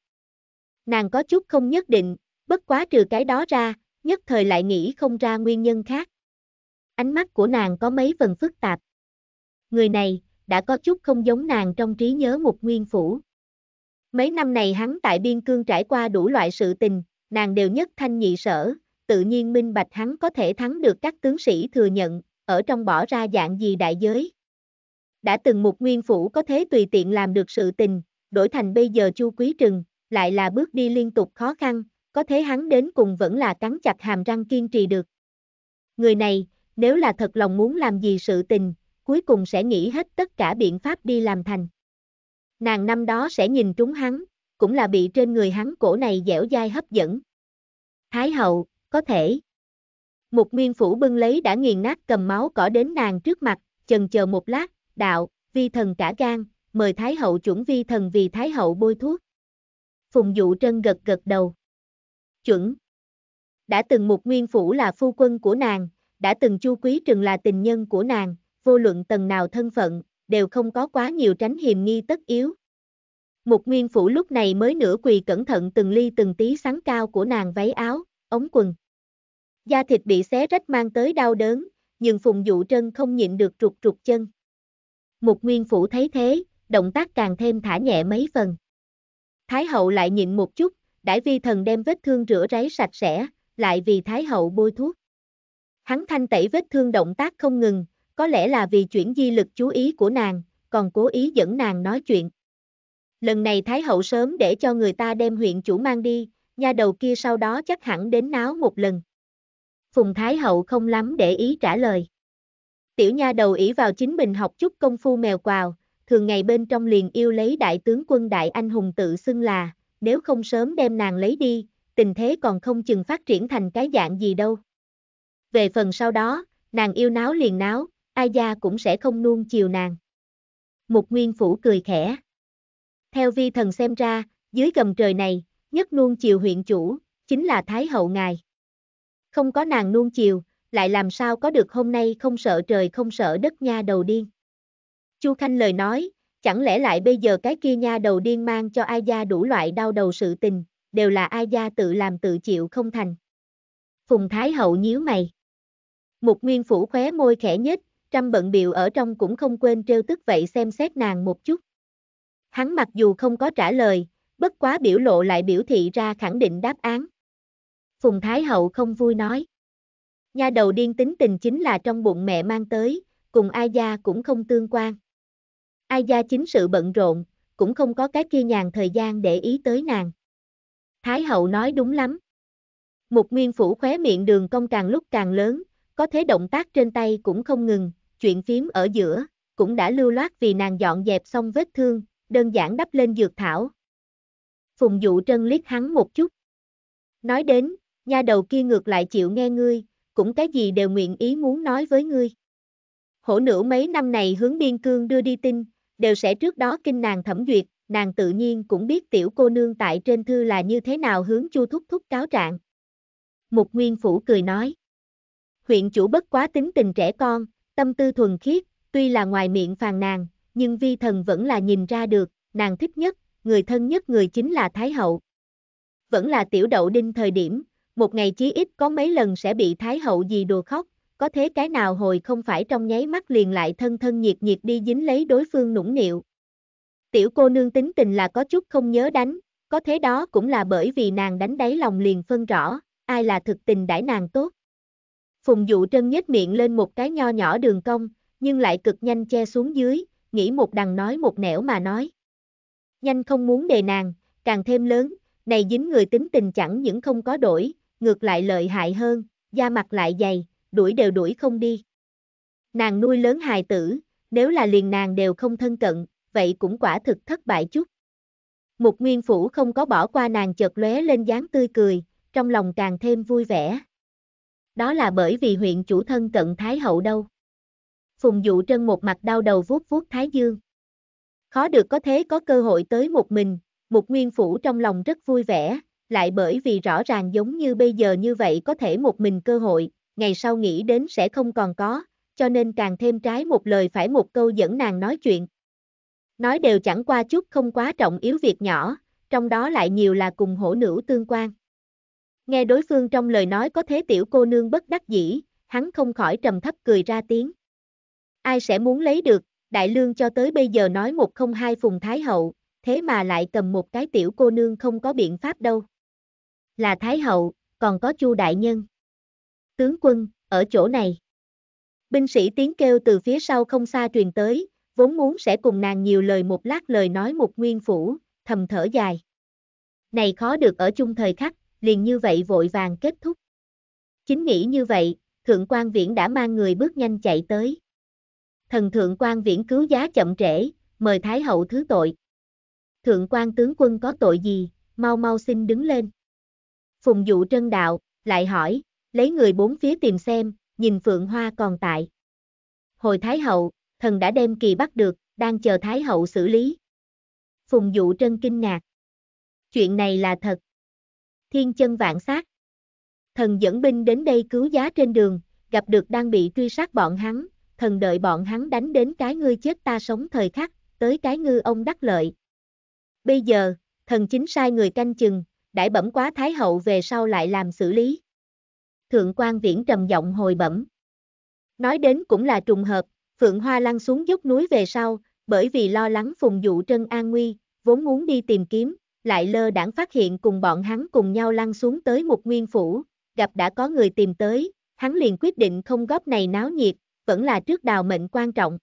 Nàng có chút không nhất định, bất quá trừ cái đó ra, nhất thời lại nghĩ không ra nguyên nhân khác. Ánh mắt của nàng có mấy phần phức tạp. Người này, đã có chút không giống nàng trong trí nhớ một nguyên phủ. Mấy năm này hắn tại biên cương trải qua đủ loại sự tình, nàng đều nhất thanh nhị sở, tự nhiên minh bạch hắn có thể thắng được các tướng sĩ thừa nhận, ở trong bỏ ra dạng gì đại giới. Đã từng một nguyên phủ có thế tùy tiện làm được sự tình, đổi thành bây giờ chu quý trừng, lại là bước đi liên tục khó khăn, có thế hắn đến cùng vẫn là cắn chặt hàm răng kiên trì được. Người này, nếu là thật lòng muốn làm gì sự tình, cuối cùng sẽ nghĩ hết tất cả biện pháp đi làm thành. Nàng năm đó sẽ nhìn trúng hắn, cũng là bị trên người hắn cổ này dẻo dai hấp dẫn. Thái hậu, có thể. Một nguyên phủ bưng lấy đã nghiền nát cầm máu cỏ đến nàng trước mặt, chần chờ một lát, đạo, vi thần cả gan, mời Thái hậu chuẩn vi thần vì Thái hậu bôi thuốc. Phùng dụ trân gật gật đầu. Chuẩn. Đã từng một nguyên phủ là phu quân của nàng, đã từng chu quý trừng là tình nhân của nàng, vô luận tầng nào thân phận, đều không có quá nhiều tránh hiềm nghi tất yếu. Mục Nguyên Phủ lúc này mới nửa quỳ cẩn thận từng ly từng tí sắn cao của nàng váy áo, ống quần. Da thịt bị xé rách mang tới đau đớn, nhưng Phùng Dụ Trân không nhịn được trục trục chân. Mục Nguyên Phủ thấy thế, động tác càng thêm thả nhẹ mấy phần. Thái hậu lại nhịn một chút, đãi vi thần đem vết thương rửa ráy sạch sẽ, lại vì Thái hậu bôi thuốc. Hắn thanh tẩy vết thương động tác không ngừng, có lẽ là vì chuyển di lực chú ý của nàng, còn cố ý dẫn nàng nói chuyện. Lần này Thái Hậu sớm để cho người ta đem huyện chủ mang đi, nha đầu kia sau đó chắc hẳn đến náo một lần. Phùng Thái Hậu không lắm để ý trả lời. Tiểu nha đầu ỷ vào chính mình học chút công phu mèo quào, thường ngày bên trong liền yêu lấy đại tướng quân đại anh hùng tự xưng là, nếu không sớm đem nàng lấy đi, tình thế còn không chừng phát triển thành cái dạng gì đâu. Về phần sau đó, nàng yêu náo liền náo, ai gia cũng sẽ không nuông chiều nàng. Mục Nguyên Phủ cười khẽ. Theo vi thần xem ra, dưới gầm trời này, nhất nuông chiều huyện chủ, chính là Thái Hậu Ngài. Không có nàng nuông chiều, lại làm sao có được hôm nay không sợ trời không sợ đất nha đầu điên. Chu Khanh lời nói, chẳng lẽ lại bây giờ cái kia nha đầu điên mang cho ai gia đủ loại đau đầu sự tình, đều là ai gia tự làm tự chịu không thành. Phùng Thái Hậu nhíu mày. Mục Nguyên Phủ khóe môi khẽ nhất trăm bận biểu ở trong cũng không quên trêu tức vậy xem xét nàng một chút. Hắn mặc dù không có trả lời, bất quá biểu lộ lại biểu thị ra khẳng định đáp án. Phùng Thái Hậu không vui nói. Nha đầu điên tính tình chính là trong bụng mẹ mang tới, cùng ai gia cũng không tương quan. Ai gia chính sự bận rộn, cũng không có cái kia nhàn thời gian để ý tới nàng. Thái Hậu nói đúng lắm. Mục Nguyên Phủ khóe miệng đường cong càng lúc càng lớn, có thế động tác trên tay cũng không ngừng, chuyện phím ở giữa, cũng đã lưu loát vì nàng dọn dẹp xong vết thương, đơn giản đắp lên dược thảo. Phùng dụ trân liếc hắn một chút. Nói đến, nha đầu kia ngược lại chịu nghe ngươi, cũng cái gì đều nguyện ý muốn nói với ngươi. Hổ nữ mấy năm này hướng biên cương đưa đi tin, đều sẽ trước đó kinh nàng thẩm duyệt, nàng tự nhiên cũng biết tiểu cô nương tại trên thư là như thế nào hướng chu thúc thúc cáo trạng. Mục Nguyên Phủ cười nói. Huyện chủ bất quá tính tình trẻ con, tâm tư thuần khiết, tuy là ngoài miệng phàn nàn, nhưng vi thần vẫn là nhìn ra được, nàng thích nhất, người thân nhất người chính là Thái Hậu. Vẫn là tiểu đậu đinh thời điểm, một ngày chí ít có mấy lần sẽ bị Thái Hậu gì đùa khóc, có thế cái nào hồi không phải trong nháy mắt liền lại thân thân nhiệt nhiệt đi dính lấy đối phương nũng nịu. Tiểu cô nương tính tình là có chút không nhớ đánh, có thế đó cũng là bởi vì nàng đánh đáy lòng liền phân rõ, ai là thực tình đãi nàng tốt. Phùng dụ trân nhếch miệng lên một cái nho nhỏ đường cong, nhưng lại cực nhanh che xuống dưới, nghĩ một đằng nói một nẻo mà nói. Nhanh không muốn đề nàng, càng thêm lớn, này dính người tính tình chẳng những không có đổi, ngược lại lợi hại hơn, da mặt lại dày, đuổi đều đuổi không đi. Nàng nuôi lớn hài tử, nếu là liền nàng đều không thân cận, vậy cũng quả thực thất bại chút. Mục Nguyên Phủ không có bỏ qua nàng chợt lóe lên dáng tươi cười, trong lòng càng thêm vui vẻ đó là bởi vì huyện chủ thân cận Thái Hậu đâu. Phùng Dụ Trân một mặt đau đầu vuốt vuốt Thái Dương. Khó được có thế có cơ hội tới một mình, một Nguyên Phủ trong lòng rất vui vẻ, lại bởi vì rõ ràng giống như bây giờ như vậy có thể một mình cơ hội, ngày sau nghĩ đến sẽ không còn có, cho nên càng thêm trái một lời phải một câu dẫn nàng nói chuyện. Nói đều chẳng qua chút không quá trọng yếu việc nhỏ, trong đó lại nhiều là cùng hổ nữ tương quan. Nghe đối phương trong lời nói có thế tiểu cô nương bất đắc dĩ, hắn không khỏi trầm thấp cười ra tiếng. Ai sẽ muốn lấy được, đại lương cho tới bây giờ nói một không hai phùng thái hậu, thế mà lại cầm một cái tiểu cô nương không có biện pháp đâu. Là thái hậu, còn có chu đại nhân. Tướng quân, ở chỗ này. Binh sĩ tiếng kêu từ phía sau không xa truyền tới, vốn muốn sẽ cùng nàng nhiều lời một lát lời nói một nguyên phủ, thầm thở dài. Này khó được ở chung thời khắc, liền như vậy vội vàng kết thúc. Chính nghĩ như vậy, Thượng quan Viễn đã mang người bước nhanh chạy tới. Thần Thượng quan Viễn cứu giá chậm trễ, mời Thái Hậu thứ tội. Thượng quan tướng quân có tội gì, mau mau xin đứng lên. Phùng dụ trân đạo, lại hỏi, lấy người bốn phía tìm xem, nhìn Phượng Hoa còn tại. Hồi Thái Hậu, thần đã đem kỳ bắt được, đang chờ Thái Hậu xử lý. Phùng dụ trân kinh ngạc. Chuyện này là thật thiên chân vạn sát. Thần dẫn binh đến đây cứu giá trên đường, gặp được đang bị truy sát bọn hắn, thần đợi bọn hắn đánh đến cái ngươi chết ta sống thời khắc, tới cái ngư ông đắc lợi. Bây giờ, thần chính sai người canh chừng, đãi bẩm quá thái hậu về sau lại làm xử lý. Thượng quan viễn trầm giọng hồi bẩm. Nói đến cũng là trùng hợp, Phượng Hoa lăn xuống dốc núi về sau, bởi vì lo lắng phùng dụ trân an nguy, vốn muốn đi tìm kiếm, lại lơ đãng phát hiện cùng bọn hắn cùng nhau lăn xuống tới một nguyên phủ, gặp đã có người tìm tới, hắn liền quyết định không góp này náo nhiệt, vẫn là trước đào mệnh quan trọng.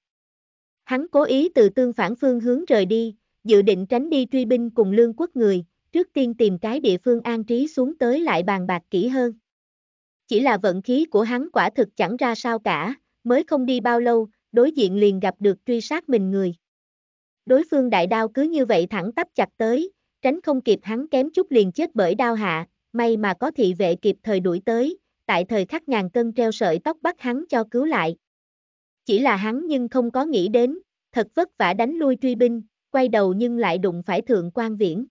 Hắn cố ý từ tương phản phương hướng rời đi, dự định tránh đi truy binh cùng lương quốc người, trước tiên tìm cái địa phương an trí xuống tới lại bàn bạc kỹ hơn. Chỉ là vận khí của hắn quả thực chẳng ra sao cả, mới không đi bao lâu, đối diện liền gặp được truy sát mình người. Đối phương đại đao cứ như vậy thẳng tắp chặt tới, tránh không kịp hắn kém chút liền chết bởi đao hạ, may mà có thị vệ kịp thời đuổi tới, tại thời khắc ngàn cân treo sợi tóc bắt hắn cho cứu lại. Chỉ là hắn nhưng không có nghĩ đến, thật vất vả đánh lui truy binh, quay đầu nhưng lại đụng phải Thượng quan Viễn.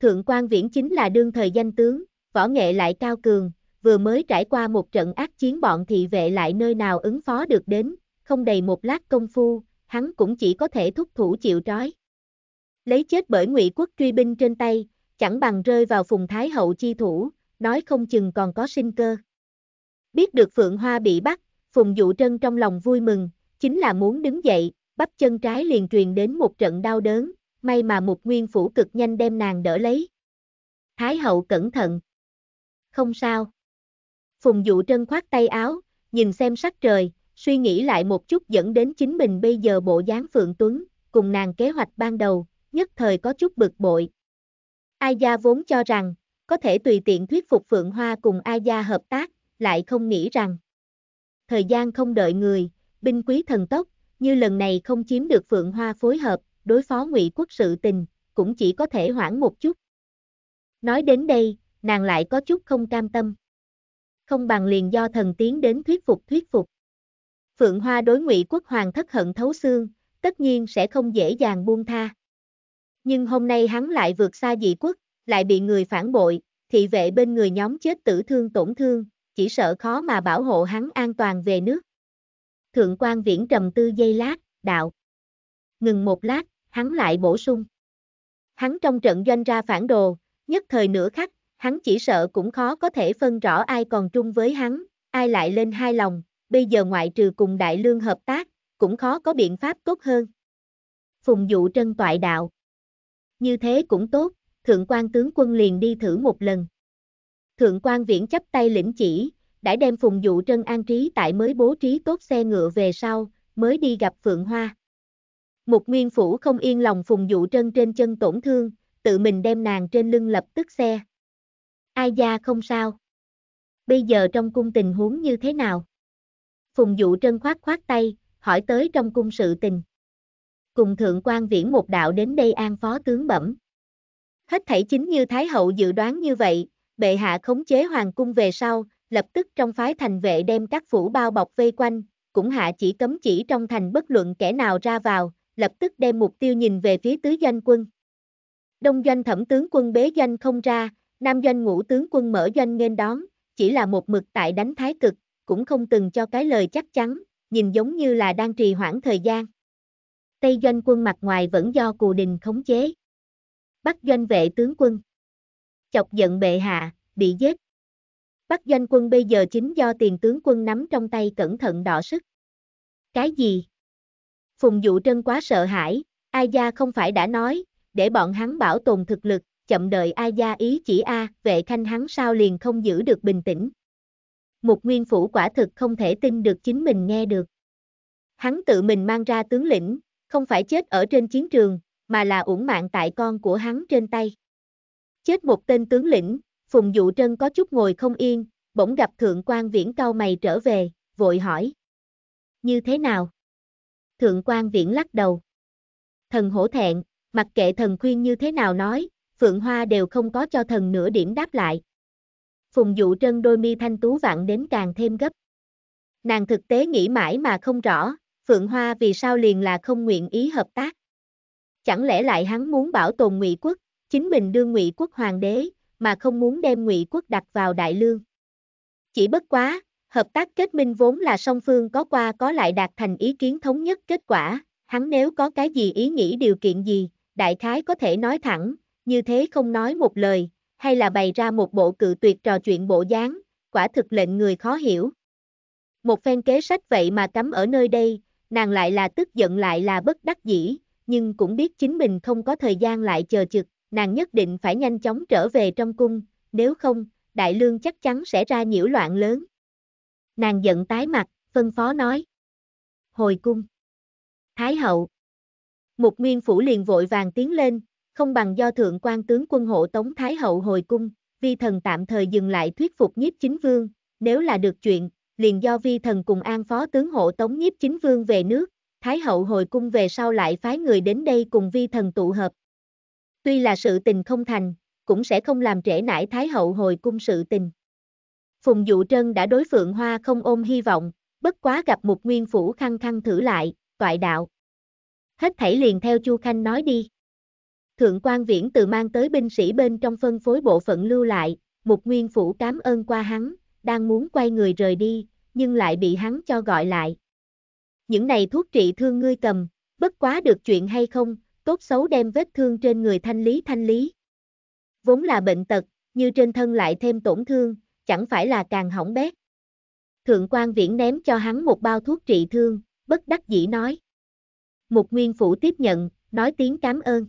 Thượng quan Viễn chính là đương thời danh tướng, võ nghệ lại cao cường, vừa mới trải qua một trận ác chiến bọn thị vệ lại nơi nào ứng phó được đến, không đầy một lát công phu, hắn cũng chỉ có thể thúc thủ chịu trói. Lấy chết bởi ngụy quốc truy binh trên tay, chẳng bằng rơi vào phùng thái hậu chi thủ, nói không chừng còn có sinh cơ. Biết được Phượng Hoa bị bắt, Phùng Dụ Trân trong lòng vui mừng, chính là muốn đứng dậy, bắp chân trái liền truyền đến một trận đau đớn, may mà một nguyên phủ cực nhanh đem nàng đỡ lấy. Thái hậu cẩn thận. Không sao. Phùng Dụ Trân khoát tay áo, nhìn xem sắc trời, suy nghĩ lại một chút dẫn đến chính mình bây giờ bộ dáng Phượng Tuấn, cùng nàng kế hoạch ban đầu, nhất thời có chút bực bội. Ai gia vốn cho rằng, có thể tùy tiện thuyết phục Phượng Hoa cùng Ai gia hợp tác, lại không nghĩ rằng. Thời gian không đợi người, binh quý thần tốc, như lần này không chiếm được Phượng Hoa phối hợp, đối phó ngụy quốc sự tình, cũng chỉ có thể hoãn một chút. Nói đến đây, nàng lại có chút không cam tâm. Không bằng liền do thần tiến đến thuyết phục thuyết phục. Phượng Hoa đối ngụy quốc hoàng thất hận thấu xương, tất nhiên sẽ không dễ dàng buông tha. Nhưng hôm nay hắn lại vượt xa dị quốc, lại bị người phản bội, thị vệ bên người nhóm chết tử thương tổn thương, chỉ sợ khó mà bảo hộ hắn an toàn về nước. Thượng quan viễn trầm tư giây lát, đạo. Ngừng một lát, hắn lại bổ sung. Hắn trong trận doanh ra phản đồ, nhất thời nửa khắc, hắn chỉ sợ cũng khó có thể phân rõ ai còn trung với hắn, ai lại lên hai lòng, bây giờ ngoại trừ cùng đại lương hợp tác, cũng khó có biện pháp tốt hơn. Phùng dụ trân toại đạo. Như thế cũng tốt, thượng quan tướng quân liền đi thử một lần. Thượng quan viễn chấp tay lĩnh chỉ, đã đem phùng dụ trân an trí tại mới bố trí tốt xe ngựa về sau, mới đi gặp Phượng Hoa. Mục Nguyên Phủ không yên lòng phùng dụ trân trên chân tổn thương, tự mình đem nàng trên lưng lập tức xe. Ai da không sao. Bây giờ trong cung tình huống như thế nào? Phùng dụ trân khoát khoát tay, hỏi tới trong cung sự tình cùng thượng quan viễn một đạo đến đây an phó tướng bẩm. Hết thảy chính như Thái hậu dự đoán như vậy, bệ hạ khống chế hoàng cung về sau, lập tức trong phái thành vệ đem các phủ bao bọc vây quanh, cũng hạ chỉ cấm chỉ trong thành bất luận kẻ nào ra vào, lập tức đem mục tiêu nhìn về phía tứ doanh quân. Đông doanh thẩm tướng quân bế doanh không ra, nam doanh ngũ tướng quân mở doanh nên đón, chỉ là một mực tại đánh thái cực, cũng không từng cho cái lời chắc chắn, nhìn giống như là đang trì hoãn thời gian. Tây doanh quân mặt ngoài vẫn do Cù Đình khống chế. Bắc doanh vệ tướng quân. Chọc giận bệ hạ, bị giết. Bắc doanh quân bây giờ chính do tiền tướng quân nắm trong tay cẩn thận đỏ sức. Cái gì? Phùng Dụ Trân quá sợ hãi, Ai Gia không phải đã nói, để bọn hắn bảo tồn thực lực, chậm đợi Ai Gia ý chỉ A, vệ khanh hắn sao liền không giữ được bình tĩnh. Một Nguyên Phủ quả thực không thể tin được chính mình nghe được. Hắn tự mình mang ra tướng lĩnh, không phải chết ở trên chiến trường, mà là uổng mạng tại con của hắn trên tay. Chết một tên tướng lĩnh, Phùng Dụ Trân có chút ngồi không yên, bỗng gặp Thượng quan Viễn cau mày trở về, vội hỏi. Như thế nào? Thượng quan Viễn lắc đầu. Thần hổ thẹn, mặc kệ thần khuyên như thế nào nói, Phượng Hoa đều không có cho thần nửa điểm đáp lại. Phùng Dụ Trân đôi mi thanh tú vạn đến càng thêm gấp. Nàng thực tế nghĩ mãi mà không rõ, Phượng Hoa vì sao liền là không nguyện ý hợp tác. Chẳng lẽ lại hắn muốn bảo tồn ngụy quốc, chính mình đưa ngụy quốc hoàng đế, mà không muốn đem ngụy quốc đặt vào đại lương. Chỉ bất quá, hợp tác kết minh vốn là song phương có qua có lại đạt thành ý kiến thống nhất kết quả, hắn nếu có cái gì ý nghĩ điều kiện gì, đại khái có thể nói thẳng, như thế không nói một lời, hay là bày ra một bộ cự tuyệt trò chuyện bộ dáng, quả thực lệnh người khó hiểu. Một phen kế sách vậy mà cắm ở nơi đây, Nàng lại là tức giận lại là bất đắc dĩ, nhưng cũng biết chính mình không có thời gian lại chờ trực, nàng nhất định phải nhanh chóng trở về trong cung, nếu không, đại lương chắc chắn sẽ ra nhiễu loạn lớn. Nàng giận tái mặt, phân phó nói. Hồi cung. Thái hậu. Mục nguyên phủ liền vội vàng tiến lên, không bằng do thượng quan tướng quân hộ tống Thái hậu hồi cung, vi thần tạm thời dừng lại thuyết phục nhiếp chính vương, nếu là được chuyện, liền do vi thần cùng an phó tướng hộ tống nhiếp chính vương về nước, Thái hậu hồi cung về sau lại phái người đến đây cùng vi thần tụ hợp. Tuy là sự tình không thành, cũng sẽ không làm trễ nải Thái hậu hồi cung sự tình. Phùng Dụ Trân đã đối Phượng Hoa không ôm hy vọng, bất quá gặp một nguyên phủ khăn khăn thử lại, toại đạo. Hết thảy liền theo Chu Khanh nói đi. Thượng quan viễn từ mang tới binh sĩ bên trong phân phối bộ phận lưu lại, một nguyên phủ cảm ơn qua hắn, đang muốn quay người rời đi, nhưng lại bị hắn cho gọi lại. Những này thuốc trị thương ngươi cầm, bất quá được chuyện hay không, tốt xấu đem vết thương trên người thanh lý thanh lý. Vốn là bệnh tật, như trên thân lại thêm tổn thương, chẳng phải là càng hỏng bét. Thượng quan viễn ném cho hắn một bao thuốc trị thương, bất đắc dĩ nói. Một nguyên phủ tiếp nhận, nói tiếng cảm ơn.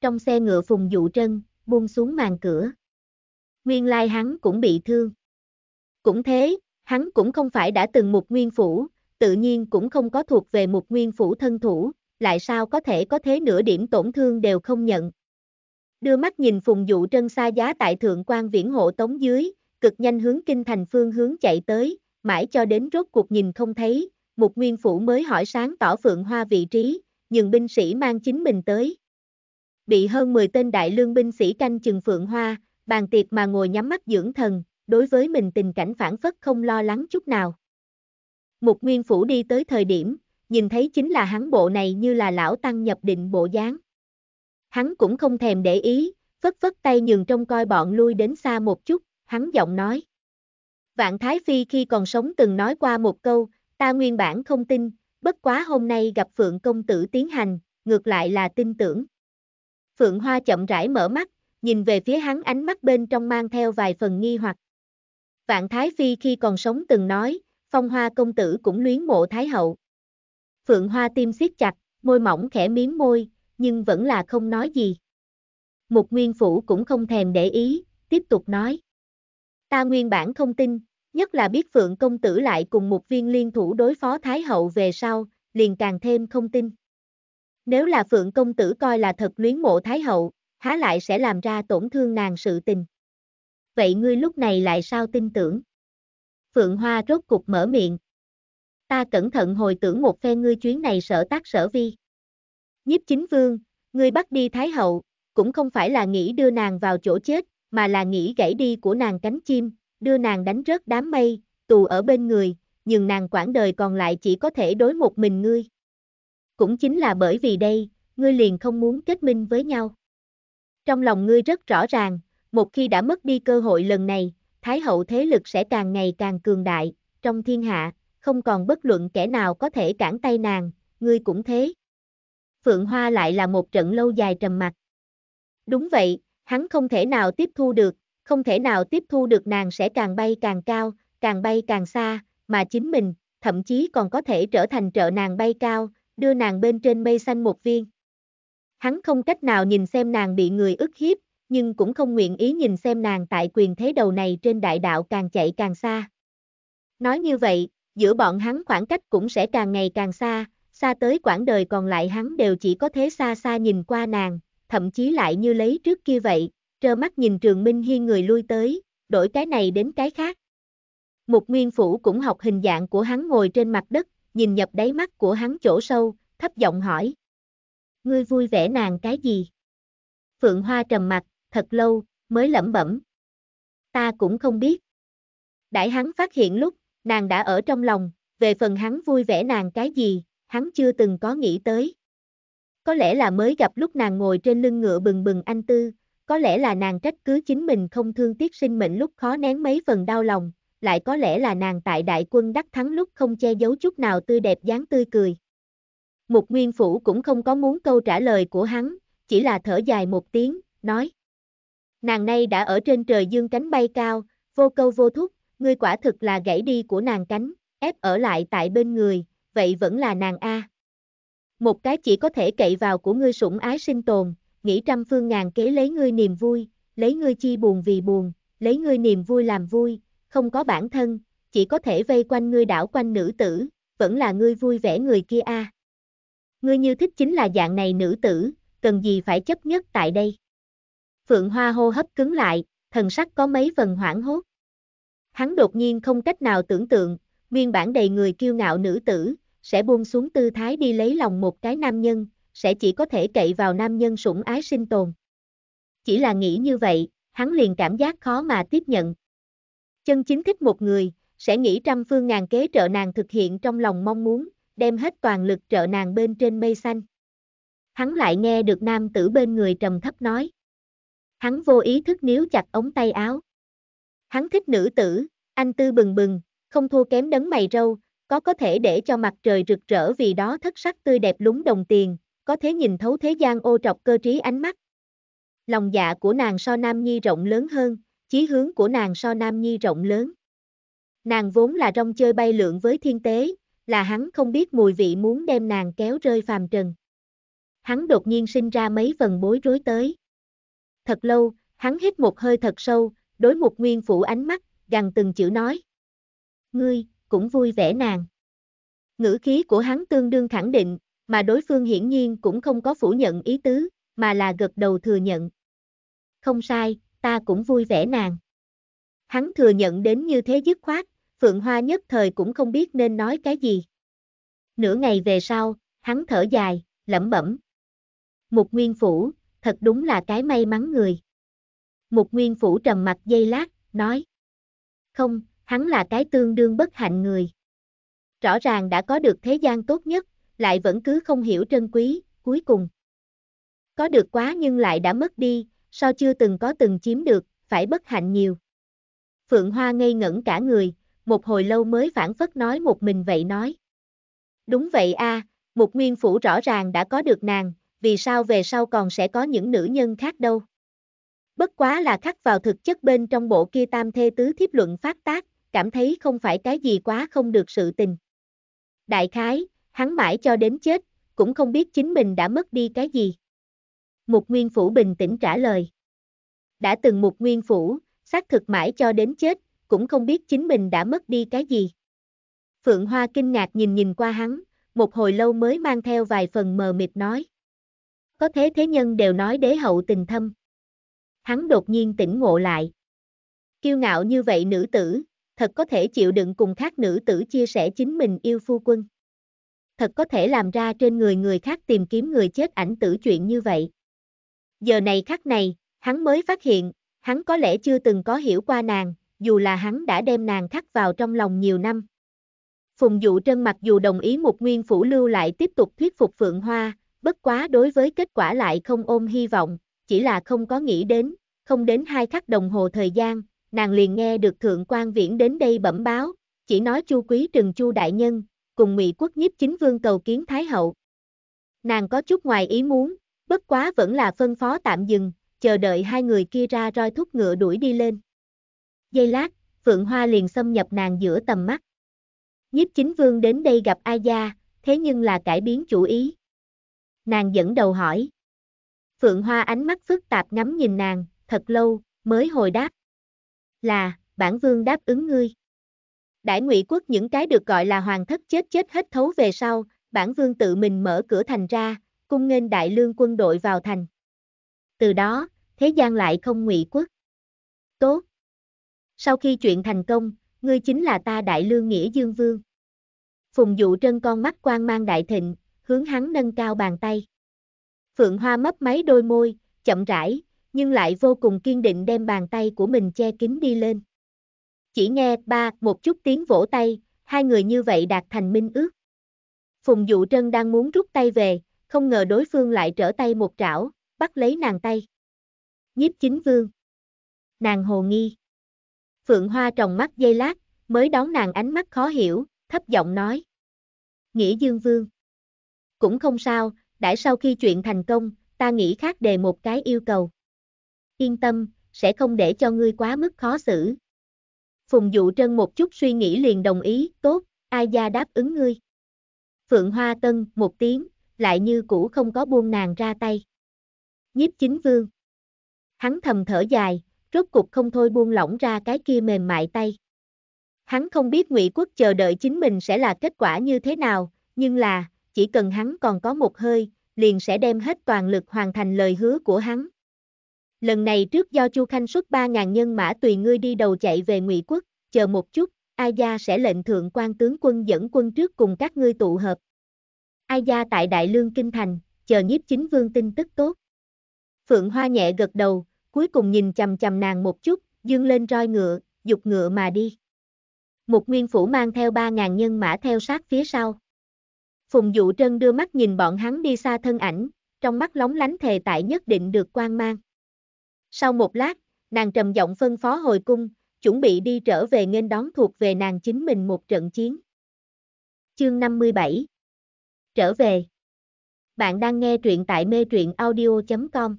Trong xe ngựa phùng dụ chân, buông xuống màn cửa. Nguyên lai hắn cũng bị thương. Cũng thế, Hắn cũng không phải đã từng một nguyên phủ, tự nhiên cũng không có thuộc về một nguyên phủ thân thủ, lại sao có thể có thế nửa điểm tổn thương đều không nhận. Đưa mắt nhìn phùng dụ trân xa giá tại thượng quan viễn hộ tống dưới, cực nhanh hướng kinh thành phương hướng chạy tới, mãi cho đến rốt cuộc nhìn không thấy, một nguyên phủ mới hỏi sáng tỏ phượng hoa vị trí, nhưng binh sĩ mang chính mình tới. Bị hơn 10 tên đại lương binh sĩ canh chừng phượng hoa, bàn tiệc mà ngồi nhắm mắt dưỡng thần, đối với mình tình cảnh phản phất không lo lắng chút nào. Mục Nguyên Phủ đi tới thời điểm, nhìn thấy chính là hắn bộ này như là lão tăng nhập định bộ dáng. Hắn cũng không thèm để ý, phất phất tay nhường trong coi bọn lui đến xa một chút, hắn giọng nói. Vạn Thái Phi khi còn sống từng nói qua một câu, ta nguyên bản không tin, bất quá hôm nay gặp Phượng Công Tử tiến hành, ngược lại là tin tưởng. Phượng Hoa chậm rãi mở mắt, nhìn về phía hắn ánh mắt bên trong mang theo vài phần nghi hoặc. Vạn Thái Phi khi còn sống từng nói, phong hoa công tử cũng luyến mộ Thái Hậu. Phượng Hoa tim siết chặt, môi mỏng khẽ miếng môi, nhưng vẫn là không nói gì. Mục Nguyên Phủ cũng không thèm để ý, tiếp tục nói. Ta nguyên bản không tin, nhất là biết Phượng Công Tử lại cùng một viên liên thủ đối phó Thái Hậu về sau, liền càng thêm không tin. Nếu là Phượng Công Tử coi là thật luyến mộ Thái Hậu, há lại sẽ làm ra tổn thương nàng sự tình vậy ngươi lúc này lại sao tin tưởng? Phượng Hoa rốt cục mở miệng. Ta cẩn thận hồi tưởng một phen ngươi chuyến này sở tác sở vi. Nhiếp chính vương, ngươi bắt đi Thái Hậu, cũng không phải là nghĩ đưa nàng vào chỗ chết, mà là nghĩ gãy đi của nàng cánh chim, đưa nàng đánh rớt đám mây, tù ở bên người, nhưng nàng quãng đời còn lại chỉ có thể đối một mình ngươi. Cũng chính là bởi vì đây, ngươi liền không muốn kết minh với nhau. Trong lòng ngươi rất rõ ràng, một khi đã mất đi cơ hội lần này, Thái hậu thế lực sẽ càng ngày càng cường đại, trong thiên hạ, không còn bất luận kẻ nào có thể cản tay nàng, ngươi cũng thế. Phượng Hoa lại là một trận lâu dài trầm mặc. Đúng vậy, hắn không thể nào tiếp thu được, không thể nào tiếp thu được nàng sẽ càng bay càng cao, càng bay càng xa, mà chính mình, thậm chí còn có thể trở thành trợ nàng bay cao, đưa nàng bên trên mây xanh một viên. Hắn không cách nào nhìn xem nàng bị người ức hiếp, nhưng cũng không nguyện ý nhìn xem nàng tại quyền thế đầu này trên đại đạo càng chạy càng xa. Nói như vậy, giữa bọn hắn khoảng cách cũng sẽ càng ngày càng xa, xa tới quãng đời còn lại hắn đều chỉ có thế xa xa nhìn qua nàng, thậm chí lại như lấy trước kia vậy, trơ mắt nhìn Trường Minh Hiên người lui tới, đổi cái này đến cái khác. Mục Nguyên Phủ cũng học hình dạng của hắn ngồi trên mặt đất, nhìn nhập đáy mắt của hắn chỗ sâu, thấp giọng hỏi. Ngươi vui vẻ nàng cái gì? Phượng Hoa trầm mặt, thật lâu, mới lẩm bẩm. Ta cũng không biết. Đại hắn phát hiện lúc, nàng đã ở trong lòng, về phần hắn vui vẻ nàng cái gì, hắn chưa từng có nghĩ tới. Có lẽ là mới gặp lúc nàng ngồi trên lưng ngựa bừng bừng anh tư, có lẽ là nàng trách cứ chính mình không thương tiếc sinh mệnh lúc khó nén mấy phần đau lòng, lại có lẽ là nàng tại đại quân đắc thắng lúc không che giấu chút nào tươi đẹp dáng tươi cười. Mục Nguyên Phủ cũng không có muốn câu trả lời của hắn, chỉ là thở dài một tiếng, nói. Nàng nay đã ở trên trời dương cánh bay cao, vô câu vô thúc, ngươi quả thực là gãy đi của nàng cánh, ép ở lại tại bên người, vậy vẫn là nàng A. Một cái chỉ có thể cậy vào của ngươi sủng ái sinh tồn, nghĩ trăm phương ngàn kế lấy ngươi niềm vui, lấy ngươi chi buồn vì buồn, lấy ngươi niềm vui làm vui, không có bản thân, chỉ có thể vây quanh ngươi đảo quanh nữ tử, vẫn là ngươi vui vẻ người kia a. Ngươi như thích chính là dạng này nữ tử, cần gì phải chấp nhất tại đây. Phượng Hoa hô hấp cứng lại, thần sắc có mấy phần hoảng hốt. Hắn đột nhiên không cách nào tưởng tượng, nguyên bản đầy người kiêu ngạo nữ tử, sẽ buông xuống tư thái đi lấy lòng một cái nam nhân, sẽ chỉ có thể cậy vào nam nhân sủng ái sinh tồn. Chỉ là nghĩ như vậy, hắn liền cảm giác khó mà tiếp nhận. Chân chính thích một người, sẽ nghĩ trăm phương ngàn kế trợ nàng thực hiện trong lòng mong muốn, đem hết toàn lực trợ nàng bên trên mây xanh. Hắn lại nghe được nam tử bên người trầm thấp nói hắn vô ý thức níu chặt ống tay áo. Hắn thích nữ tử, anh tư bừng bừng, không thua kém đấng mày râu, có có thể để cho mặt trời rực rỡ vì đó thất sắc tươi đẹp lúng đồng tiền, có thế nhìn thấu thế gian ô trọc cơ trí ánh mắt. Lòng dạ của nàng so Nam Nhi rộng lớn hơn, chí hướng của nàng so Nam Nhi rộng lớn. Nàng vốn là rong chơi bay lượn với thiên tế, là hắn không biết mùi vị muốn đem nàng kéo rơi phàm trần. Hắn đột nhiên sinh ra mấy phần bối rối tới thật lâu, hắn hít một hơi thật sâu, đối mục nguyên phủ ánh mắt, gằn từng chữ nói. Ngươi, cũng vui vẻ nàng. Ngữ khí của hắn tương đương khẳng định, mà đối phương hiển nhiên cũng không có phủ nhận ý tứ, mà là gật đầu thừa nhận. Không sai, ta cũng vui vẻ nàng. Hắn thừa nhận đến như thế dứt khoát, Phượng Hoa nhất thời cũng không biết nên nói cái gì. Nửa ngày về sau, hắn thở dài, lẩm bẩm. Mục Nguyên Phủ, thật đúng là cái may mắn người. Mục Nguyên Phủ trầm mặt dây lát, nói. Không, hắn là cái tương đương bất hạnh người. Rõ ràng đã có được thế gian tốt nhất, lại vẫn cứ không hiểu trân quý, cuối cùng. Có được quá nhưng lại đã mất đi, so chưa từng có từng chiếm được, phải bất hạnh nhiều. Phượng Hoa ngây ngẩn cả người, một hồi lâu mới phản phất nói một mình vậy nói. Đúng vậy a, à, một nguyên phủ rõ ràng đã có được nàng, vì sao về sau còn sẽ có những nữ nhân khác đâu. Bất quá là khắc vào thực chất bên trong bộ kia tam thê tứ thiếp luận phát tác, cảm thấy không phải cái gì quá không được sự tình. Đại khái, hắn mãi cho đến chết, cũng không biết chính mình đã mất đi cái gì. Mục Nguyên Phủ bình tĩnh trả lời. Đã từng Mục Nguyên Phủ, xác thực mãi cho đến chết, cũng không biết chính mình đã mất đi cái gì. Phượng Hoa kinh ngạc nhìn nhìn qua hắn, một hồi lâu mới mang theo vài phần mờ mịt nói có thế thế nhân đều nói đế hậu tình thâm. Hắn đột nhiên tỉnh ngộ lại. Kiêu ngạo như vậy nữ tử, thật có thể chịu đựng cùng khác nữ tử chia sẻ chính mình yêu phu quân. Thật có thể làm ra trên người người khác tìm kiếm người chết ảnh tử chuyện như vậy. Giờ này khắc này, hắn mới phát hiện, hắn có lẽ chưa từng có hiểu qua nàng, dù là hắn đã đem nàng khắc vào trong lòng nhiều năm. Phùng Dụ Trân mặc dù đồng ý một nguyên phủ lưu lại tiếp tục thuyết phục Phượng Hoa, Bất quá đối với kết quả lại không ôm hy vọng, chỉ là không có nghĩ đến, không đến hai khắc đồng hồ thời gian, nàng liền nghe được thượng quan viễn đến đây bẩm báo, chỉ nói chu quý trừng chu đại nhân, cùng ngụy quốc nhiếp chính vương cầu kiến thái hậu. Nàng có chút ngoài ý muốn, bất quá vẫn là phân phó tạm dừng, chờ đợi hai người kia ra roi thúc ngựa đuổi đi lên. Giây lát, Phượng Hoa liền xâm nhập nàng giữa tầm mắt. Nhiếp chính vương đến đây gặp A Gia, thế nhưng là cải biến chủ ý. Nàng dẫn đầu hỏi. Phượng Hoa ánh mắt phức tạp ngắm nhìn nàng, thật lâu, mới hồi đáp. Là, bản vương đáp ứng ngươi. Đại ngụy quốc những cái được gọi là hoàng thất chết chết hết thấu về sau, bản vương tự mình mở cửa thành ra, cung nghênh đại lương quân đội vào thành. Từ đó, thế gian lại không ngụy quốc. Tốt. Sau khi chuyện thành công, ngươi chính là ta đại lương nghĩa dương vương. Phùng dụ trân con mắt quan mang đại thịnh, hướng hắn nâng cao bàn tay. Phượng Hoa mấp máy đôi môi, chậm rãi, nhưng lại vô cùng kiên định đem bàn tay của mình che kín đi lên. Chỉ nghe ba, một chút tiếng vỗ tay, hai người như vậy đạt thành minh ước. Phùng Dụ Trân đang muốn rút tay về, không ngờ đối phương lại trở tay một trảo, bắt lấy nàng tay. Nhiếp chính vương. Nàng hồ nghi. Phượng Hoa tròng mắt dây lát, mới đón nàng ánh mắt khó hiểu, thấp giọng nói. Nghĩa Dương Vương cũng không sao, đãi sau khi chuyện thành công, ta nghĩ khác đề một cái yêu cầu. Yên tâm, sẽ không để cho ngươi quá mức khó xử. Phùng Dụ Trân một chút suy nghĩ liền đồng ý, tốt, ai gia đáp ứng ngươi. Phượng Hoa Tân, một tiếng, lại như cũ không có buông nàng ra tay. Nhiếp chính vương. Hắn thầm thở dài, rốt cục không thôi buông lỏng ra cái kia mềm mại tay. Hắn không biết ngụy quốc chờ đợi chính mình sẽ là kết quả như thế nào, nhưng là, chỉ cần hắn còn có một hơi, liền sẽ đem hết toàn lực hoàn thành lời hứa của hắn. Lần này trước do Chu Khanh xuất 3.000 nhân mã tùy ngươi đi đầu chạy về ngụy quốc, chờ một chút, Ai Gia sẽ lệnh thượng quan tướng quân dẫn quân trước cùng các ngươi tụ hợp. Ai Gia tại Đại Lương Kinh Thành, chờ nhiếp chính vương tin tức tốt. Phượng Hoa nhẹ gật đầu, cuối cùng nhìn chầm chầm nàng một chút, dương lên roi ngựa, dục ngựa mà đi. Một nguyên phủ mang theo 3.000 nhân mã theo sát phía sau. Phùng Dụ Trân đưa mắt nhìn bọn hắn đi xa thân ảnh, trong mắt lóng lánh thề tại nhất định được quan mang. Sau một lát, nàng trầm giọng phân phó hồi cung, chuẩn bị đi trở về nghênh đón thuộc về nàng chính mình một trận chiến. Chương 57 Trở về Bạn đang nghe truyện tại mê truyện audio.com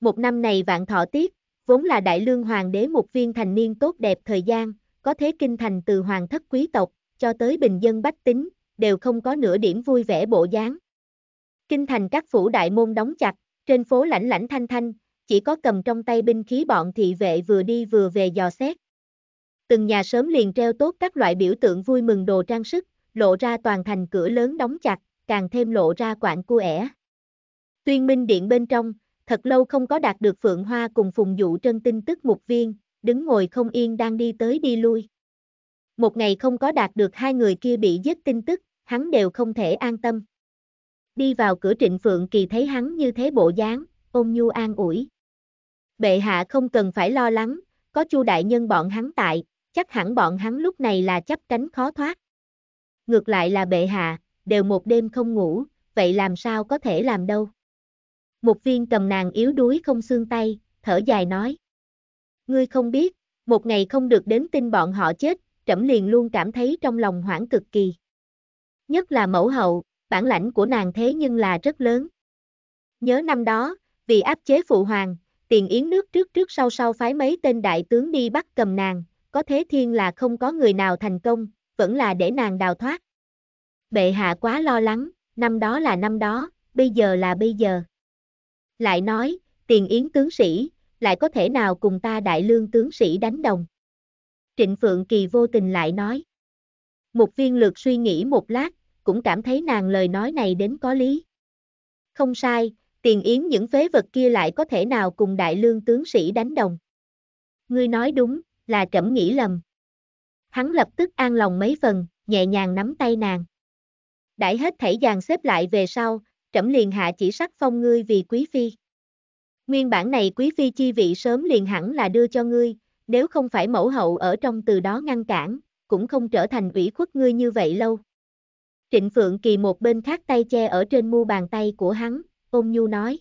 Một năm này vạn thọ tiết, vốn là đại lương hoàng đế một viên thành niên tốt đẹp thời gian, có thế kinh thành từ hoàng thất quý tộc, cho tới bình dân bách tính, đều không có nửa điểm vui vẻ bộ dáng. Kinh thành các phủ đại môn đóng chặt, trên phố lãnh lãnh thanh thanh, chỉ có cầm trong tay binh khí bọn thị vệ vừa đi vừa về dò xét. Từng nhà sớm liền treo tốt các loại biểu tượng vui mừng đồ trang sức, lộ ra toàn thành cửa lớn đóng chặt, càng thêm lộ ra quạng cua ẻ. Tuyên minh điện bên trong, thật lâu không có đạt được Phượng Hoa cùng Phùng Dụ Trân tin tức mục viên, đứng ngồi không yên đang đi tới đi lui một ngày không có đạt được hai người kia bị giết tin tức, hắn đều không thể an tâm. Đi vào cửa trịnh Phượng Kỳ thấy hắn như thế bộ dáng, ôm nhu an ủi. Bệ hạ không cần phải lo lắng, có chu đại nhân bọn hắn tại, chắc hẳn bọn hắn lúc này là chấp cánh khó thoát. Ngược lại là bệ hạ, đều một đêm không ngủ, vậy làm sao có thể làm đâu. Một viên cầm nàng yếu đuối không xương tay, thở dài nói. Ngươi không biết, một ngày không được đến tin bọn họ chết, trẫm liền luôn cảm thấy trong lòng hoảng cực kỳ. Nhất là mẫu hậu, bản lãnh của nàng thế nhưng là rất lớn. Nhớ năm đó, vì áp chế phụ hoàng, tiền yến nước trước trước sau sau phái mấy tên đại tướng đi bắt cầm nàng, có thế thiên là không có người nào thành công, vẫn là để nàng đào thoát. Bệ hạ quá lo lắng, năm đó là năm đó, bây giờ là bây giờ. Lại nói, tiền yến tướng sĩ, lại có thể nào cùng ta đại lương tướng sĩ đánh đồng. Trịnh Phượng Kỳ vô tình lại nói. Một viên lược suy nghĩ một lát, cũng cảm thấy nàng lời nói này đến có lý. Không sai, tiền yến những phế vật kia lại có thể nào cùng đại lương tướng sĩ đánh đồng. Ngươi nói đúng, là trẫm nghĩ lầm. Hắn lập tức an lòng mấy phần, nhẹ nhàng nắm tay nàng. Đãi hết thảy dàn xếp lại về sau, trẫm liền hạ chỉ sắc phong ngươi vì quý phi. Nguyên bản này quý phi chi vị sớm liền hẳn là đưa cho ngươi, nếu không phải mẫu hậu ở trong từ đó ngăn cản, cũng không trở thành ủy khuất ngươi như vậy lâu. Trịnh Phượng Kỳ một bên khác tay che ở trên mu bàn tay của hắn, ôm nhu nói.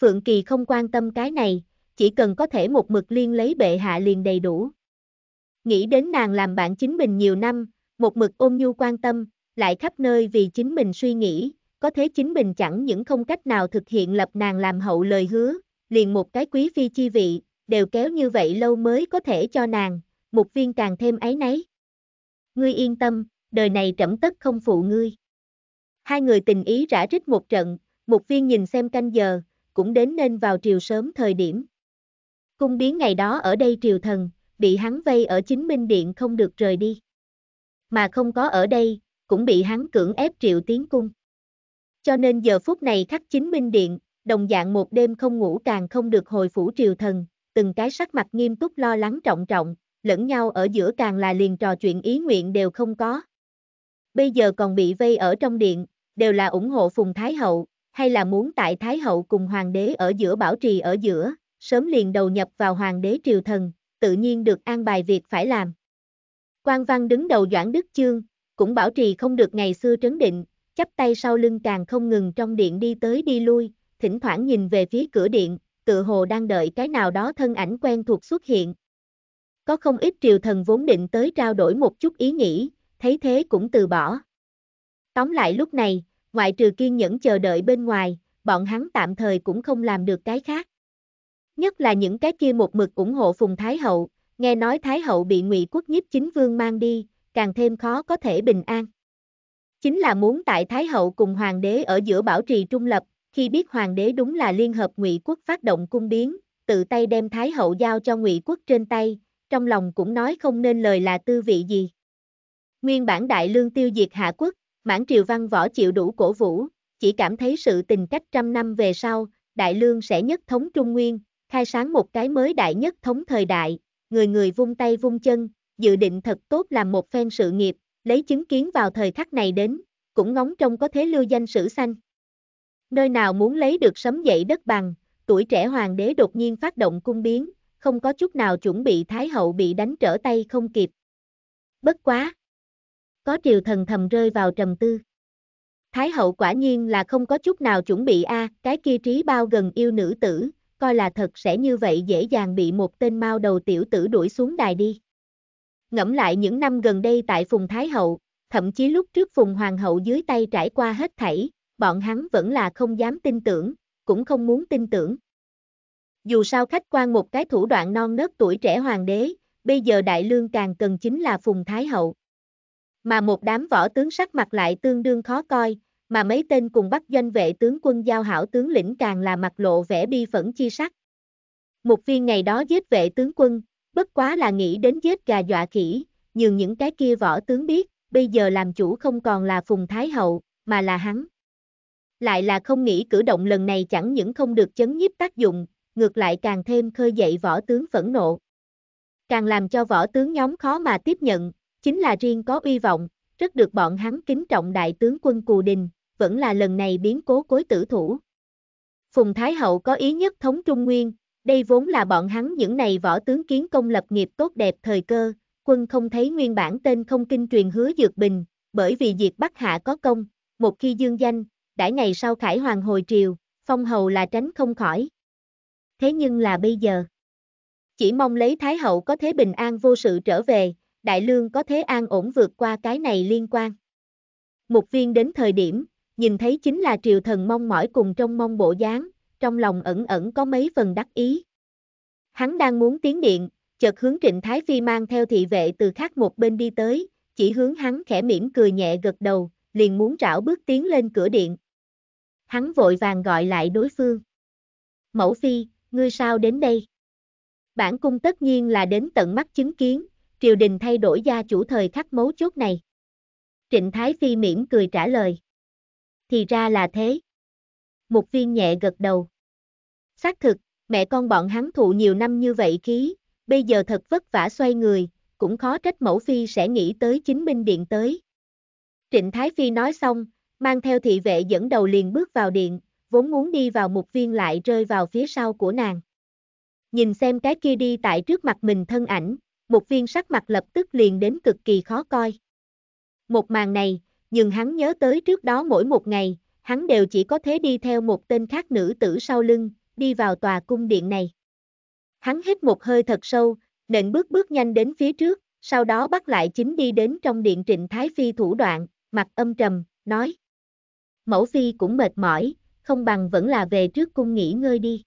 Phượng Kỳ không quan tâm cái này, chỉ cần có thể một mực liên lấy bệ hạ liền đầy đủ. Nghĩ đến nàng làm bạn chính mình nhiều năm, một mực ôm nhu quan tâm, lại khắp nơi vì chính mình suy nghĩ, có thế chính mình chẳng những không cách nào thực hiện lập nàng làm hậu lời hứa, liền một cái quý phi chi vị, đều kéo như vậy lâu mới có thể cho nàng, một viên càng thêm ấy nấy. Ngươi yên tâm, đời này trẫm tất không phụ ngươi. Hai người tình ý rã rích một trận, một viên nhìn xem canh giờ, cũng đến nên vào triều sớm thời điểm. Cung biến ngày đó ở đây triều thần, bị hắn vây ở chính minh điện không được rời đi. Mà không có ở đây, cũng bị hắn cưỡng ép triệu tiến cung. Cho nên giờ phút này khắc chính minh điện, đồng dạng một đêm không ngủ càng không được hồi phủ triều thần, từng cái sắc mặt nghiêm túc lo lắng trọng trọng, lẫn nhau ở giữa càng là liền trò chuyện ý nguyện đều không có. Bây giờ còn bị vây ở trong điện, đều là ủng hộ Phùng Thái Hậu, hay là muốn tại Thái Hậu cùng Hoàng đế ở giữa bảo trì ở giữa, sớm liền đầu nhập vào Hoàng đế triều thần, tự nhiên được an bài việc phải làm. Quan văn đứng đầu Doãn Đức Chương, cũng bảo trì không được ngày xưa trấn định, chắp tay sau lưng càng không ngừng trong điện đi tới đi lui, thỉnh thoảng nhìn về phía cửa điện, tựa hồ đang đợi cái nào đó thân ảnh quen thuộc xuất hiện. Có không ít triều thần vốn định tới trao đổi một chút ý nghĩ, thấy thế cũng từ bỏ. Tóm lại lúc này, ngoại trừ kiên nhẫn chờ đợi bên ngoài, bọn hắn tạm thời cũng không làm được cái khác. Nhất là những cái kia một mực ủng hộ Phùng Thái Hậu, nghe nói Thái Hậu bị ngụy quốc nhiếp chính vương mang đi, càng thêm khó có thể bình an. Chính là muốn tại Thái Hậu cùng Hoàng đế ở giữa bảo trì trung lập, khi biết hoàng đế đúng là Liên hợp Ngụy quốc phát động cung biến, tự tay đem Thái hậu giao cho Ngụy quốc trên tay, trong lòng cũng nói không nên lời là tư vị gì. Nguyên bản đại lương tiêu diệt hạ quốc, mãn triều văn võ chịu đủ cổ vũ, chỉ cảm thấy sự tình cách trăm năm về sau, đại lương sẽ nhất thống trung nguyên, khai sáng một cái mới đại nhất thống thời đại, người người vung tay vung chân, dự định thật tốt làm một phen sự nghiệp, lấy chứng kiến vào thời khắc này đến, cũng ngóng trông có thế lưu danh sử sanh. Nơi nào muốn lấy được sấm dậy đất bằng, tuổi trẻ hoàng đế đột nhiên phát động cung biến, không có chút nào chuẩn bị Thái hậu bị đánh trở tay không kịp. Bất quá! Có triều thần thầm rơi vào trầm tư. Thái hậu quả nhiên là không có chút nào chuẩn bị a, à, cái kia trí bao gần yêu nữ tử, coi là thật sẽ như vậy dễ dàng bị một tên mao đầu tiểu tử đuổi xuống đài đi. Ngẫm lại những năm gần đây tại Phùng Thái hậu, thậm chí lúc trước Phùng Hoàng hậu dưới tay trải qua hết thảy, bọn hắn vẫn là không dám tin tưởng, cũng không muốn tin tưởng. Dù sao khách quan một cái thủ đoạn non nớt tuổi trẻ hoàng đế, bây giờ đại lương càng cần chính là Phùng Thái Hậu. Mà một đám võ tướng sắc mặt lại tương đương khó coi, mà mấy tên cùng bắt doanh vệ tướng quân giao hảo tướng lĩnh càng là mặt lộ vẻ bi phẫn chi sắc. Một viên ngày đó giết vệ tướng quân, bất quá là nghĩ đến giết gà dọa khỉ, nhường những cái kia võ tướng biết, bây giờ làm chủ không còn là Phùng Thái Hậu, mà là hắn lại là không nghĩ cử động lần này chẳng những không được chấn nhiếp tác dụng, ngược lại càng thêm khơi dậy võ tướng phẫn nộ. Càng làm cho võ tướng nhóm khó mà tiếp nhận, chính là riêng có uy vọng, rất được bọn hắn kính trọng đại tướng quân Cù Đình, vẫn là lần này biến cố cối tử thủ. Phùng Thái Hậu có ý nhất thống Trung Nguyên, đây vốn là bọn hắn những này võ tướng kiến công lập nghiệp tốt đẹp thời cơ, quân không thấy nguyên bản tên không kinh truyền hứa dược bình, bởi vì diệt Bắc Hạ có công, một khi dương danh, đãi ngày sau khải hoàng hồi triều, phong hầu là tránh không khỏi. Thế nhưng là bây giờ. Chỉ mong lấy Thái hậu có thế bình an vô sự trở về, đại lương có thế an ổn vượt qua cái này liên quan. Mục viên đến thời điểm, nhìn thấy chính là triều thần mong mỏi cùng trong mong bộ dáng, trong lòng ẩn ẩn có mấy phần đắc ý. Hắn đang muốn tiến điện, chợt hướng Trịnh Thái Phi mang theo thị vệ từ khác một bên đi tới, chỉ hướng hắn khẽ mỉm cười nhẹ gật đầu, liền muốn rảo bước tiến lên cửa điện hắn vội vàng gọi lại đối phương. Mẫu phi, ngươi sao đến đây? Bản cung tất nhiên là đến tận mắt chứng kiến, triều đình thay đổi gia chủ thời khắc mấu chốt này. Trịnh Thái Phi mỉm cười trả lời. Thì ra là thế. Mục viên nhẹ gật đầu. Xác thực, mẹ con bọn hắn thụ nhiều năm như vậy khí, bây giờ thật vất vả xoay người, cũng khó trách mẫu phi sẽ nghĩ tới chính minh điện tới. Trịnh Thái Phi nói xong, mang theo thị vệ dẫn đầu liền bước vào điện, vốn muốn đi vào một viên lại rơi vào phía sau của nàng. Nhìn xem cái kia đi tại trước mặt mình thân ảnh, một viên sắc mặt lập tức liền đến cực kỳ khó coi. Một màn này, nhưng hắn nhớ tới trước đó mỗi một ngày, hắn đều chỉ có thế đi theo một tên khác nữ tử sau lưng, đi vào tòa cung điện này. Hắn hít một hơi thật sâu, nện bước bước nhanh đến phía trước, sau đó bắt lại chính đi đến trong điện trịnh Thái Phi thủ đoạn, mặt âm trầm, nói mẫu phi cũng mệt mỏi, không bằng vẫn là về trước cung nghỉ ngơi đi.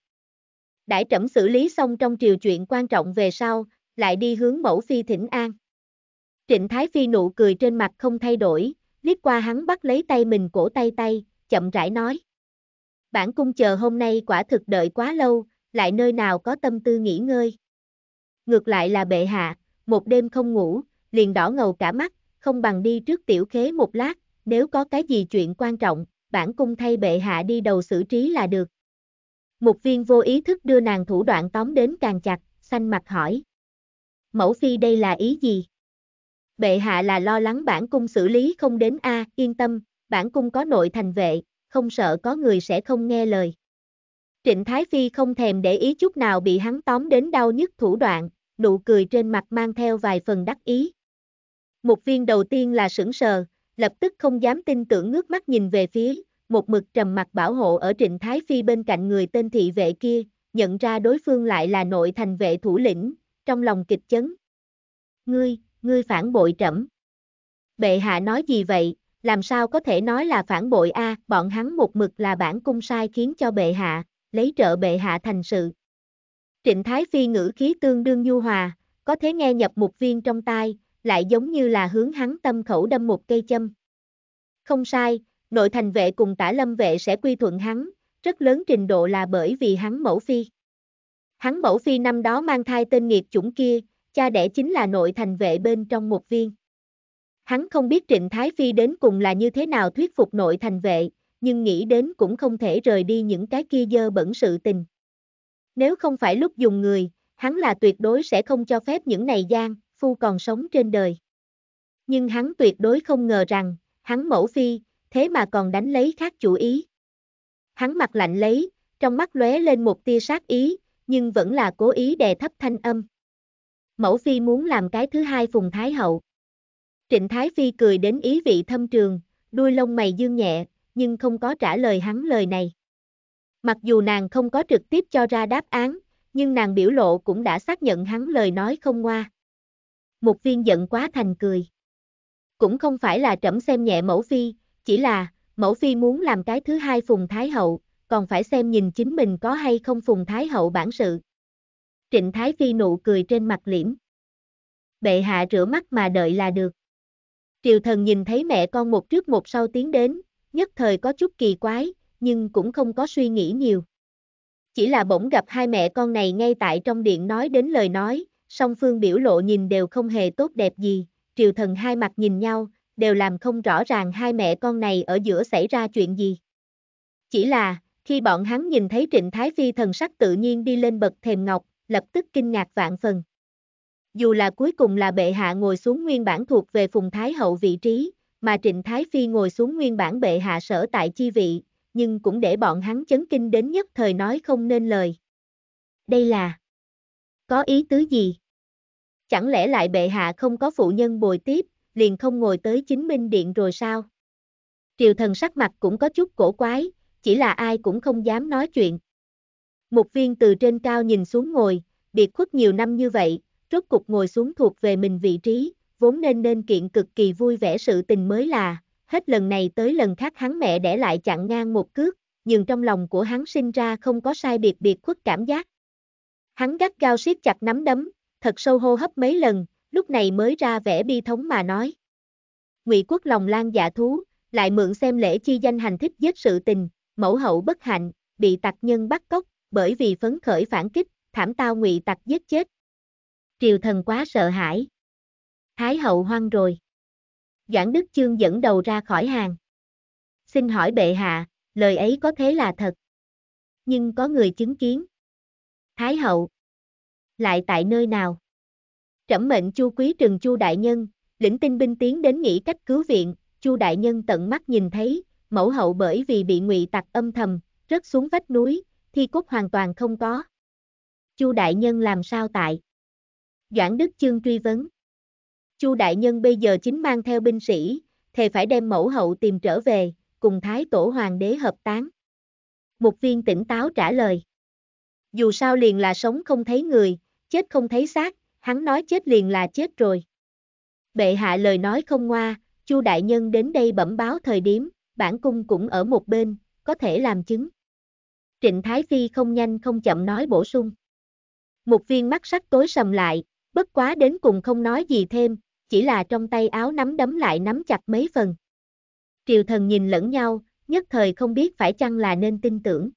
Đại trẫm xử lý xong trong triều chuyện quan trọng về sau, lại đi hướng mẫu phi thỉnh an. Trịnh Thái Phi nụ cười trên mặt không thay đổi, liếc qua hắn bắt lấy tay mình cổ tay tay, chậm rãi nói. Bản cung chờ hôm nay quả thực đợi quá lâu, lại nơi nào có tâm tư nghỉ ngơi. Ngược lại là bệ hạ, một đêm không ngủ, liền đỏ ngầu cả mắt, không bằng đi trước tiểu khế một lát, nếu có cái gì chuyện quan trọng, bản cung thay bệ hạ đi đầu xử trí là được. Mục viên vô ý thức đưa nàng thủ đoạn tóm đến càng chặt, xanh mặt hỏi. Mẫu phi đây là ý gì? Bệ hạ là lo lắng bản cung xử lý không đến a, yên tâm, bản cung có nội thành vệ, không sợ có người sẽ không nghe lời. Trịnh Thái Phi không thèm để ý chút nào bị hắn tóm đến đau nhức thủ đoạn, nụ cười trên mặt mang theo vài phần đắc ý. Một viên đầu tiên là sững sờ, lập tức không dám tin tưởng ngước mắt nhìn về phía, một mực trầm mặt bảo hộ ở Trịnh Thái Phi bên cạnh người tên thị vệ kia, nhận ra đối phương lại là nội thành vệ thủ lĩnh, trong lòng kịch chấn. Ngươi, ngươi phản bội trẫm. Bệ hạ nói gì vậy, làm sao có thể nói là phản bội a? À, bọn hắn một mực là bản cung sai khiến cho bệ hạ, lấy trợ bệ hạ thành sự. Trịnh Thái Phi ngữ khí tương đương nhu hòa, có thế nghe nhập một viên trong tai, lại giống như là hướng hắn tâm khẩu đâm một cây châm. Không sai, nội thành vệ cùng tả lâm vệ sẽ quy thuận hắn, rất lớn trình độ là bởi vì hắn mẫu phi. Hắn mẫu phi năm đó mang thai tên nghiệp chủng kia, cha đẻ chính là nội thành vệ bên trong một viên. Hắn không biết Trịnh Thái Phi đến cùng là như thế nào thuyết phục nội thành vệ, nhưng nghĩ đến cũng không thể rời đi những cái kia dơ bẩn sự tình. Nếu không phải lúc dùng người, hắn là tuyệt đối sẽ không cho phép những này gian, phu còn sống trên đời. Nhưng hắn tuyệt đối không ngờ rằng, hắn mẫu phi, thế mà còn đánh lấy khác chủ ý. Hắn mặt lạnh lấy, trong mắt lóe lên một tia sát ý, nhưng vẫn là cố ý đè thấp thanh âm. Mẫu phi muốn làm cái thứ hai phùng thái hậu. Trịnh Thái Phi cười đến ý vị thâm trường, đuôi lông mày dương nhẹ, nhưng không có trả lời hắn lời này. Mặc dù nàng không có trực tiếp cho ra đáp án, nhưng nàng biểu lộ cũng đã xác nhận hắn lời nói không ngoa một viên giận quá thành cười. Cũng không phải là trẫm xem nhẹ mẫu phi, chỉ là, mẫu phi muốn làm cái thứ hai phùng thái hậu, còn phải xem nhìn chính mình có hay không phùng thái hậu bản sự. Trịnh thái phi nụ cười trên mặt liễm. Bệ hạ rửa mắt mà đợi là được. Triều thần nhìn thấy mẹ con một trước một sau tiến đến, nhất thời có chút kỳ quái, nhưng cũng không có suy nghĩ nhiều. Chỉ là bỗng gặp hai mẹ con này ngay tại trong điện nói đến lời nói, song phương biểu lộ nhìn đều không hề tốt đẹp gì, triều thần hai mặt nhìn nhau, đều làm không rõ ràng hai mẹ con này ở giữa xảy ra chuyện gì. Chỉ là, khi bọn hắn nhìn thấy Trịnh Thái Phi thần sắc tự nhiên đi lên bậc thềm ngọc, lập tức kinh ngạc vạn phần. Dù là cuối cùng là bệ hạ ngồi xuống nguyên bản thuộc về phùng Thái hậu vị trí, mà Trịnh Thái Phi ngồi xuống nguyên bản bệ hạ sở tại chi vị, nhưng cũng để bọn hắn chấn kinh đến nhất thời nói không nên lời. Đây là có ý tứ gì? Chẳng lẽ lại bệ hạ không có phụ nhân bồi tiếp, liền không ngồi tới chính minh điện rồi sao? Triều thần sắc mặt cũng có chút cổ quái, chỉ là ai cũng không dám nói chuyện. Một viên từ trên cao nhìn xuống ngồi, biệt khuất nhiều năm như vậy, rốt cục ngồi xuống thuộc về mình vị trí, vốn nên nên kiện cực kỳ vui vẻ sự tình mới là, hết lần này tới lần khác hắn mẹ để lại chặn ngang một cước, nhưng trong lòng của hắn sinh ra không có sai biệt biệt khuất cảm giác. Hắn gắt gao siết chặt nắm đấm, thật sâu hô hấp mấy lần, lúc này mới ra vẻ bi thống mà nói. Ngụy quốc lòng lan giả dạ thú, lại mượn xem lễ chi danh hành thích giết sự tình, mẫu hậu bất hạnh, bị tặc nhân bắt cóc, bởi vì phấn khởi phản kích, thảm tao ngụy tặc giết chết. Triều thần quá sợ hãi. Thái hậu hoang rồi. Doãn Đức Chương dẫn đầu ra khỏi hàng. Xin hỏi bệ hạ, lời ấy có thế là thật. Nhưng có người chứng kiến. Thái hậu. Lại tại nơi nào? Trẫm mệnh Chu Quý Trừng Chu đại nhân, lĩnh tinh binh tiến đến nghĩ cách cứu viện, Chu đại nhân tận mắt nhìn thấy, mẫu hậu bởi vì bị ngụy tặc âm thầm, rớt xuống vách núi, thi cốt hoàn toàn không có. Chu đại nhân làm sao tại? Doãn Đức Chương truy vấn. Chu đại nhân bây giờ chính mang theo binh sĩ, thề phải đem mẫu hậu tìm trở về, cùng thái tổ hoàng đế hợp tán. Một viên tỉnh táo trả lời dù sao liền là sống không thấy người, chết không thấy xác, hắn nói chết liền là chết rồi. Bệ hạ lời nói không ngoa, Chu đại nhân đến đây bẩm báo thời điểm, bản cung cũng ở một bên, có thể làm chứng. Trịnh Thái Phi không nhanh không chậm nói bổ sung. Một viên mắt sắc tối sầm lại, bất quá đến cùng không nói gì thêm, chỉ là trong tay áo nắm đấm lại nắm chặt mấy phần. Triều thần nhìn lẫn nhau, nhất thời không biết phải chăng là nên tin tưởng.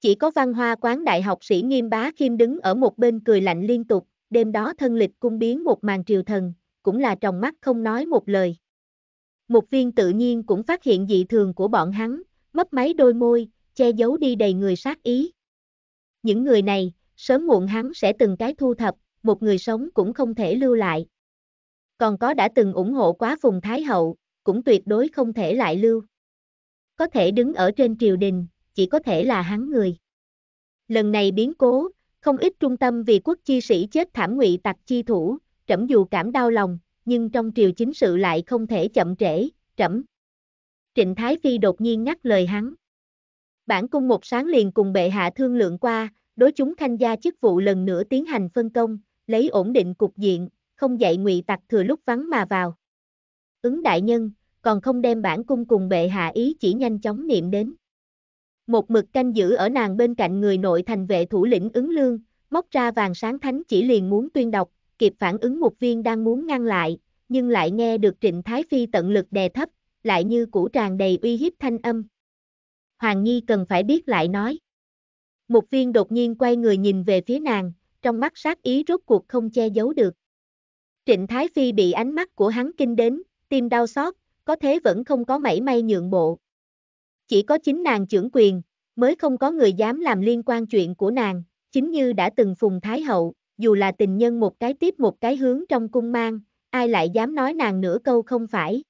Chỉ có văn hoa quán đại học sĩ nghiêm bá khiêm đứng ở một bên cười lạnh liên tục, đêm đó thân lịch cung biến một màn triều thần, cũng là trong mắt không nói một lời. Một viên tự nhiên cũng phát hiện dị thường của bọn hắn, mấp máy đôi môi, che giấu đi đầy người sát ý. Những người này, sớm muộn hắn sẽ từng cái thu thập, một người sống cũng không thể lưu lại. Còn có đã từng ủng hộ quá phùng thái hậu, cũng tuyệt đối không thể lại lưu. Có thể đứng ở trên triều đình, chỉ có thể là hắn người. Lần này biến cố, không ít trung tâm vì quốc chi sĩ chết thảm ngụy tặc chi thủ, trẫm dù cảm đau lòng, nhưng trong triều chính sự lại không thể chậm trễ, trẫm. Trịnh Thái Phi đột nhiên ngắt lời hắn. Bản cung một sáng liền cùng bệ hạ thương lượng qua, đối chúng thanh gia chức vụ lần nữa tiến hành phân công, lấy ổn định cục diện, không dạy ngụy tặc thừa lúc vắng mà vào. Ứng đại nhân, còn không đem bản cung cùng bệ hạ ý chỉ nhanh chóng niệm đến một mực canh giữ ở nàng bên cạnh người nội thành vệ thủ lĩnh ứng lương, móc ra vàng sáng thánh chỉ liền muốn tuyên đọc, kịp phản ứng một viên đang muốn ngăn lại, nhưng lại nghe được Trịnh Thái Phi tận lực đè thấp, lại như củ tràn đầy uy hiếp thanh âm. Hoàng Nhi cần phải biết lại nói. Một viên đột nhiên quay người nhìn về phía nàng, trong mắt sát ý rốt cuộc không che giấu được. Trịnh Thái Phi bị ánh mắt của hắn kinh đến, tim đau xót, có thế vẫn không có mảy may nhượng bộ. Chỉ có chính nàng trưởng quyền, mới không có người dám làm liên quan chuyện của nàng, chính như đã từng phùng thái hậu, dù là tình nhân một cái tiếp một cái hướng trong cung mang, ai lại dám nói nàng nửa câu không phải.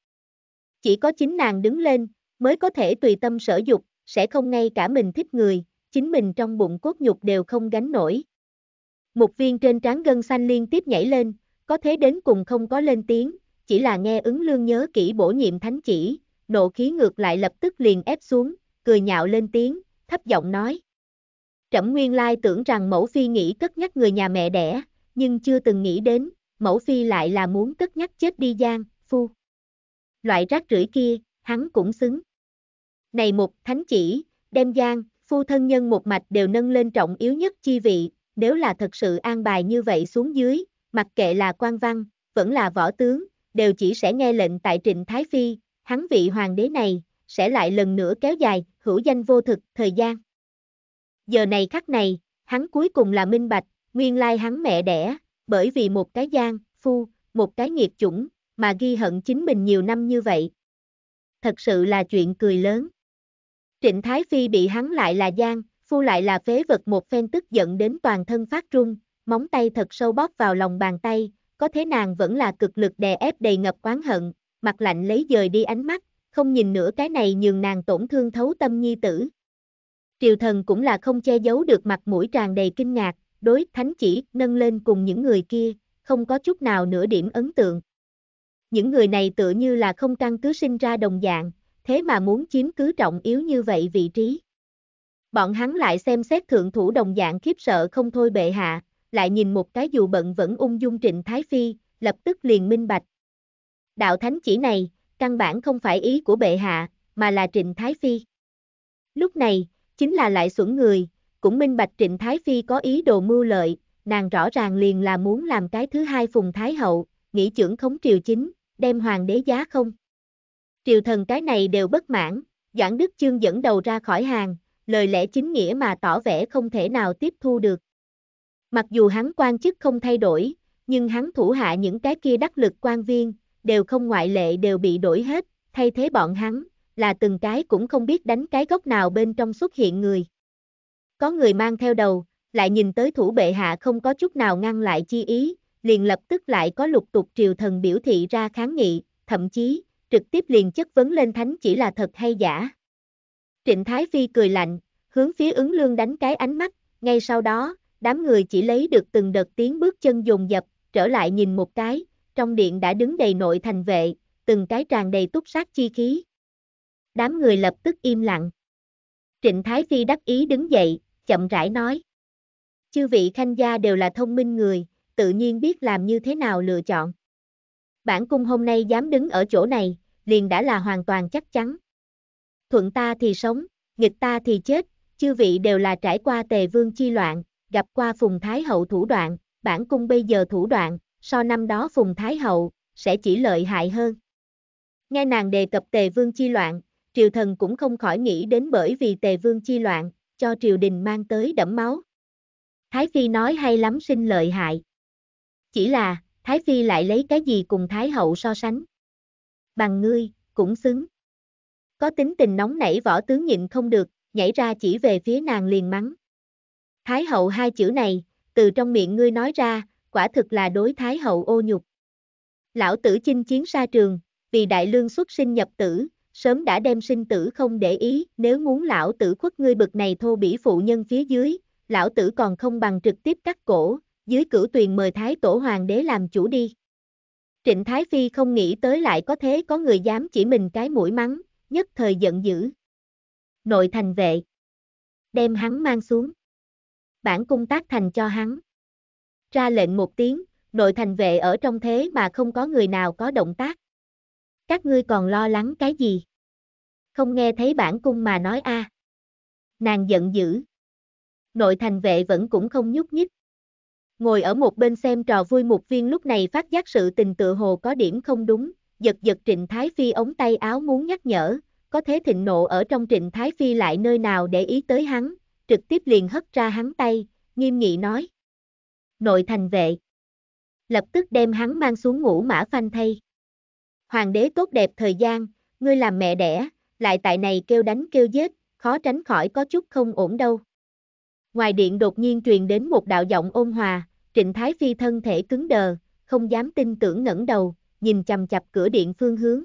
Chỉ có chính nàng đứng lên, mới có thể tùy tâm sở dục, sẽ không ngay cả mình thích người, chính mình trong bụng cốt nhục đều không gánh nổi. Một viên trên trán gân xanh liên tiếp nhảy lên, có thế đến cùng không có lên tiếng, chỉ là nghe ứng lương nhớ kỹ bổ nhiệm thánh chỉ, nộ khí ngược lại lập tức liền ép xuống, cười nhạo lên tiếng, thấp giọng nói. Trẫm nguyên lai tưởng rằng mẫu phi nghĩ cất nhắc người nhà mẹ đẻ, nhưng chưa từng nghĩ đến, mẫu phi lại là muốn cất nhắc chết đi gian, phu. Loại rác rưởi kia, hắn cũng xứng. Này một thánh chỉ, đem gian, phu thân nhân một mạch đều nâng lên trọng yếu nhất chi vị, nếu là thật sự an bài như vậy xuống dưới, mặc kệ là quan văn, vẫn là võ tướng, đều chỉ sẽ nghe lệnh tại trịnh Thái Phi, hắn vị hoàng đế này, sẽ lại lần nữa kéo dài, hữu danh vô thực, thời gian. Giờ này khắc này, hắn cuối cùng là minh bạch, nguyên lai hắn mẹ đẻ, bởi vì một cái gian, phu, một cái nghiệp chủng, mà ghi hận chính mình nhiều năm như vậy. Thật sự là chuyện cười lớn. Trịnh Thái Phi bị hắn lại là gian, phu lại là phế vật một phen tức giận đến toàn thân phát run, móng tay thật sâu bóp vào lòng bàn tay, có thế nàng vẫn là cực lực đè ép đầy ngập oán hận, mặt lạnh lấy dời đi ánh mắt, không nhìn nữa cái này nhường nàng tổn thương thấu tâm nhi tử. Triều thần cũng là không che giấu được mặt mũi tràn đầy kinh ngạc, đối thánh chỉ nâng lên cùng những người kia, không có chút nào nửa điểm ấn tượng. Những người này tựa như là không căn cứ sinh ra đồng dạng, thế mà muốn chiếm cứ trọng yếu như vậy vị trí. Bọn hắn lại xem xét thượng thủ đồng dạng khiếp sợ không thôi bệ hạ, lại nhìn một cái dù bận vẫn ung dung trịnh Thái Phi, lập tức liền minh bạch, Đạo thánh chỉ này, căn bản không phải ý của bệ hạ, mà là Trịnh Thái Phi. Lúc này, chính là lại xuẩn người, cũng minh bạch Trịnh Thái Phi có ý đồ mưu lợi, nàng rõ ràng liền là muốn làm cái thứ hai phùng Thái Hậu, nghĩ trưởng khống triều chính, đem hoàng đế giá không. Triều thần cái này đều bất mãn, Doãn Đức Chương dẫn đầu ra khỏi hàng, lời lẽ chính nghĩa mà tỏ vẻ không thể nào tiếp thu được. Mặc dù hắn quan chức không thay đổi, nhưng hắn thủ hạ những cái kia đắc lực quan viên, đều không ngoại lệ đều bị đổi hết, thay thế bọn hắn, là từng cái cũng không biết đánh cái góc nào bên trong xuất hiện người. Có người mang theo đầu, lại nhìn tới thủ bệ hạ không có chút nào ngăn lại chi ý, liền lập tức lại có lục tục triều thần biểu thị ra kháng nghị, thậm chí, trực tiếp liền chất vấn lên thánh chỉ là thật hay giả. Trịnh Thái Phi cười lạnh, hướng phía ứng lương đánh cái ánh mắt, ngay sau đó, đám người chỉ lấy được từng đợt tiếng bước chân dùng dập, trở lại nhìn một cái, trong điện đã đứng đầy nội thành vệ, từng cái tràn đầy túc sát chi khí. Đám người lập tức im lặng. Trịnh Thái Phi đắc ý đứng dậy, chậm rãi nói. Chư vị khanh gia đều là thông minh người, tự nhiên biết làm như thế nào lựa chọn. Bản cung hôm nay dám đứng ở chỗ này, liền đã là hoàn toàn chắc chắn. Thuận ta thì sống, nghịch ta thì chết, chư vị đều là trải qua tề vương chi loạn, gặp qua phùng thái hậu thủ đoạn, bản cung bây giờ thủ đoạn, so năm đó Phùng Thái Hậu, sẽ chỉ lợi hại hơn. Nghe nàng đề cập Tề Vương chi loạn, triều thần cũng không khỏi nghĩ đến bởi vì Tề Vương chi loạn, cho triều đình mang tới đẫm máu. Thái Phi nói hay lắm sinh lợi hại. Chỉ là, Thái Phi lại lấy cái gì cùng Thái Hậu so sánh. Bằng ngươi, cũng xứng. Có tính tình nóng nảy võ tướng nhịn không được, nhảy ra chỉ về phía nàng liền mắng. Thái Hậu hai chữ này, từ trong miệng ngươi nói ra, quả thực là đối thái hậu ô nhục. Lão tử chinh chiến xa trường, vì đại lương xuất sinh nhập tử, sớm đã đem sinh tử không để ý, nếu muốn lão tử khuất ngươi bực này thô bỉ phụ nhân phía dưới, lão tử còn không bằng trực tiếp cắt cổ, dưới cửu tuyền mời thái tổ hoàng đế làm chủ đi. Trịnh Thái Phi không nghĩ tới lại có thế có người dám chỉ mình cái mũi mắng, nhất thời giận dữ. Nội thành vệ. Đem hắn mang xuống. Bản cung tác thành cho hắn ra lệnh một tiếng, nội thành vệ ở trong thế mà không có người nào có động tác. Các ngươi còn lo lắng cái gì? Không nghe thấy bản cung mà nói a. Nàng giận dữ. Nội thành vệ vẫn cũng không nhúc nhích. Ngồi ở một bên xem trò vui một viên lúc này phát giác sự tình tựa hồ có điểm không đúng, giật giật Trịnh Thái Phi ống tay áo muốn nhắc nhở, có thế thịnh nộ ở trong Trịnh Thái Phi lại nơi nào để ý tới hắn, trực tiếp liền hất ra hắn tay, nghiêm nghị nói nội thành vệ. Lập tức đem hắn mang xuống ngũ mã phanh thay. Hoàng đế tốt đẹp thời gian, ngươi làm mẹ đẻ, lại tại này kêu đánh kêu giết, khó tránh khỏi có chút không ổn đâu. Ngoài điện đột nhiên truyền đến một đạo giọng ôn hòa, trịnh thái phi thân thể cứng đờ, không dám tin tưởng ngẩng đầu, nhìn chầm chập cửa điện phương hướng.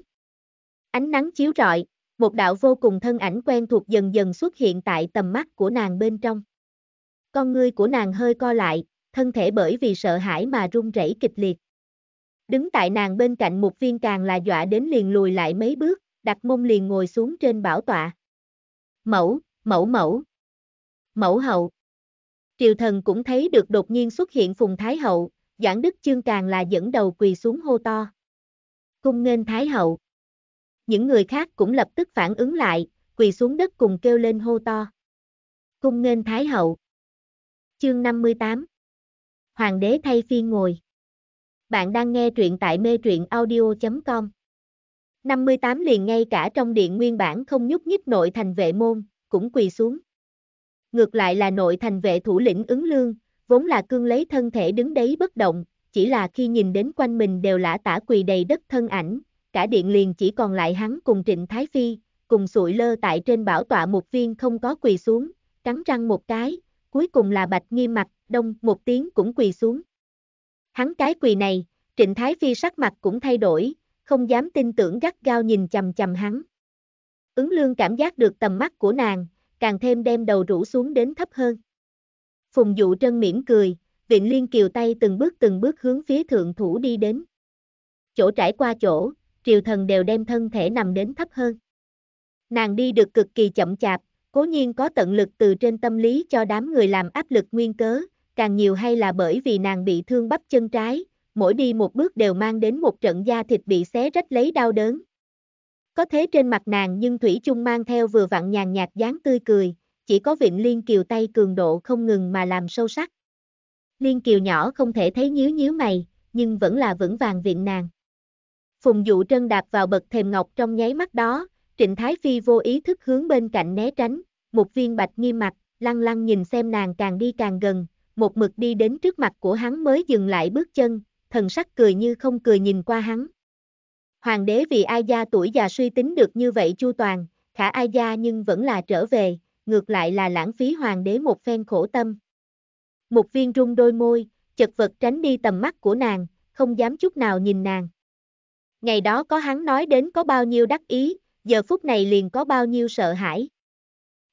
Ánh nắng chiếu rọi, một đạo vô cùng thân ảnh quen thuộc dần dần xuất hiện tại tầm mắt của nàng bên trong. Con ngươi của nàng hơi co lại, thân thể bởi vì sợ hãi mà run rẩy kịch liệt. Đứng tại nàng bên cạnh một viên càng là dọa đến liền lùi lại mấy bước, đặt mông liền ngồi xuống trên bảo tọa. Mẫu, mẫu mẫu. Mẫu hậu. Triều thần cũng thấy được đột nhiên xuất hiện Phùng Thái hậu, Doãn Đức Chương càng là dẫn đầu quỳ xuống hô to. Cung nghênh Thái hậu. Những người khác cũng lập tức phản ứng lại, quỳ xuống đất cùng kêu lên hô to. Cung nghênh Thái hậu. Chương 58 hoàng đế thay phiên ngồi. Bạn đang nghe truyện tại mê truyện audio.com 58 liền ngay cả trong điện nguyên bản không nhúc nhích nội thành vệ môn, cũng quỳ xuống. Ngược lại là nội thành vệ thủ lĩnh ứng lương, vốn là cương lấy thân thể đứng đấy bất động, chỉ là khi nhìn đến quanh mình đều lã tả quỳ đầy đất thân ảnh, cả điện liền chỉ còn lại hắn cùng Trịnh Thái Phi, cùng sụi lơ tại trên bảo tọa một viên không có quỳ xuống, cắn răng một cái, cuối cùng là Bạch nghi mặt đông, một tiếng cũng quỳ xuống. Hắn cái quỳ này, Trịnh Thái Phi sắc mặt cũng thay đổi, không dám tin tưởng gắt gao nhìn chầm chầm hắn. Ứng lương cảm giác được tầm mắt của nàng, càng thêm đem đầu rũ xuống đến thấp hơn. Phùng dụ trân mỉm cười, Vịnh Liên kiều tay từng bước từng bước hướng phía thượng thủ đi đến. Chỗ trải qua chỗ, triều thần đều đem thân thể nằm đến thấp hơn. Nàng đi được cực kỳ chậm chạp, cố nhiên có tận lực từ trên tâm lý cho đám người làm áp lực nguyên cớ, càng nhiều hay là bởi vì nàng bị thương bắp chân trái, mỗi đi một bước đều mang đến một trận da thịt bị xé rách lấy đau đớn. Có thế trên mặt nàng nhưng Thủy chung mang theo vừa vặn nhàn nhạt dáng tươi cười, chỉ có vịnh Liên Kiều tay cường độ không ngừng mà làm sâu sắc. Liên Kiều nhỏ không thể thấy nhíu nhíu mày, nhưng vẫn là vững vàng viện nàng. Phùng dụ trân đạp vào bậc thềm ngọc trong nháy mắt đó, Trịnh Thái Phi vô ý thức hướng bên cạnh né tránh, một viên bạch nghi mặt, lăng lăng nhìn xem nàng càng đi càng gần, một mực đi đến trước mặt của hắn mới dừng lại bước chân, thần sắc cười như không cười nhìn qua hắn. Hoàng đế vì Ai Gia tuổi già suy tính được như vậy chu toàn, khả Ai Gia nhưng vẫn là trở về, ngược lại là lãng phí hoàng đế một phen khổ tâm. Một viên rung đôi môi, chật vật tránh đi tầm mắt của nàng, không dám chút nào nhìn nàng. Ngày đó có hắn nói đến có bao nhiêu đắc ý, giờ phút này liền có bao nhiêu sợ hãi.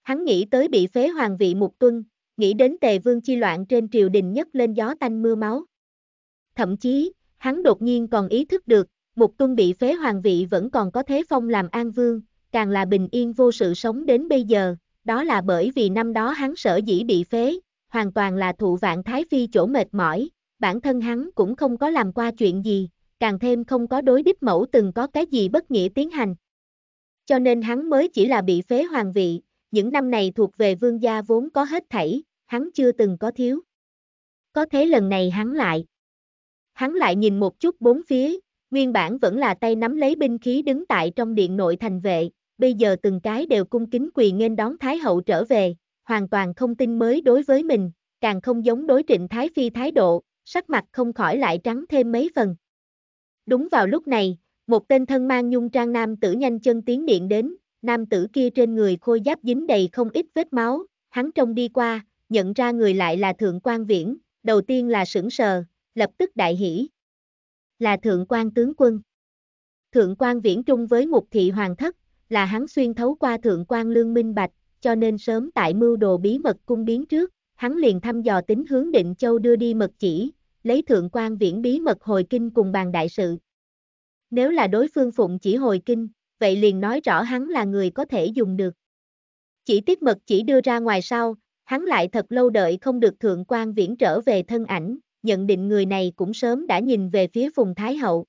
Hắn nghĩ tới bị phế hoàng vị một tuần nghĩ đến tề vương chi loạn trên triều đình nhất lên gió tanh mưa máu. Thậm chí, hắn đột nhiên còn ý thức được, một tuân bị phế hoàng vị vẫn còn có thế phong làm an vương, càng là bình yên vô sự sống đến bây giờ, đó là bởi vì năm đó hắn sở dĩ bị phế, hoàn toàn là thụ vạn thái phi chỗ mệt mỏi, bản thân hắn cũng không có làm qua chuyện gì, càng thêm không có đối đích mẫu từng có cái gì bất nghĩa tiến hành. Cho nên hắn mới chỉ là bị phế hoàng vị, những năm này thuộc về vương gia vốn có hết thảy, hắn chưa từng có thiếu. Có thế lần này hắn lại. Hắn lại nhìn một chút bốn phía, nguyên bản vẫn là tay nắm lấy binh khí đứng tại trong điện nội thành vệ, bây giờ từng cái đều cung kính quỳ nghênh đón Thái hậu trở về, hoàn toàn không tin mới đối với mình, càng không giống đối trịnh Thái Phi thái độ, sắc mặt không khỏi lại trắng thêm mấy phần. Đúng vào lúc này, một tên thân mang nhung trang nam tử nhanh chân tiến điện đến, nam tử kia trên người khôi giáp dính đầy không ít vết máu, hắn trông đi qua, nhận ra người lại là Thượng quan Viễn, đầu tiên là sững sờ, lập tức đại hỉ. Là Thượng quan tướng quân. Thượng quan Viễn trung với Ngục thị hoàng thất, là hắn xuyên thấu qua Thượng quan Lương Minh Bạch, cho nên sớm tại mưu đồ bí mật cung biến trước, hắn liền thăm dò tính hướng Định Châu đưa đi mật chỉ, lấy Thượng quan Viễn bí mật hồi kinh cùng bàn đại sự. Nếu là đối phương phụng chỉ hồi kinh, vậy liền nói rõ hắn là người có thể dùng được. Chỉ tiết mật chỉ đưa ra ngoài sau, hắn lại thật lâu đợi không được thượng quan viễn trở về thân ảnh, nhận định người này cũng sớm đã nhìn về phía Phùng Thái Hậu.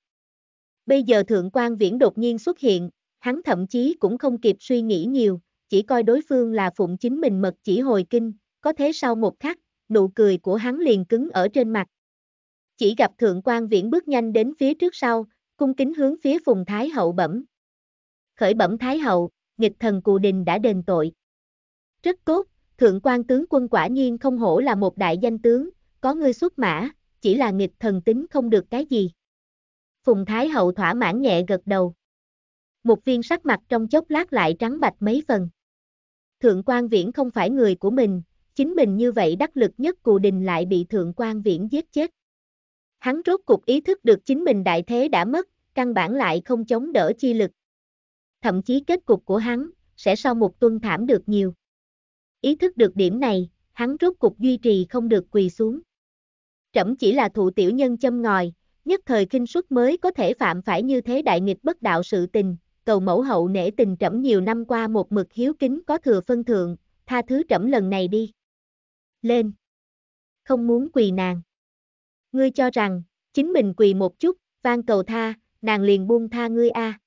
Bây giờ thượng quan viễn đột nhiên xuất hiện, hắn thậm chí cũng không kịp suy nghĩ nhiều, chỉ coi đối phương là phụng chính mình mật chỉ hồi kinh, có thế sau một khắc, nụ cười của hắn liền cứng ở trên mặt. Chỉ gặp thượng quan viễn bước nhanh đến phía trước sau, cung kính hướng phía Phùng Thái Hậu bẩm, khởi bẩm Thái Hậu, nghịch thần Cù Đình đã đền tội. Rất tốt, thượng quan tướng quân quả nhiên không hổ là một đại danh tướng, có ngươi xuất mã, chỉ là nghịch thần tính không được cái gì. Phùng Thái Hậu thỏa mãn nhẹ gật đầu. Một viên sắc mặt trong chốc lát lại trắng bạch mấy phần. Thượng quan viễn không phải người của mình, chính mình như vậy đắc lực nhất cù đình lại bị thượng quan viễn giết chết. Hắn rốt cục ý thức được chính mình đại thế đã mất, căn bản lại không chống đỡ chi lực, thậm chí kết cục của hắn, sẽ sau một tuần thảm được nhiều. Ý thức được điểm này, hắn rốt cục duy trì không được quỳ xuống. Trẫm chỉ là thụ tiểu nhân châm ngòi, nhất thời kinh suất mới có thể phạm phải như thế đại nghịch bất đạo sự tình, cầu mẫu hậu nể tình trẫm nhiều năm qua một mực hiếu kính có thừa phân thượng, tha thứ trẫm lần này đi. Lên! Không muốn quỳ nàng. Ngươi cho rằng, chính mình quỳ một chút, van cầu tha, nàng liền buông tha ngươi a. À.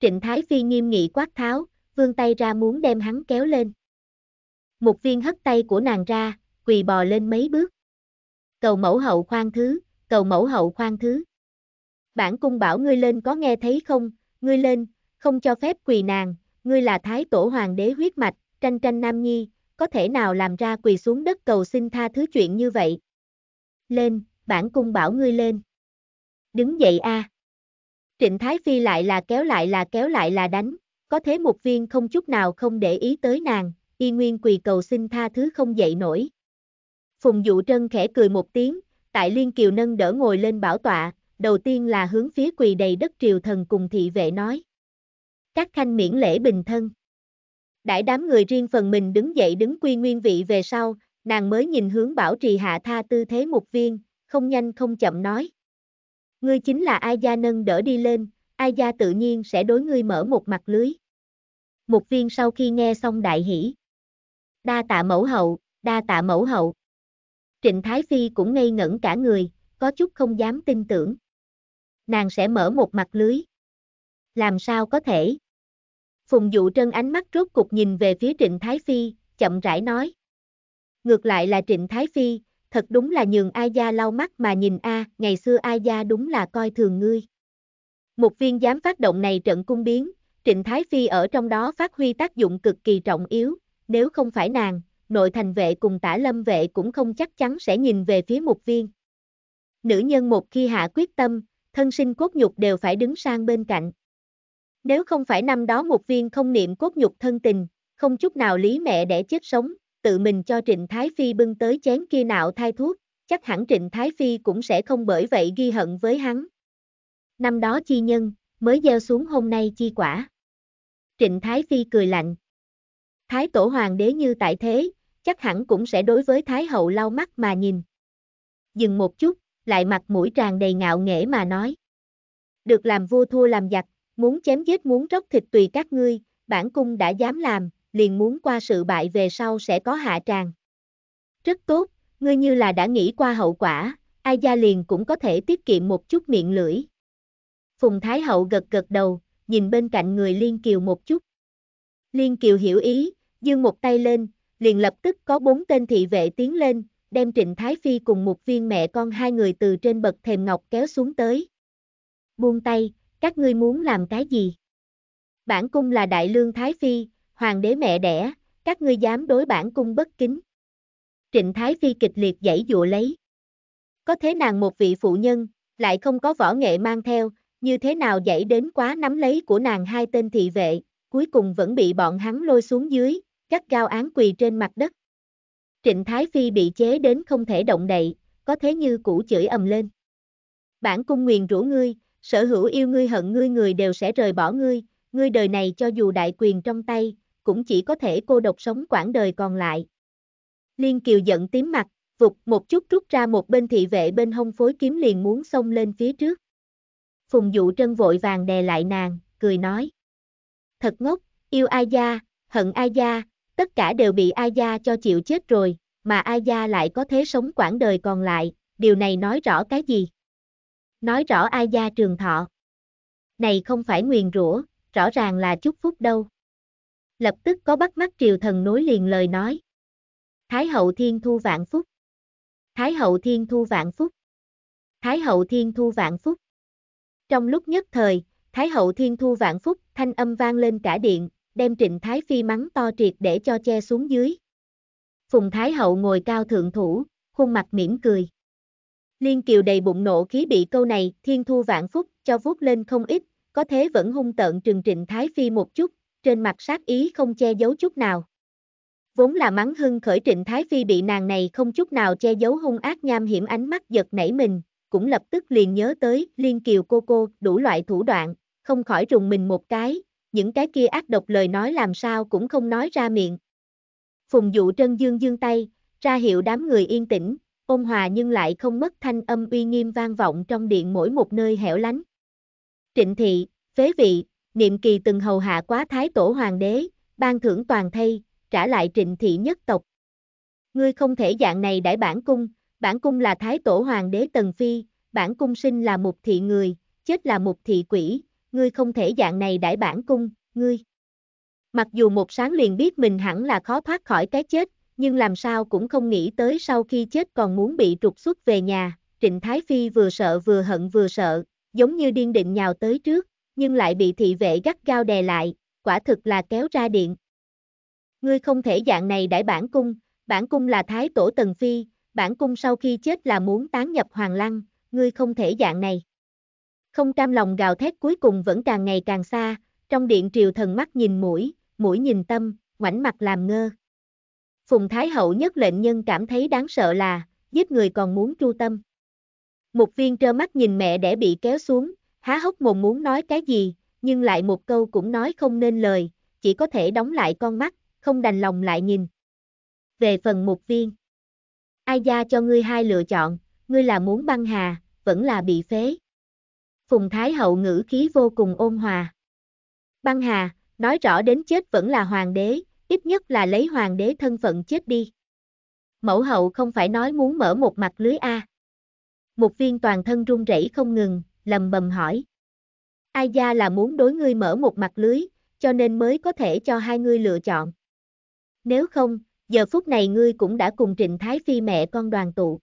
Trịnh Thái Phi nghiêm nghị quát tháo, vươn tay ra muốn đem hắn kéo lên. Một viên hất tay của nàng ra, quỳ bò lên mấy bước. Cầu mẫu hậu khoan thứ, cầu mẫu hậu khoan thứ. Bản cung bảo ngươi lên có nghe thấy không, ngươi lên, không cho phép quỳ nàng, ngươi là thái tổ hoàng đế huyết mạch, tranh tranh nam nhi, có thể nào làm ra quỳ xuống đất cầu xin tha thứ chuyện như vậy. Lên, bản cung bảo ngươi lên. Đứng dậy a. À. Trịnh Thái Phi lại là kéo lại là kéo lại là đánh, có thế một viên không chút nào không để ý tới nàng, y nguyên quỳ cầu xin tha thứ không dậy nổi. Phùng Dụ Trân khẽ cười một tiếng, tại Liên Kiều nâng đỡ ngồi lên bảo tọa, đầu tiên là hướng phía quỳ đầy đất triều thần cùng thị vệ nói. Các khanh miễn lễ bình thân. Đại đám người riêng phần mình đứng dậy đứng quy nguyên vị về sau, nàng mới nhìn hướng bảo trì hạ tha tư thế một viên, không nhanh không chậm nói. Ngươi chính là ai gia nâng đỡ đi lên, ai gia tự nhiên sẽ đối ngươi mở một mặt lưới. Một viên sau khi nghe xong đại hỉ. Đa tạ mẫu hậu, đa tạ mẫu hậu. Trịnh Thái Phi cũng ngây ngẩn cả người, có chút không dám tin tưởng. Nàng sẽ mở một mặt lưới. Làm sao có thể? Phùng Dụ Trân ánh mắt rốt cục nhìn về phía Trịnh Thái Phi, chậm rãi nói. Ngược lại là Trịnh Thái Phi, thật đúng là nhường ai Gia lau mắt mà nhìn A, ngày xưa ai Gia đúng là coi thường ngươi. Một viên dám phát động này trận cung biến, Trịnh Thái Phi ở trong đó phát huy tác dụng cực kỳ trọng yếu, nếu không phải nàng, nội thành vệ cùng tả lâm vệ cũng không chắc chắn sẽ nhìn về phía một viên. Nữ nhân một khi hạ quyết tâm, thân sinh cốt nhục đều phải đứng sang bên cạnh. Nếu không phải năm đó một viên không niệm cốt nhục thân tình, không chút nào lý mẹ để chết sống, tự mình cho Trịnh Thái Phi bưng tới chén kia nạo thai thuốc, chắc hẳn Trịnh Thái Phi cũng sẽ không bởi vậy ghi hận với hắn. Năm đó chi nhân, mới gieo xuống hôm nay chi quả. Trịnh Thái Phi cười lạnh. Thái tổ hoàng đế như tại thế, chắc hẳn cũng sẽ đối với Thái hậu lau mắt mà nhìn. Dừng một chút, lại mặt mũi tràn đầy ngạo nghễ mà nói. Được làm vua thua làm giặc, muốn chém giết muốn tróc thịt tùy các ngươi, bản cung đã dám làm, liền muốn qua sự bại về sau sẽ có hạ tràng. Rất tốt, ngươi như là đã nghĩ qua hậu quả, ai gia liền cũng có thể tiết kiệm một chút miệng lưỡi. Phùng Thái Hậu gật gật đầu, nhìn bên cạnh người Liên Kiều một chút. Liên Kiều hiểu ý, dương một tay lên, liền lập tức có bốn tên thị vệ tiến lên, đem Trịnh Thái Phi cùng một viên mẹ con hai người từ trên bậc thềm ngọc kéo xuống tới. Buông tay, các ngươi muốn làm cái gì? Bản cung là Đại Lương Thái Phi, hoàng đế mẹ đẻ, các ngươi dám đối bản cung bất kính. Trịnh Thái Phi kịch liệt dãy dụa lấy. Có thế nàng một vị phụ nhân, lại không có võ nghệ mang theo, như thế nào dãy đến quá nắm lấy của nàng hai tên thị vệ, cuối cùng vẫn bị bọn hắn lôi xuống dưới, cắt gao án quỳ trên mặt đất. Trịnh Thái Phi bị chế đến không thể động đậy, có thế như cũ chửi ầm lên. Bản cung nguyền rủ ngươi, sở hữu yêu ngươi hận ngươi người đều sẽ rời bỏ ngươi, ngươi đời này cho dù đại quyền trong tay, cũng chỉ có thể cô độc sống quãng đời còn lại. Liên Kiều giận tím mặt, vụt một chút rút ra một bên thị vệ bên hông phối kiếm liền muốn xông lên phía trước. Phùng dụ trân vội vàng đè lại nàng, cười nói. Thật ngốc, yêu ai gia, hận ai gia, tất cả đều bị ai gia cho chịu chết rồi, mà ai gia lại có thế sống quãng đời còn lại, điều này nói rõ cái gì? Nói rõ ai gia trường thọ. Này không phải nguyền rủa, rõ ràng là chúc phúc đâu lập tức có bắt mắt triều thần nối liền lời nói. Thái hậu thiên thu vạn phúc. Thái hậu thiên thu vạn phúc. Thái hậu thiên thu vạn phúc. Trong lúc nhất thời, Thái hậu thiên thu vạn phúc, thanh âm vang lên cả điện, đem trịnh Thái Phi mắng to triệt để cho che xuống dưới. Phùng Thái hậu ngồi cao thượng thủ, khuôn mặt mỉm cười. Liên Kiều đầy bụng nộ khí bị câu này, thiên thu vạn phúc, cho vuốt lên không ít, có thế vẫn hung tợn trừng trịnh Thái Phi một chút, trên mặt sát ý không che giấu chút nào. Vốn là mắng hưng khởi trịnh Thái Phi bị nàng này không chút nào che giấu hung ác nham hiểm ánh mắt giật nảy mình, cũng lập tức liền nhớ tới liên kiều cô cô đủ loại thủ đoạn, không khỏi rùng mình một cái, những cái kia ác độc lời nói làm sao cũng không nói ra miệng. Phùng dụ trân dương dương tay, ra hiệu đám người yên tĩnh, ôn hòa nhưng lại không mất thanh âm uy nghiêm vang vọng trong điện mỗi một nơi hẻo lánh. Trịnh thị, phế vị, niệm kỳ từng hầu hạ quá thái tổ hoàng đế, ban thưởng toàn thây, trả lại trịnh thị nhất tộc. Ngươi không thể dạng này đãi bản cung, bản cung là thái tổ hoàng đế Tần Phi, bản cung sinh là một thị người, chết là một thị quỷ, ngươi không thể dạng này đãi bản cung, ngươi. Mặc dù một sáng liền biết mình hẳn là khó thoát khỏi cái chết, nhưng làm sao cũng không nghĩ tới sau khi chết còn muốn bị trục xuất về nhà, Trịnh Thái Phi vừa sợ vừa hận vừa sợ, giống như điên định nhào tới trước, nhưng lại bị thị vệ gắt gao đè lại, quả thực là kéo ra điện. Ngươi không thể dạng này đãi bản cung, bản cung là thái tổ tần phi, bản cung sau khi chết là muốn tán nhập hoàng lăng, ngươi không thể dạng này. Không cam lòng gào thét cuối cùng vẫn càng ngày càng xa, trong điện triều thần mắt nhìn mũi, mũi nhìn tâm, ngoảnh mặt làm ngơ. Phùng Thái Hậu nhất lệnh nhân cảm thấy đáng sợ là, giết người còn muốn chu tâm. Một viên trơ mắt nhìn mẹ để bị kéo xuống, há hốc mồm muốn nói cái gì, nhưng lại một câu cũng nói không nên lời, chỉ có thể đóng lại con mắt, không đành lòng lại nhìn. Về phần một viên, ai gia cho ngươi hai lựa chọn, ngươi là muốn băng hà, vẫn là bị phế. Phùng Thái Hậu ngữ khí vô cùng ôn hòa. Băng hà, nói rõ đến chết vẫn là hoàng đế, ít nhất là lấy hoàng đế thân phận chết đi. Mẫu hậu không phải nói muốn mở một mặt lưới A. Một viên toàn thân run rẩy không ngừng, lầm bầm hỏi. Ai gia là muốn đối ngươi mở một mặt lưới, cho nên mới có thể cho hai ngươi lựa chọn. Nếu không, giờ phút này ngươi cũng đã cùng Trịnh Thái Phi mẹ con đoàn tụ.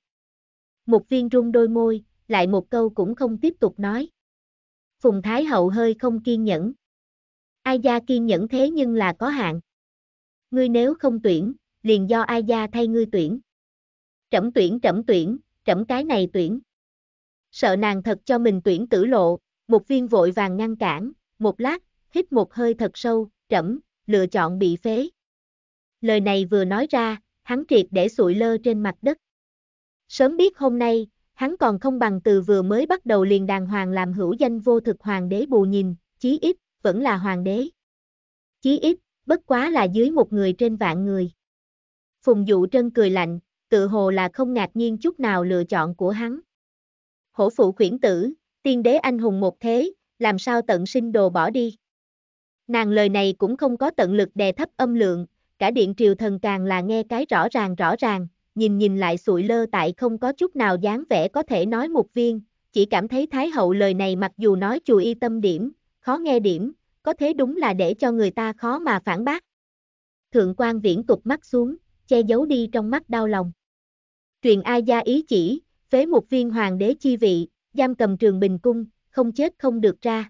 Một viên rung đôi môi, lại một câu cũng không tiếp tục nói. Phùng Thái Hậu hơi không kiên nhẫn. Ai gia kiên nhẫn thế nhưng là có hạn. Ngươi nếu không tuyển, liền do ai gia thay ngươi tuyển. Trẫm tuyển trẫm tuyển, trẫm cái này tuyển sợ nàng thật cho mình tuyển tử lộ, một viên vội vàng ngăn cản, một lát, hít một hơi thật sâu, trẫm, lựa chọn bị phế. Lời này vừa nói ra, hắn triệt để sụi lơ trên mặt đất. Sớm biết hôm nay, hắn còn không bằng từ vừa mới bắt đầu liền đàng hoàng làm hữu danh vô thực hoàng đế bù nhìn, chí ít, vẫn là hoàng đế. Chí ít, bất quá là dưới một người trên vạn người. Phùng dụ trân cười lạnh, tự hồ là không ngạc nhiên chút nào lựa chọn của hắn hổ phụ quyển tử, tiên đế anh hùng một thế, làm sao tận sinh đồ bỏ đi. Nàng lời này cũng không có tận lực đè thấp âm lượng, cả điện triều thần càng là nghe cái rõ ràng rõ ràng, nhìn nhìn lại sụi lơ tại không có chút nào dáng vẻ có thể nói một viên, chỉ cảm thấy Thái hậu lời này mặc dù nói chùi y tâm điểm, khó nghe điểm, có thế đúng là để cho người ta khó mà phản bác. Thượng quan viễn tục mắt xuống, che giấu đi trong mắt đau lòng. Truyền ai gia ý chỉ, phế một viên hoàng đế chi vị, giam cầm trường bình cung, không chết không được ra.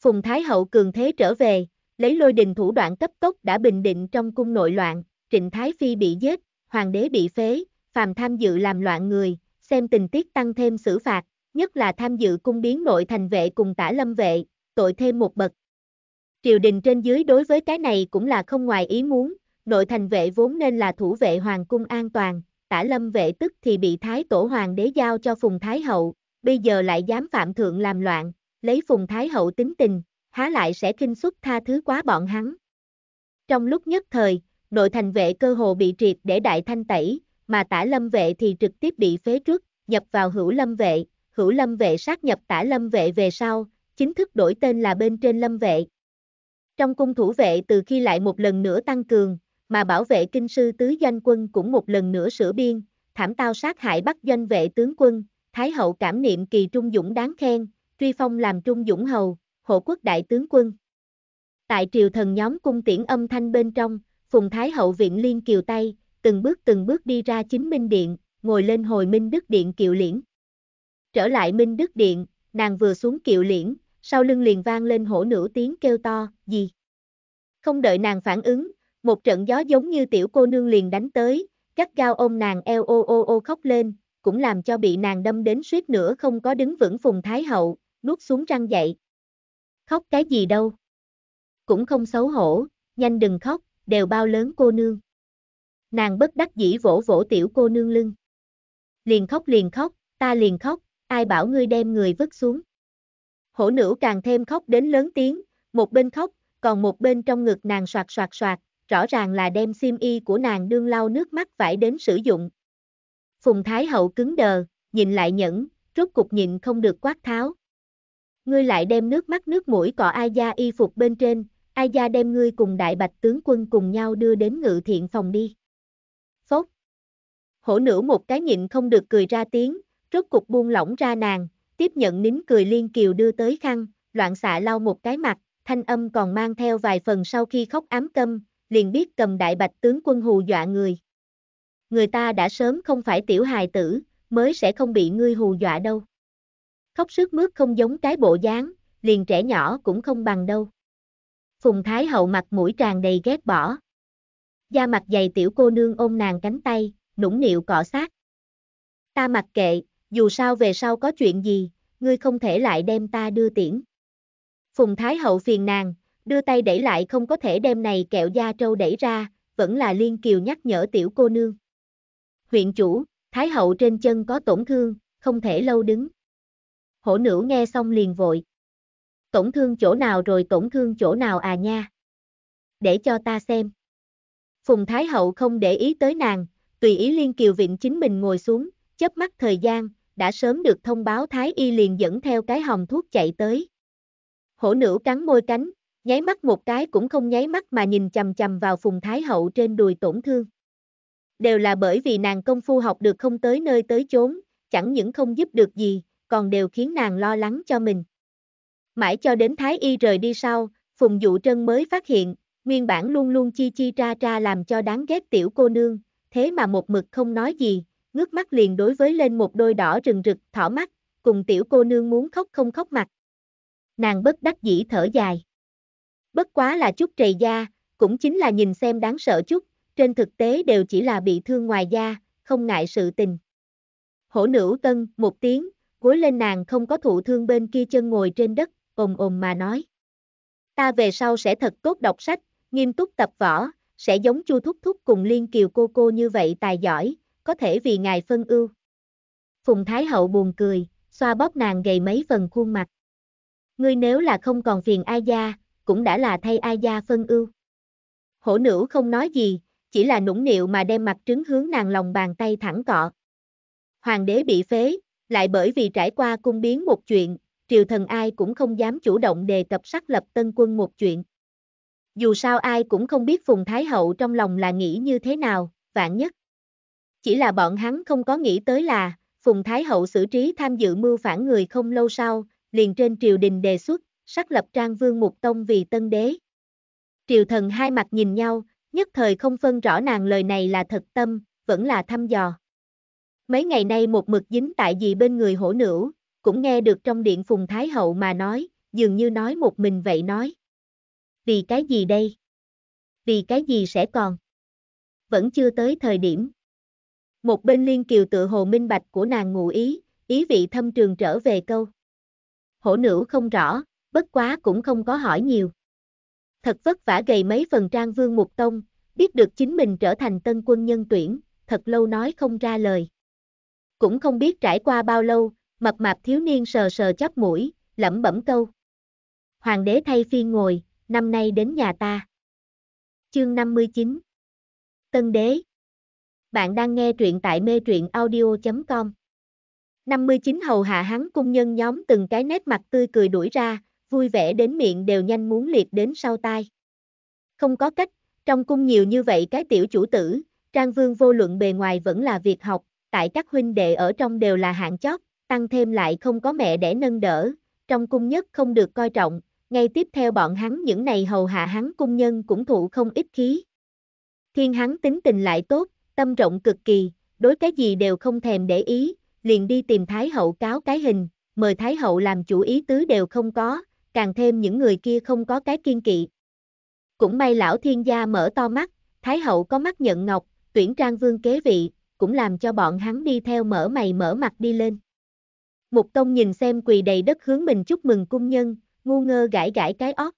Phùng Thái Hậu cường thế trở về, lấy lôi đình thủ đoạn cấp tốc đã bình định trong cung nội loạn, trịnh Thái Phi bị giết, hoàng đế bị phế, phàm tham dự làm loạn người, xem tình tiết tăng thêm xử phạt, nhất là tham dự cung biến nội thành vệ cùng tả lâm vệ, tội thêm một bậc. Triều đình trên dưới đối với cái này cũng là không ngoài ý muốn, nội thành vệ vốn nên là thủ vệ hoàng cung an toàn, tả lâm vệ tức thì bị Thái Tổ Hoàng đế giao cho Phùng Thái Hậu, bây giờ lại dám phạm thượng làm loạn, lấy Phùng Thái Hậu tính tình, há lại sẽ kinh xuất tha thứ quá bọn hắn. Trong lúc nhất thời, nội thành vệ cơ hồ bị triệt để đại thanh tẩy, mà tả lâm vệ thì trực tiếp bị phế trước, nhập vào hữu lâm vệ, hữu lâm vệ sát nhập tả lâm vệ về sau, chính thức đổi tên là bên trên lâm vệ. Trong cung thủ vệ từ khi lại một lần nữa tăng cường, mà bảo vệ kinh sư tứ doanh quân cũng một lần nữa sửa biên, thảm tao sát hại bắt doanh vệ tướng quân, Thái hậu cảm niệm kỳ trung dũng đáng khen, truy phong làm trung dũng hầu, hộ quốc đại tướng quân. Tại triều thần nhóm cung tiễn âm thanh bên trong, phùng Thái hậu viện liên kiều tay, từng bước từng bước đi ra chính Minh Điện, ngồi lên hồi Minh Đức Điện kiệu liễn. Trở lại Minh Đức Điện, nàng vừa xuống kiệu liễn, sau lưng liền vang lên hổ nữ tiếng kêu to, gì? Không đợi nàng phản ứng, một trận gió giống như tiểu cô nương liền đánh tới, gắt gao ôm nàng eo ô ô ô khóc lên, cũng làm cho bị nàng đâm đến suýt nữa không có đứng vững phùng thái hậu, nuốt xuống răng dậy. Khóc cái gì đâu? Cũng không xấu hổ, nhanh đừng khóc, đều bao lớn cô nương. Nàng bất đắc dĩ vỗ vỗ tiểu cô nương lưng. Liền khóc liền khóc, ta liền khóc, ai bảo ngươi đem người vứt xuống. Hổ nữ càng thêm khóc đến lớn tiếng, một bên khóc, còn một bên trong ngực nàng soạt soạt soạt, rõ ràng là đem sim y của nàng đương lau nước mắt vải đến sử dụng. Phùng Thái Hậu cứng đờ, nhìn lại nhẫn, rốt cục nhìn không được quát tháo. Ngươi lại đem nước mắt nước mũi cọ ai gia y phục bên trên, ai gia đem ngươi cùng đại bạch tướng quân cùng nhau đưa đến ngự thiện phòng đi. Phốt. Hổ nữ một cái nhịn không được cười ra tiếng, rốt cục buông lỏng ra nàng, tiếp nhận nín cười liên kiều đưa tới khăn, loạn xạ lau một cái mặt, thanh âm còn mang theo vài phần sau khi khóc ám câm, liền biết cầm đại bạch tướng quân hù dọa người. Người ta đã sớm không phải tiểu hài tử, mới sẽ không bị ngươi hù dọa đâu. Khóc sức mướt không giống cái bộ dáng, liền trẻ nhỏ cũng không bằng đâu. Phùng Thái Hậu mặt mũi tràn đầy ghét bỏ. Da mặt dày tiểu cô nương ôm nàng cánh tay, nũng nịu cọ sát. Ta mặc kệ, dù sao về sau có chuyện gì, ngươi không thể lại đem ta đưa tiễn. Phùng Thái Hậu phiền nàng, đưa tay đẩy lại không có thể đem này kẹo da trâu đẩy ra, vẫn là Liên Kiều nhắc nhở tiểu cô nương. Huyện chủ, Thái hậu trên chân có tổn thương, không thể lâu đứng. Hổ nữ nghe xong liền vội. Tổn thương chỗ nào rồi tổn thương chỗ nào à nha? Để cho ta xem. Phùng Thái hậu không để ý tới nàng, tùy ý Liên Kiều Vịnh chính mình ngồi xuống, chớp mắt thời gian, đã sớm được thông báo Thái Y liền dẫn theo cái hồng thuốc chạy tới. Hổ nữ cắn môi cánh, Nháy mắt một cái cũng không nháy mắt mà nhìn chầm chầm vào Phùng Thái Hậu trên đùi tổn thương. Đều là bởi vì nàng công phu học được không tới nơi tới chốn, chẳng những không giúp được gì, còn đều khiến nàng lo lắng cho mình. Mãi cho đến Thái Y rời đi sau, Phùng Dụ Trân mới phát hiện, nguyên bản luôn luôn chi chi tra tra làm cho đáng ghét tiểu cô nương, thế mà một mực không nói gì, ngước mắt liền đối với lên một đôi đỏ rừng rực, thỏ mắt, cùng tiểu cô nương muốn khóc không khóc mặt. Nàng bất đắc dĩ thở dài bất quá là chút trầy da, cũng chính là nhìn xem đáng sợ chút, trên thực tế đều chỉ là bị thương ngoài da, không ngại sự tình. Hổ nữ tân, một tiếng, gối lên nàng không có thụ thương bên kia chân ngồi trên đất, ồm ồm mà nói. Ta về sau sẽ thật tốt đọc sách, nghiêm túc tập võ, sẽ giống chu thúc thúc cùng liên kiều cô cô như vậy tài giỏi, có thể vì ngài phân ưu. Phùng Thái Hậu buồn cười, xoa bóp nàng gầy mấy phần khuôn mặt. Ngươi nếu là không còn phiền ai gia, cũng đã là thay ai gia phân ưu. Hổ nữ không nói gì, chỉ là nũng nịu mà đem mặt trứng hướng nàng lòng bàn tay thẳng cọ. Hoàng đế bị phế, lại bởi vì trải qua cung biến một chuyện, triều thần ai cũng không dám chủ động đề tập sắc lập tân quân một chuyện. Dù sao ai cũng không biết Phùng Thái Hậu trong lòng là nghĩ như thế nào, vạn nhất. Chỉ là bọn hắn không có nghĩ tới là, Phùng Thái Hậu xử trí tham dự mưu phản người không lâu sau, liền trên triều đình đề xuất, sắc lập trang vương mục tông vì tân đế. Triều thần hai mặt nhìn nhau, nhất thời không phân rõ nàng lời này là thật tâm, vẫn là thăm dò. Mấy ngày nay một mực dính tại gì bên người hổ nữ, cũng nghe được trong điện phùng Thái Hậu mà nói, dường như nói một mình vậy nói. Vì cái gì đây? Vì cái gì sẽ còn? Vẫn chưa tới thời điểm. Một bên liên kiều tự hồ minh bạch của nàng ngụ ý, ý vị thâm trường trở về câu. Hổ nữ không rõ, bất quá cũng không có hỏi nhiều. Thật vất vả gầy mấy phần trang vương mục tông, biết được chính mình trở thành tân quân nhân tuyển, thật lâu nói không ra lời. Cũng không biết trải qua bao lâu, mập mạp thiếu niên sờ sờ chắp mũi, lẩm bẩm câu. Hoàng đế thay phiên ngồi, năm nay đến nhà ta. Chương 59 Tân đế Bạn đang nghe truyện tại mê truyện audio.com 59 hầu hạ hắn cung nhân nhóm từng cái nét mặt tươi cười đuổi ra, vui vẻ đến miệng đều nhanh muốn liệt đến sau tai. Không có cách, trong cung nhiều như vậy cái tiểu chủ tử, Trang Vương vô luận bề ngoài vẫn là việc học, tại các huynh đệ ở trong đều là hạng chót, tăng thêm lại không có mẹ để nâng đỡ, trong cung nhất không được coi trọng, ngay tiếp theo bọn hắn những này hầu hạ hắn cung nhân cũng thụ không ít khí. Thiên hắn tính tình lại tốt, tâm rộng cực kỳ, đối cái gì đều không thèm để ý, liền đi tìm Thái hậu cáo cái hình, mời Thái hậu làm chủ ý tứ đều không có, càng thêm những người kia không có cái kiên kỵ. Cũng may lão thiên gia mở to mắt, Thái hậu có mắt nhận ngọc, tuyển trang vương kế vị, cũng làm cho bọn hắn đi theo mở mày mở mặt đi lên. Mục Tông nhìn xem quỳ đầy đất hướng mình chúc mừng cung nhân, ngu ngơ gãi gãi cái óc,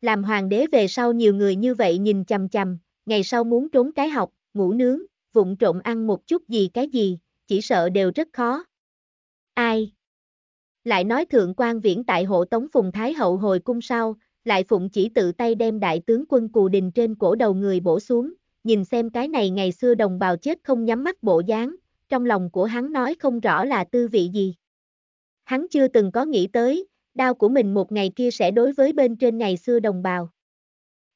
Làm hoàng đế về sau nhiều người như vậy nhìn chầm chầm, ngày sau muốn trốn cái học, ngủ nướng, vụng trộm ăn một chút gì cái gì, chỉ sợ đều rất khó. Ai? Lại nói thượng quan viễn tại hộ tống phùng thái hậu hồi cung sau, lại phụng chỉ tự tay đem đại tướng quân cù đình trên cổ đầu người bổ xuống, nhìn xem cái này ngày xưa đồng bào chết không nhắm mắt bộ dáng, trong lòng của hắn nói không rõ là tư vị gì. Hắn chưa từng có nghĩ tới, đau của mình một ngày kia sẽ đối với bên trên ngày xưa đồng bào.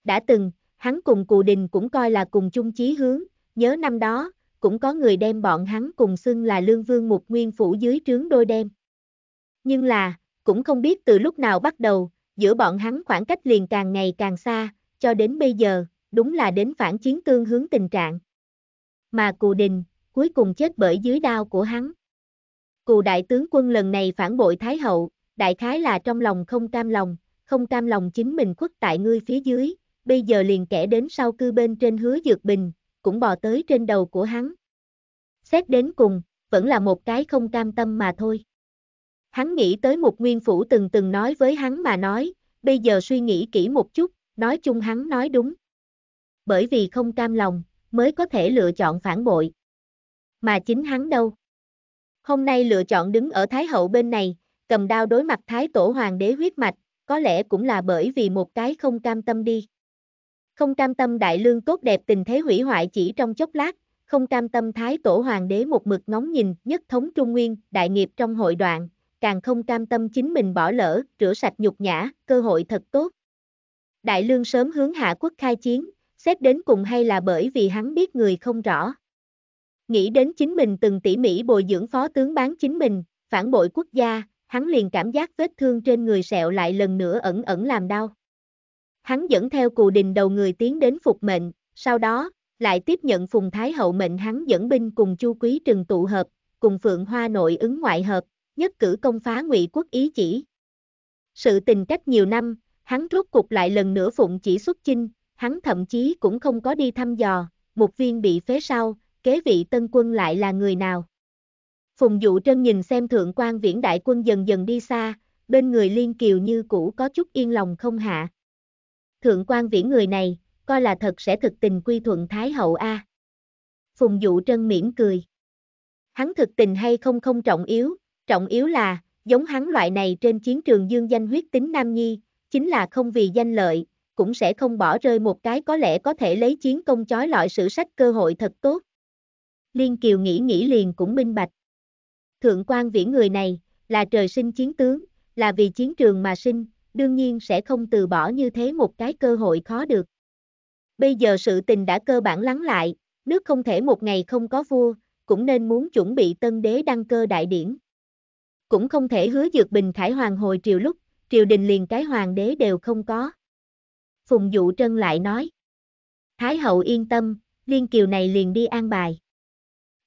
Đã từng, hắn cùng Cù Đình cũng coi là cùng chung chí hướng, nhớ năm đó, cũng có người đem bọn hắn cùng xưng là Lương Vương một Nguyên Phủ dưới trướng đôi đem. Nhưng là, cũng không biết từ lúc nào bắt đầu, giữa bọn hắn khoảng cách liền càng ngày càng xa, cho đến bây giờ, đúng là đến phản chiến tương hướng tình trạng. Mà Cù Đình, cuối cùng chết bởi dưới đao của hắn. Cù đại tướng quân lần này phản bội Thái Hậu, đại khái là trong lòng không cam lòng, không cam lòng chính mình khuất tại ngươi phía dưới, bây giờ liền kẻ đến sau cư bên trên hứa dược bình, cũng bò tới trên đầu của hắn. Xét đến cùng, vẫn là một cái không cam tâm mà thôi. Hắn nghĩ tới một nguyên phủ từng từng nói với hắn mà nói, bây giờ suy nghĩ kỹ một chút, nói chung hắn nói đúng. Bởi vì không cam lòng, mới có thể lựa chọn phản bội. Mà chính hắn đâu? Hôm nay lựa chọn đứng ở Thái Hậu bên này, cầm đao đối mặt Thái Tổ Hoàng đế huyết mạch, có lẽ cũng là bởi vì một cái không cam tâm đi. Không cam tâm đại lương tốt đẹp tình thế hủy hoại chỉ trong chốc lát, không cam tâm Thái Tổ Hoàng đế một mực ngóng nhìn nhất thống Trung Nguyên, đại nghiệp trong hội đoạn, càng không cam tâm chính mình bỏ lỡ, rửa sạch nhục nhã, cơ hội thật tốt. Đại lương sớm hướng Hạ quốc khai chiến, xét đến cùng hay là bởi vì hắn biết người không rõ. Nghĩ đến chính mình từng tỉ mỉ bồi dưỡng phó tướng bán chính mình, phản bội quốc gia, hắn liền cảm giác vết thương trên người sẹo lại lần nữa ẩn ẩn làm đau. Hắn dẫn theo cù đình đầu người tiến đến phục mệnh, sau đó, lại tiếp nhận Phùng Thái Hậu mệnh hắn dẫn binh cùng Chu Quý Trừng tụ hợp, cùng Phượng Hoa nội ứng ngoại hợp, nhất cử công phá ngụy quốc ý chỉ. Sự tình cách nhiều năm, hắn rút cục lại lần nữa phụng chỉ xuất chinh, hắn thậm chí cũng không có đi thăm dò, một viên bị phế sau, kế vị tân quân lại là người nào. Phùng Dụ Trân nhìn xem thượng quan viễn đại quân dần dần đi xa, bên người liên kiều như cũ có chút yên lòng không hạ. Thượng quan viễn người này, coi là thật sẽ thực tình quy thuận Thái Hậu A. Phùng Dụ Trân mỉm cười. Hắn thực tình hay không không trọng yếu, Trọng yếu là, giống hắn loại này trên chiến trường dương danh huyết tính nam nhi, chính là không vì danh lợi, cũng sẽ không bỏ rơi một cái có lẽ có thể lấy chiến công chói lọi sử sách cơ hội thật tốt. Liên Kiều nghĩ nghĩ liền cũng minh bạch. Thượng quan viễn người này, là trời sinh chiến tướng, là vì chiến trường mà sinh, đương nhiên sẽ không từ bỏ như thế một cái cơ hội khó được. Bây giờ sự tình đã cơ bản lắng lại, nước không thể một ngày không có vua, cũng nên muốn chuẩn bị tân đế đăng cơ đại điển cũng không thể hứa dược bình khải hoàng hồi triều lúc, triều đình liền cái hoàng đế đều không có. Phùng Dụ Trân lại nói. Thái hậu yên tâm, liên kiều này liền đi an bài.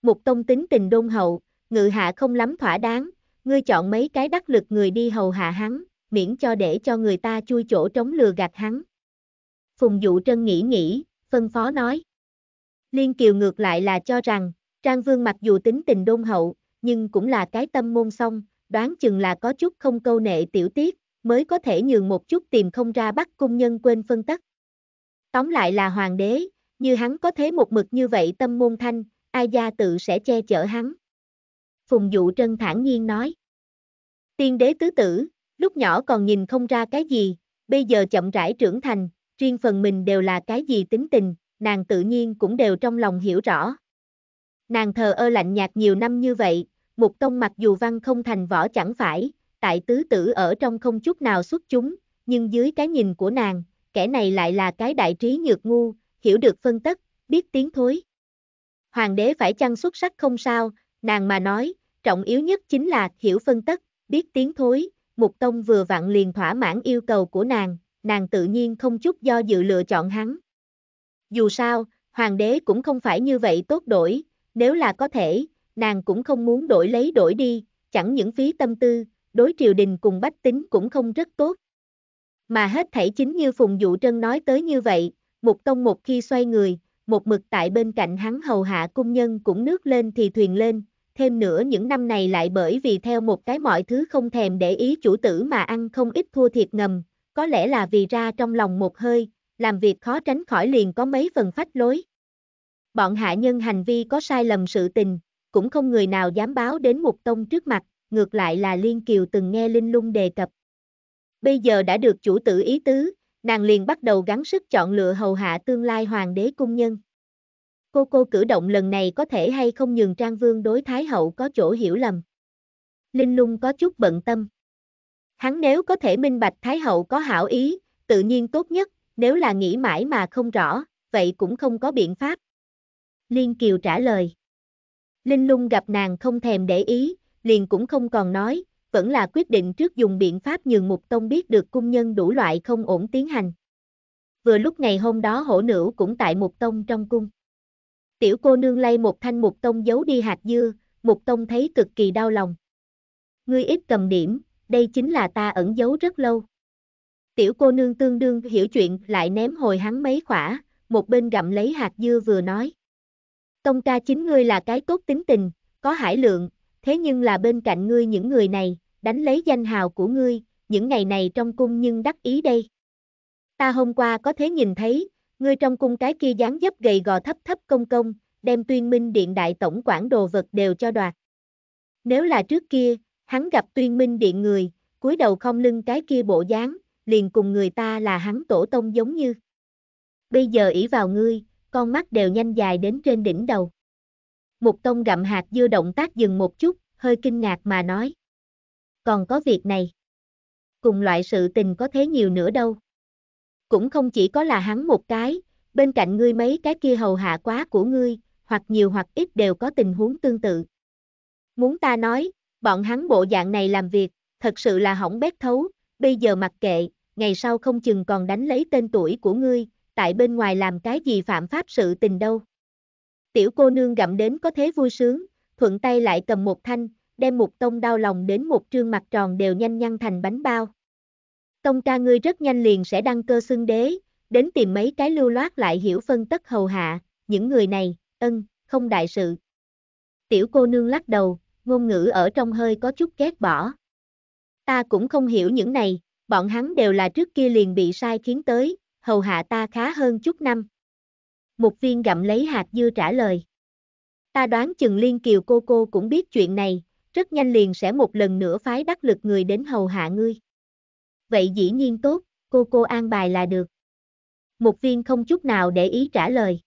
Mục tông tính tình đôn hậu, ngự hạ không lắm thỏa đáng, ngươi chọn mấy cái đắc lực người đi hầu hạ hắn, miễn cho để cho người ta chui chỗ trống lừa gạt hắn. Phùng Dụ Trân nghĩ nghĩ, phân phó nói. Liên Kiều ngược lại là cho rằng, Trang Vương mặc dù tính tình đôn hậu, nhưng cũng là cái tâm môn song, đoán chừng là có chút không câu nệ tiểu tiết, mới có thể nhường một chút tìm không ra bắt cung nhân quên phân tắc. Tóm lại là hoàng đế, như hắn có thế một mực như vậy tâm môn thanh, ai gia tự sẽ che chở hắn. Phùng dụ trân thản nhiên nói. Tiên đế tứ tử, lúc nhỏ còn nhìn không ra cái gì, bây giờ chậm rãi trưởng thành, riêng phần mình đều là cái gì tính tình, nàng tự nhiên cũng đều trong lòng hiểu rõ. Nàng thờ ơ lạnh nhạt nhiều năm như vậy, Mục Tông mặc dù văn không thành võ chẳng phải, tại tứ tử ở trong không chút nào xuất chúng, nhưng dưới cái nhìn của nàng, kẻ này lại là cái đại trí nhược ngu, hiểu được phân tất, biết tiếng thối. Hoàng đế phải chăng xuất sắc không sao, nàng mà nói, trọng yếu nhất chính là hiểu phân tất, biết tiếng thối, Mục Tông vừa vặn liền thỏa mãn yêu cầu của nàng, nàng tự nhiên không chút do dự lựa chọn hắn. Dù sao, hoàng đế cũng không phải như vậy tốt đổi, nếu là có thể, nàng cũng không muốn đổi lấy đổi đi, chẳng những phí tâm tư, đối triều đình cùng bách tính cũng không rất tốt. Mà hết thảy chính như Phùng Dụ Trân nói tới như vậy, một Tông một khi xoay người, một mực tại bên cạnh hắn hầu hạ cung nhân cũng nước lên thì thuyền lên, thêm nữa những năm này lại bởi vì theo một cái mọi thứ không thèm để ý chủ tử mà ăn không ít thua thiệt ngầm, có lẽ là vì ra trong lòng một hơi, làm việc khó tránh khỏi liền có mấy phần phách lối. Bọn hạ nhân hành vi có sai lầm sự tình, cũng không người nào dám báo đến một Tông trước mặt, ngược lại là Liên Kiều từng nghe Linh Lung đề cập. Bây giờ đã được chủ tử ý tứ, nàng liền bắt đầu gắng sức chọn lựa hầu hạ tương lai hoàng đế cung nhân. Cô cô cử động lần này có thể hay không nhường Trang Vương đối Thái Hậu có chỗ hiểu lầm. Linh Lung có chút bận tâm. Hắn nếu có thể minh bạch Thái Hậu có hảo ý, tự nhiên tốt nhất, nếu là nghĩ mãi mà không rõ, vậy cũng không có biện pháp. Liên Kiều trả lời. Linh lung gặp nàng không thèm để ý, liền cũng không còn nói, vẫn là quyết định trước dùng biện pháp nhường mục tông biết được cung nhân đủ loại không ổn tiến hành. Vừa lúc ngày hôm đó hổ nữ cũng tại mục tông trong cung. Tiểu cô nương lay một thanh mục tông giấu đi hạt dưa, mục tông thấy cực kỳ đau lòng. Ngươi ít cầm điểm, đây chính là ta ẩn giấu rất lâu. Tiểu cô nương tương đương hiểu chuyện lại ném hồi hắn mấy khỏa, một bên gặm lấy hạt dưa vừa nói. Tông ca chính ngươi là cái tốt tính tình, có hải lượng, thế nhưng là bên cạnh ngươi những người này, đánh lấy danh hào của ngươi, những ngày này trong cung nhưng đắc ý đây. Ta hôm qua có thể nhìn thấy, ngươi trong cung cái kia dáng dấp gầy gò thấp thấp công công, đem tuyên minh điện đại tổng quản đồ vật đều cho đoạt. Nếu là trước kia, hắn gặp tuyên minh điện người, cúi đầu không lưng cái kia bộ dáng, liền cùng người ta là hắn tổ tông giống như. Bây giờ ỷ vào ngươi, con mắt đều nhanh dài đến trên đỉnh đầu. Mục Tông gặm hạt dưa động tác dừng một chút, hơi kinh ngạc mà nói. Còn có việc này. Cùng loại sự tình có thế nhiều nữa đâu. Cũng không chỉ có là hắn một cái, bên cạnh ngươi mấy cái kia hầu hạ quá của ngươi, hoặc nhiều hoặc ít đều có tình huống tương tự. Muốn ta nói, bọn hắn bộ dạng này làm việc, thật sự là hỏng bét thấu, bây giờ mặc kệ, ngày sau không chừng còn đánh lấy tên tuổi của ngươi, tại bên ngoài làm cái gì phạm pháp sự tình đâu. Tiểu cô nương gặm đến có thế vui sướng, thuận tay lại cầm một thanh, đem một tông đau lòng đến một trương mặt tròn đều nhanh nhăn thành bánh bao. Tông ca ngươi rất nhanh liền sẽ đăng cơ xưng đế, đến tìm mấy cái lưu loát lại hiểu phân tất hầu hạ, những người này, ân, không đại sự. Tiểu cô nương lắc đầu, ngôn ngữ ở trong hơi có chút ghét bỏ. Ta cũng không hiểu những này, bọn hắn đều là trước kia liền bị sai khiến tới, hầu hạ ta khá hơn chút năm. Một viên gặm lấy hạt dưa trả lời. Ta đoán chừng Liên Kiều cô cô cũng biết chuyện này, rất nhanh liền sẽ một lần nữa phái đắc lực người đến hầu hạ ngươi. Vậy dĩ nhiên tốt, cô cô an bài là được. Một viên không chút nào để ý trả lời.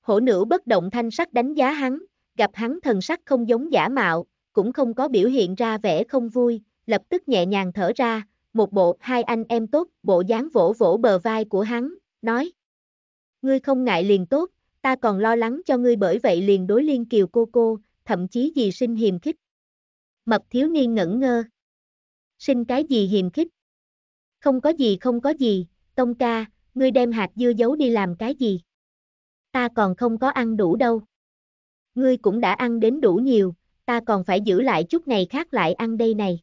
Hổ nữ bất động thanh sắc đánh giá hắn, gặp hắn thần sắc không giống giả mạo, cũng không có biểu hiện ra vẻ không vui, lập tức nhẹ nhàng thở ra, một bộ hai anh em tốt, bộ dáng vỗ vỗ bờ vai của hắn, nói. Ngươi không ngại liền tốt, ta còn lo lắng cho ngươi bởi vậy liền đối liên kiều cô cô, thậm chí gì sinh hiềm khích. Mập thiếu niên ngẩn ngơ. Sinh cái gì hiềm khích? Không có gì không có gì, tông ca, ngươi đem hạt dưa giấu đi làm cái gì? Ta còn không có ăn đủ đâu. Ngươi cũng đã ăn đến đủ nhiều, ta còn phải giữ lại chút này khác lại ăn đây này.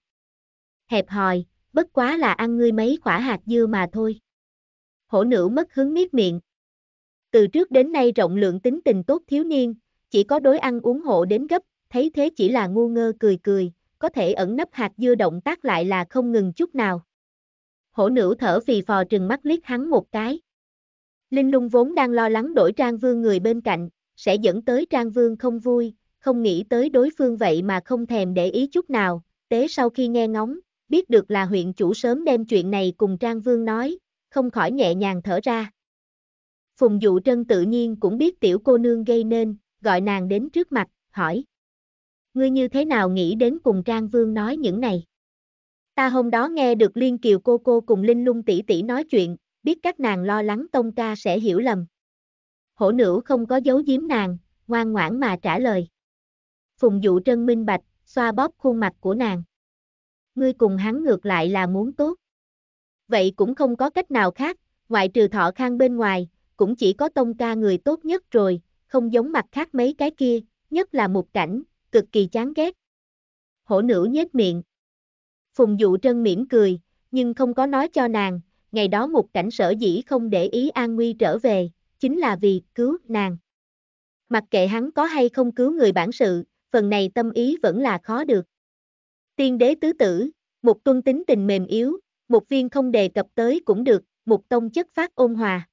Hẹp hòi, bất quá là ăn ngươi mấy quả hạt dưa mà thôi. Hổ nữ mất hứng miết miệng. Từ trước đến nay rộng lượng tính tình tốt thiếu niên, chỉ có đối ăn uống hộ đến gấp, thấy thế chỉ là ngu ngơ cười cười, có thể ẩn nấp hạt dưa động tác lại là không ngừng chút nào. Hổ nữ thở phì phò trừng mắt liếc hắn một cái. Linh lung vốn đang lo lắng đổi trang vương người bên cạnh, sẽ dẫn tới trang vương không vui, không nghĩ tới đối phương vậy mà không thèm để ý chút nào, tế sau khi nghe ngóng, biết được là huyện chủ sớm đem chuyện này cùng Trang Vương nói, không khỏi nhẹ nhàng thở ra. Phùng Dụ Trân tự nhiên cũng biết tiểu cô nương gây nên, gọi nàng đến trước mặt, hỏi. Ngươi như thế nào nghĩ đến cùng Trang Vương nói những này? Ta hôm đó nghe được Liên Kiều cô cô cùng Linh Lung tỷ tỷ nói chuyện, biết các nàng lo lắng Tông ca sẽ hiểu lầm. Hổ nữ không có giấu giếm nàng, ngoan ngoãn mà trả lời. Phùng Dụ Trân minh bạch, xoa bóp khuôn mặt của nàng ngươi cùng hắn ngược lại là muốn tốt. Vậy cũng không có cách nào khác, ngoại trừ thọ khang bên ngoài, cũng chỉ có tông ca người tốt nhất rồi, không giống mặt khác mấy cái kia, nhất là một cảnh, cực kỳ chán ghét. Hổ nữ nhếch miệng. Phùng dụ trân mỉm cười, nhưng không có nói cho nàng, ngày đó một cảnh sở dĩ không để ý an nguy trở về, chính là vì cứu nàng. Mặc kệ hắn có hay không cứu người bản sự, phần này tâm ý vẫn là khó được. Tiên đế tứ tử, một tuân tính tình mềm yếu, một viên không đề cập tới cũng được, một tông chất phát ôn hòa.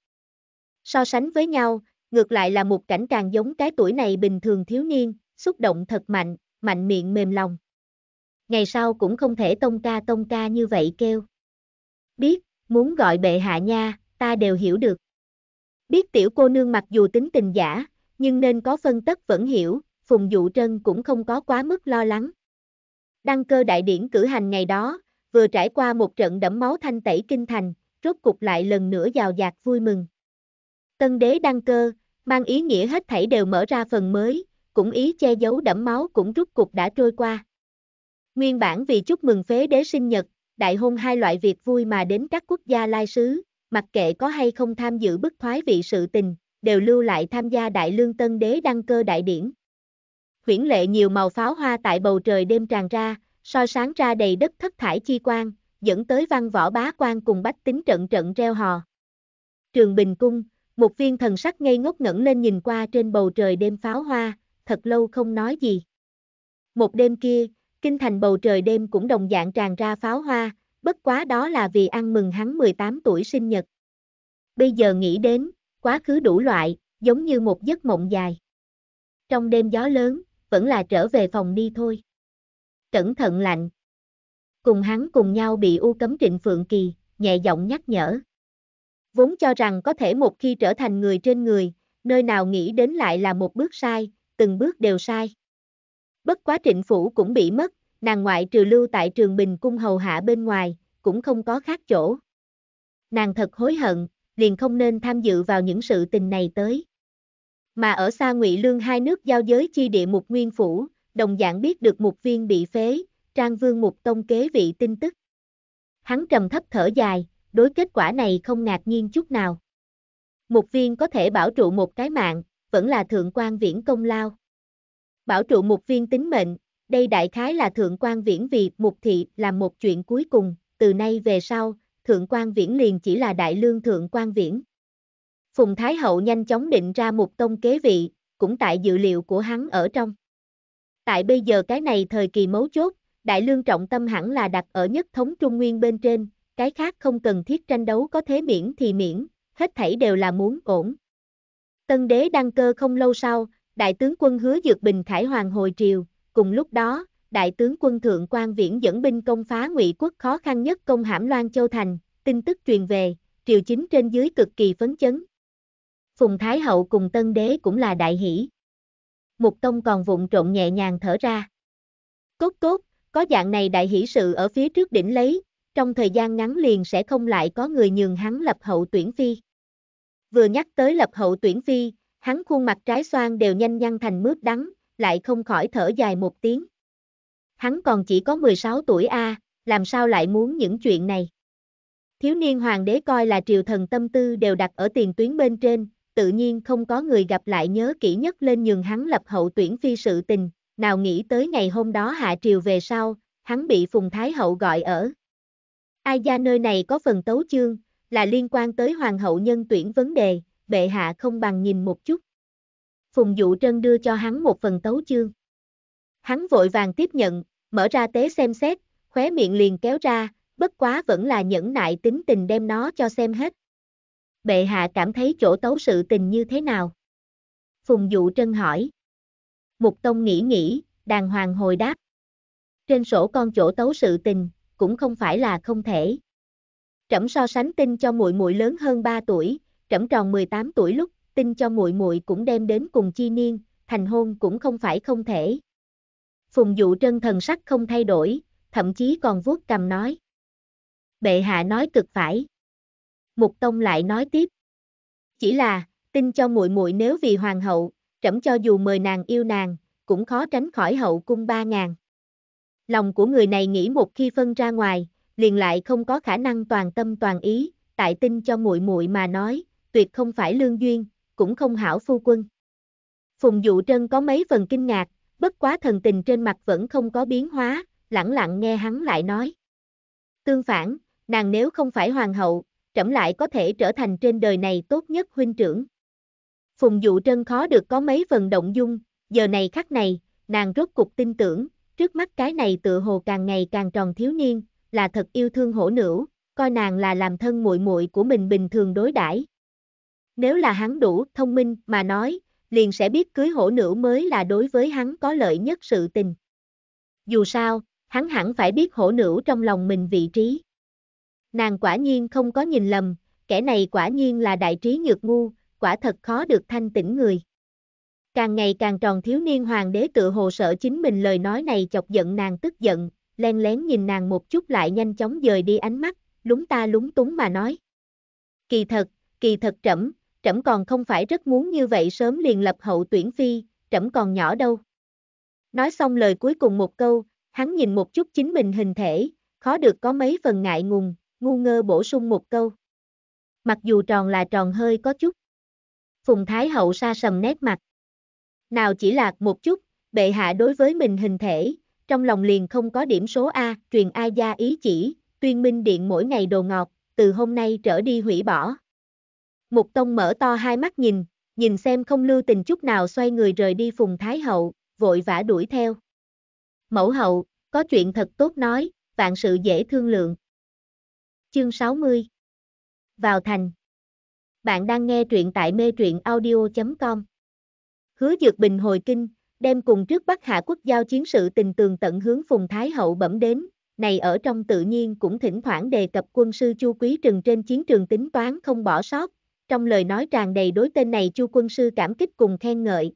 So sánh với nhau, ngược lại là một cảnh càng giống cái tuổi này bình thường thiếu niên, xúc động thật mạnh, mạnh miệng mềm lòng. Ngày sau cũng không thể tông ca tông ca như vậy kêu. Biết, muốn gọi bệ hạ nha, ta đều hiểu được. Biết tiểu cô nương mặc dù tính tình giả, nhưng nên có phân tất vẫn hiểu, Phùng Dụ Trân cũng không có quá mức lo lắng. Đăng cơ đại điển cử hành ngày đó, vừa trải qua một trận đẫm máu thanh tẩy kinh thành, rốt cục lại lần nữa giàu dạt vui mừng. Tân đế đăng cơ, mang ý nghĩa hết thảy đều mở ra phần mới, cũng ý che giấu đẫm máu cũng rút cục đã trôi qua. Nguyên bản vì chúc mừng phế đế sinh nhật, đại hôn hai loại việc vui mà đến các quốc gia lai sứ, mặc kệ có hay không tham dự bức thoái vị sự tình, đều lưu lại tham gia đại lương tân đế đăng cơ đại điển huyễn lệ nhiều màu pháo hoa tại bầu trời đêm tràn ra, soi sáng ra đầy đất thất thải chi quang, dẫn tới văn võ bá quan cùng bách tính trận trận reo hò. Trường Bình Cung, một viên thần sắc ngây ngốc ngẩn lên nhìn qua trên bầu trời đêm pháo hoa, thật lâu không nói gì. Một đêm kia, kinh thành bầu trời đêm cũng đồng dạng tràn ra pháo hoa, bất quá đó là vì ăn mừng hắn 18 tuổi sinh nhật. Bây giờ nghĩ đến, quá khứ đủ loại, giống như một giấc mộng dài. Trong đêm gió lớn, vẫn là trở về phòng đi thôi. Cẩn thận lạnh. Cùng hắn cùng nhau bị u cấm trịnh Phượng Kỳ, nhẹ giọng nhắc nhở. Vốn cho rằng có thể một khi trở thành người trên người, nơi nào nghĩ đến lại là một bước sai, từng bước đều sai. Bất quá trịnh phủ cũng bị mất, nàng ngoại trừ lưu tại trường bình cung hầu hạ bên ngoài, cũng không có khác chỗ. Nàng thật hối hận, liền không nên tham dự vào những sự tình này tới. Mà ở xa Ngụy Lương hai nước giao giới chi địa Mục Nguyên Phủ, đồng dạng biết được Mục Viên bị phế, Trang Vương Mục Tông kế vị tin tức. Hắn trầm thấp thở dài, đối kết quả này không ngạc nhiên chút nào. Mục Viên có thể bảo trụ một cái mạng, vẫn là thượng quan viễn công lao. Bảo trụ Mục Viên tính mệnh, đây đại khái là thượng quan viễn vì Mục Thị làm một chuyện cuối cùng, từ nay về sau, thượng quan viễn liền chỉ là đại lương thượng quan viễn. Phùng Thái Hậu nhanh chóng định ra một tông kế vị, cũng tại dự liệu của hắn ở trong. Tại bây giờ cái này thời kỳ mấu chốt, Đại Lương trọng tâm hẳn là đặt ở nhất thống Trung Nguyên bên trên, cái khác không cần thiết tranh đấu có thế miễn thì miễn, hết thảy đều là muốn ổn. Tân đế đăng cơ không lâu sau, Đại tướng quân hứa Dược Bình Khải Hoàng hồi triều, cùng lúc đó, Đại tướng quân Thượng quan Viễn dẫn binh công phá ngụy quốc khó khăn nhất công hãm Loan Châu Thành, tin tức truyền về, triều chính trên dưới cực kỳ phấn chấn, Phùng Thái Hậu cùng Tân Đế cũng là đại hỷ. Mục Tông còn vụng trộn nhẹ nhàng thở ra. Cốt cốt, có dạng này đại hỷ sự ở phía trước đỉnh lấy, trong thời gian ngắn liền sẽ không lại có người nhường hắn lập hậu tuyển phi. Vừa nhắc tới lập hậu tuyển phi, hắn khuôn mặt trái xoan đều nhanh nhăn thành mướp đắng, lại không khỏi thở dài một tiếng. Hắn còn chỉ có 16 tuổi a, làm sao lại muốn những chuyện này? Thiếu niên hoàng đế coi là triều thần tâm tư đều đặt ở tiền tuyến bên trên, tự nhiên không có người gặp lại nhớ kỹ nhất lên nhường hắn lập hậu tuyển phi sự tình, nào nghĩ tới ngày hôm đó hạ triều về sau, hắn bị Phùng Thái Hậu gọi ở. Ai gia nơi này có phần tấu chương, là liên quan tới hoàng hậu nhân tuyển vấn đề, bệ hạ không bằng nhìn một chút. Phùng Dụ Trân đưa cho hắn một phần tấu chương. Hắn vội vàng tiếp nhận, mở ra tế xem xét, khóe miệng liền kéo ra, bất quá vẫn là nhẫn nại tính tình đem nó cho xem hết bệ hạ cảm thấy chỗ tấu sự tình như thế nào? Phùng Dụ Trân hỏi. Mục Tông nghĩ nghĩ, đàng hoàng hồi đáp. Trên sổ con chỗ tấu sự tình, cũng không phải là không thể. Trẫm so sánh tinh cho muội muội lớn hơn 3 tuổi, trẫm tròn 18 tuổi lúc, tinh cho muội muội cũng đem đến cùng chi niên, thành hôn cũng không phải không thể. Phùng Dụ Trân thần sắc không thay đổi, thậm chí còn vuốt cầm nói. Bệ hạ nói cực phải. Mục Tông lại nói tiếp. Chỉ là, tin cho muội muội nếu vì hoàng hậu, trẫm cho dù mời nàng yêu nàng, cũng khó tránh khỏi hậu cung ba ngàn. Lòng của người này nghĩ một khi phân ra ngoài, liền lại không có khả năng toàn tâm toàn ý, tại tin cho muội muội mà nói, tuyệt không phải lương duyên, cũng không hảo phu quân. Phùng Dụ Trân có mấy phần kinh ngạc, bất quá thần tình trên mặt vẫn không có biến hóa, lặng lặng nghe hắn lại nói. Tương phản, nàng nếu không phải hoàng hậu, trẫm lại có thể trở thành trên đời này tốt nhất huynh trưởng. Phùng Dụ Trân khó được có mấy phần động dung, giờ này khắc này, nàng rốt cục tin tưởng, trước mắt cái này tự hồ càng ngày càng tròn thiếu niên, là thật yêu thương hổ nữ, coi nàng là làm thân muội muội của mình bình thường đối đãi. Nếu là hắn đủ thông minh mà nói, liền sẽ biết cưới hổ nữ mới là đối với hắn có lợi nhất sự tình. Dù sao, hắn hẳn phải biết hổ nữ trong lòng mình vị trí. Nàng quả nhiên không có nhìn lầm, kẻ này quả nhiên là đại trí nhược ngu, quả thật khó được thanh tỉnh người. Càng ngày càng tròn thiếu niên hoàng đế tự hồ sợ chính mình lời nói này chọc giận nàng tức giận, len lén nhìn nàng một chút lại nhanh chóng dời đi ánh mắt, lúng ta lúng túng mà nói. Kỳ thật, kỳ thật trẫm, trẫm còn không phải rất muốn như vậy sớm liền lập hậu tuyển phi, trẫm còn nhỏ đâu. Nói xong lời cuối cùng một câu, hắn nhìn một chút chính mình hình thể, khó được có mấy phần ngại ngùng, ngu ngơ bổ sung một câu. Mặc dù tròn là tròn hơi có chút. Phùng Thái Hậu sa sầm nét mặt. Nào chỉ lạc một chút, bệ hạ đối với mình hình thể, trong lòng liền không có điểm số A, truyền A gia ý chỉ, tuyên minh điện mỗi ngày đồ ngọt, từ hôm nay trở đi hủy bỏ. Mục Tông mở to hai mắt nhìn, nhìn xem không lưu tình chút nào xoay người rời đi Phùng Thái Hậu, vội vã đuổi theo. Mẫu hậu, có chuyện thật tốt nói, vạn sự dễ thương lượng. Chương 60 Vào thành Bạn đang nghe truyện tại mê truyện audio.com Hứa Dược Bình hồi kinh, đem cùng trước Bắc Hạ quốc giao chiến sự tình tường tận hướng Phùng Thái Hậu bẩm đến, này ở trong tự nhiên cũng thỉnh thoảng đề cập quân sư Chu Quý Trừng trên chiến trường tính toán không bỏ sót, trong lời nói tràn đầy đối tên này Chu quân sư cảm kích cùng khen ngợi.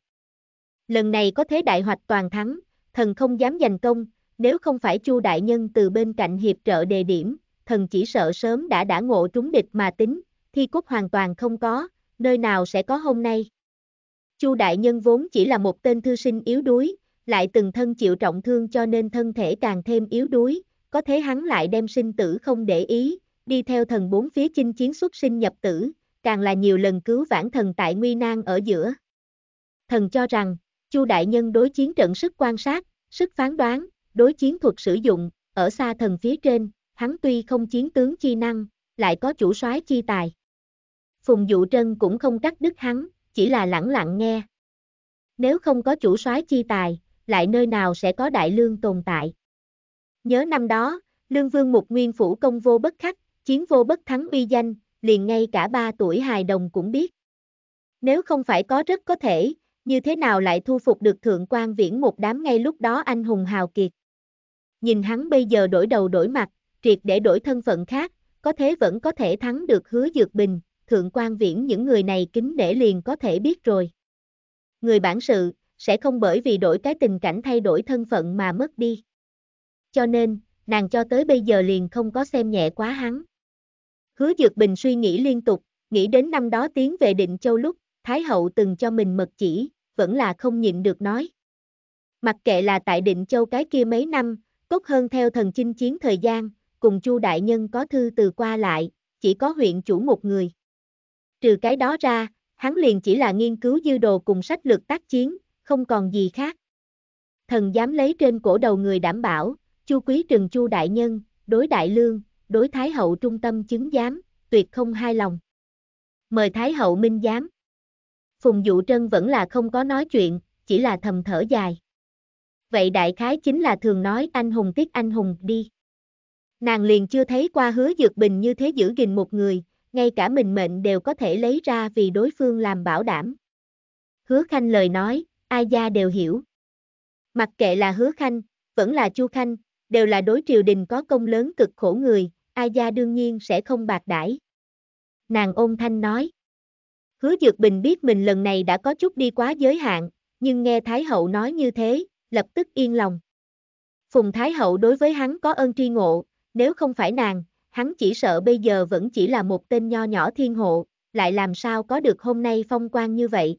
Lần này có thế đại hoạch toàn thắng, thần không dám giành công, nếu không phải Chu đại nhân từ bên cạnh hiệp trợ đề điểm, thần chỉ sợ sớm đã đã ngộ trúng địch mà tính, thi cốt hoàn toàn không có, nơi nào sẽ có hôm nay. Chu đại nhân vốn chỉ là một tên thư sinh yếu đuối, lại từng thân chịu trọng thương cho nên thân thể càng thêm yếu đuối, có thế hắn lại đem sinh tử không để ý, đi theo thần bốn phía chinh chiến xuất sinh nhập tử, càng là nhiều lần cứu vãn thần tại nguy nan ở giữa. Thần cho rằng, Chu đại nhân đối chiến trận sức quan sát, sức phán đoán, đối chiến thuật sử dụng, ở xa thần phía trên, hắn tuy không chiến tướng chi năng, lại có chủ soái chi tài. Phùng Dụ Trân cũng không cắt đứt hắn, chỉ là lẳng lặng nghe. Nếu không có chủ soái chi tài, lại nơi nào sẽ có đại lương tồn tại. Nhớ năm đó, lương vương mục nguyên phủ công vô bất khắc, chiến vô bất thắng uy danh, liền ngay cả ba tuổi hài đồng cũng biết. Nếu không phải có rất có thể, như thế nào lại thu phục được thượng quan viễn một đám ngay lúc đó anh hùng hào kiệt. Nhìn hắn bây giờ đổi đầu đổi mặt, triệt để đổi thân phận khác, có thế vẫn có thể thắng được hứa dược bình, thượng quan viễn những người này kính để liền có thể biết rồi. Người bản sự, sẽ không bởi vì đổi cái tình cảnh thay đổi thân phận mà mất đi. Cho nên, nàng cho tới bây giờ liền không có xem nhẹ quá hắn. Hứa Dược Bình suy nghĩ liên tục, nghĩ đến năm đó tiến về Định Châu lúc, Thái Hậu từng cho mình mật chỉ, vẫn là không nhịn được nói. Mặc kệ là tại Định Châu cái kia mấy năm, cốt hơn theo thần chinh chiến thời gian, cùng Chu đại nhân có thư từ qua lại, chỉ có huyện chủ một người. Trừ cái đó ra, hắn liền chỉ là nghiên cứu dư đồ cùng sách lược tác chiến, không còn gì khác. Thần dám lấy trên cổ đầu người đảm bảo, Chu Quý Trừng Chu đại nhân, đối đại lương, đối thái hậu trung tâm chứng giám, tuyệt không hai lòng. Mời thái hậu minh giám. Phùng Dụ Trân vẫn là không có nói chuyện, chỉ là thầm thở dài. Vậy đại khái chính là thường nói anh hùng tiếc anh hùng đi. Nàng liền chưa thấy qua hứa dược bình như thế giữ gìn một người, ngay cả mình mệnh đều có thể lấy ra vì đối phương làm bảo đảm. Hứa Khanh lời nói, ai gia đều hiểu. Mặc kệ là Hứa Khanh, vẫn là Chu Khanh, đều là đối triều đình có công lớn cực khổ người, ai gia đương nhiên sẽ không bạc đãi. Nàng ôn thanh nói. Hứa Dược Bình biết mình lần này đã có chút đi quá giới hạn, nhưng nghe Thái Hậu nói như thế, lập tức yên lòng. Phùng Thái Hậu đối với hắn có ơn tri ngộ, nếu không phải nàng, hắn chỉ sợ bây giờ vẫn chỉ là một tên nho nhỏ thiên hộ, lại làm sao có được hôm nay phong quan như vậy.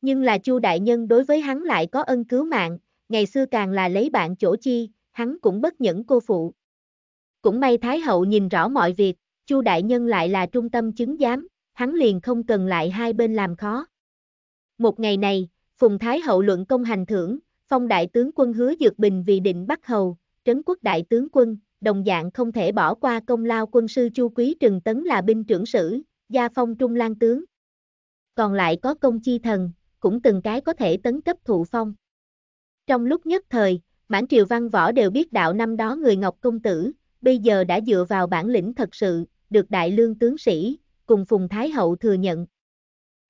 Nhưng là Chu đại nhân đối với hắn lại có ân cứu mạng, ngày xưa càng là lấy bạn chỗ chi, hắn cũng bất nhẫn cô phụ. Cũng may Thái hậu nhìn rõ mọi việc, Chu đại nhân lại là trung tâm chứng giám, hắn liền không cần lại hai bên làm khó. Một ngày này, Phùng Thái hậu luận công hành thưởng, phong đại tướng quân hứa dược bình vì định bắt hầu, trấn quốc đại tướng quân, đồng dạng không thể bỏ qua công lao quân sư Chu Quý Trừng Tấn là binh trưởng sử, gia phong trung lang tướng. Còn lại có công chi thần, cũng từng cái có thể tấn cấp thụ phong. Trong lúc nhất thời, bản triều văn võ đều biết đạo năm đó người Ngọc Công Tử, bây giờ đã dựa vào bản lĩnh thật sự, được đại lương tướng sĩ, cùng Phùng Thái Hậu thừa nhận.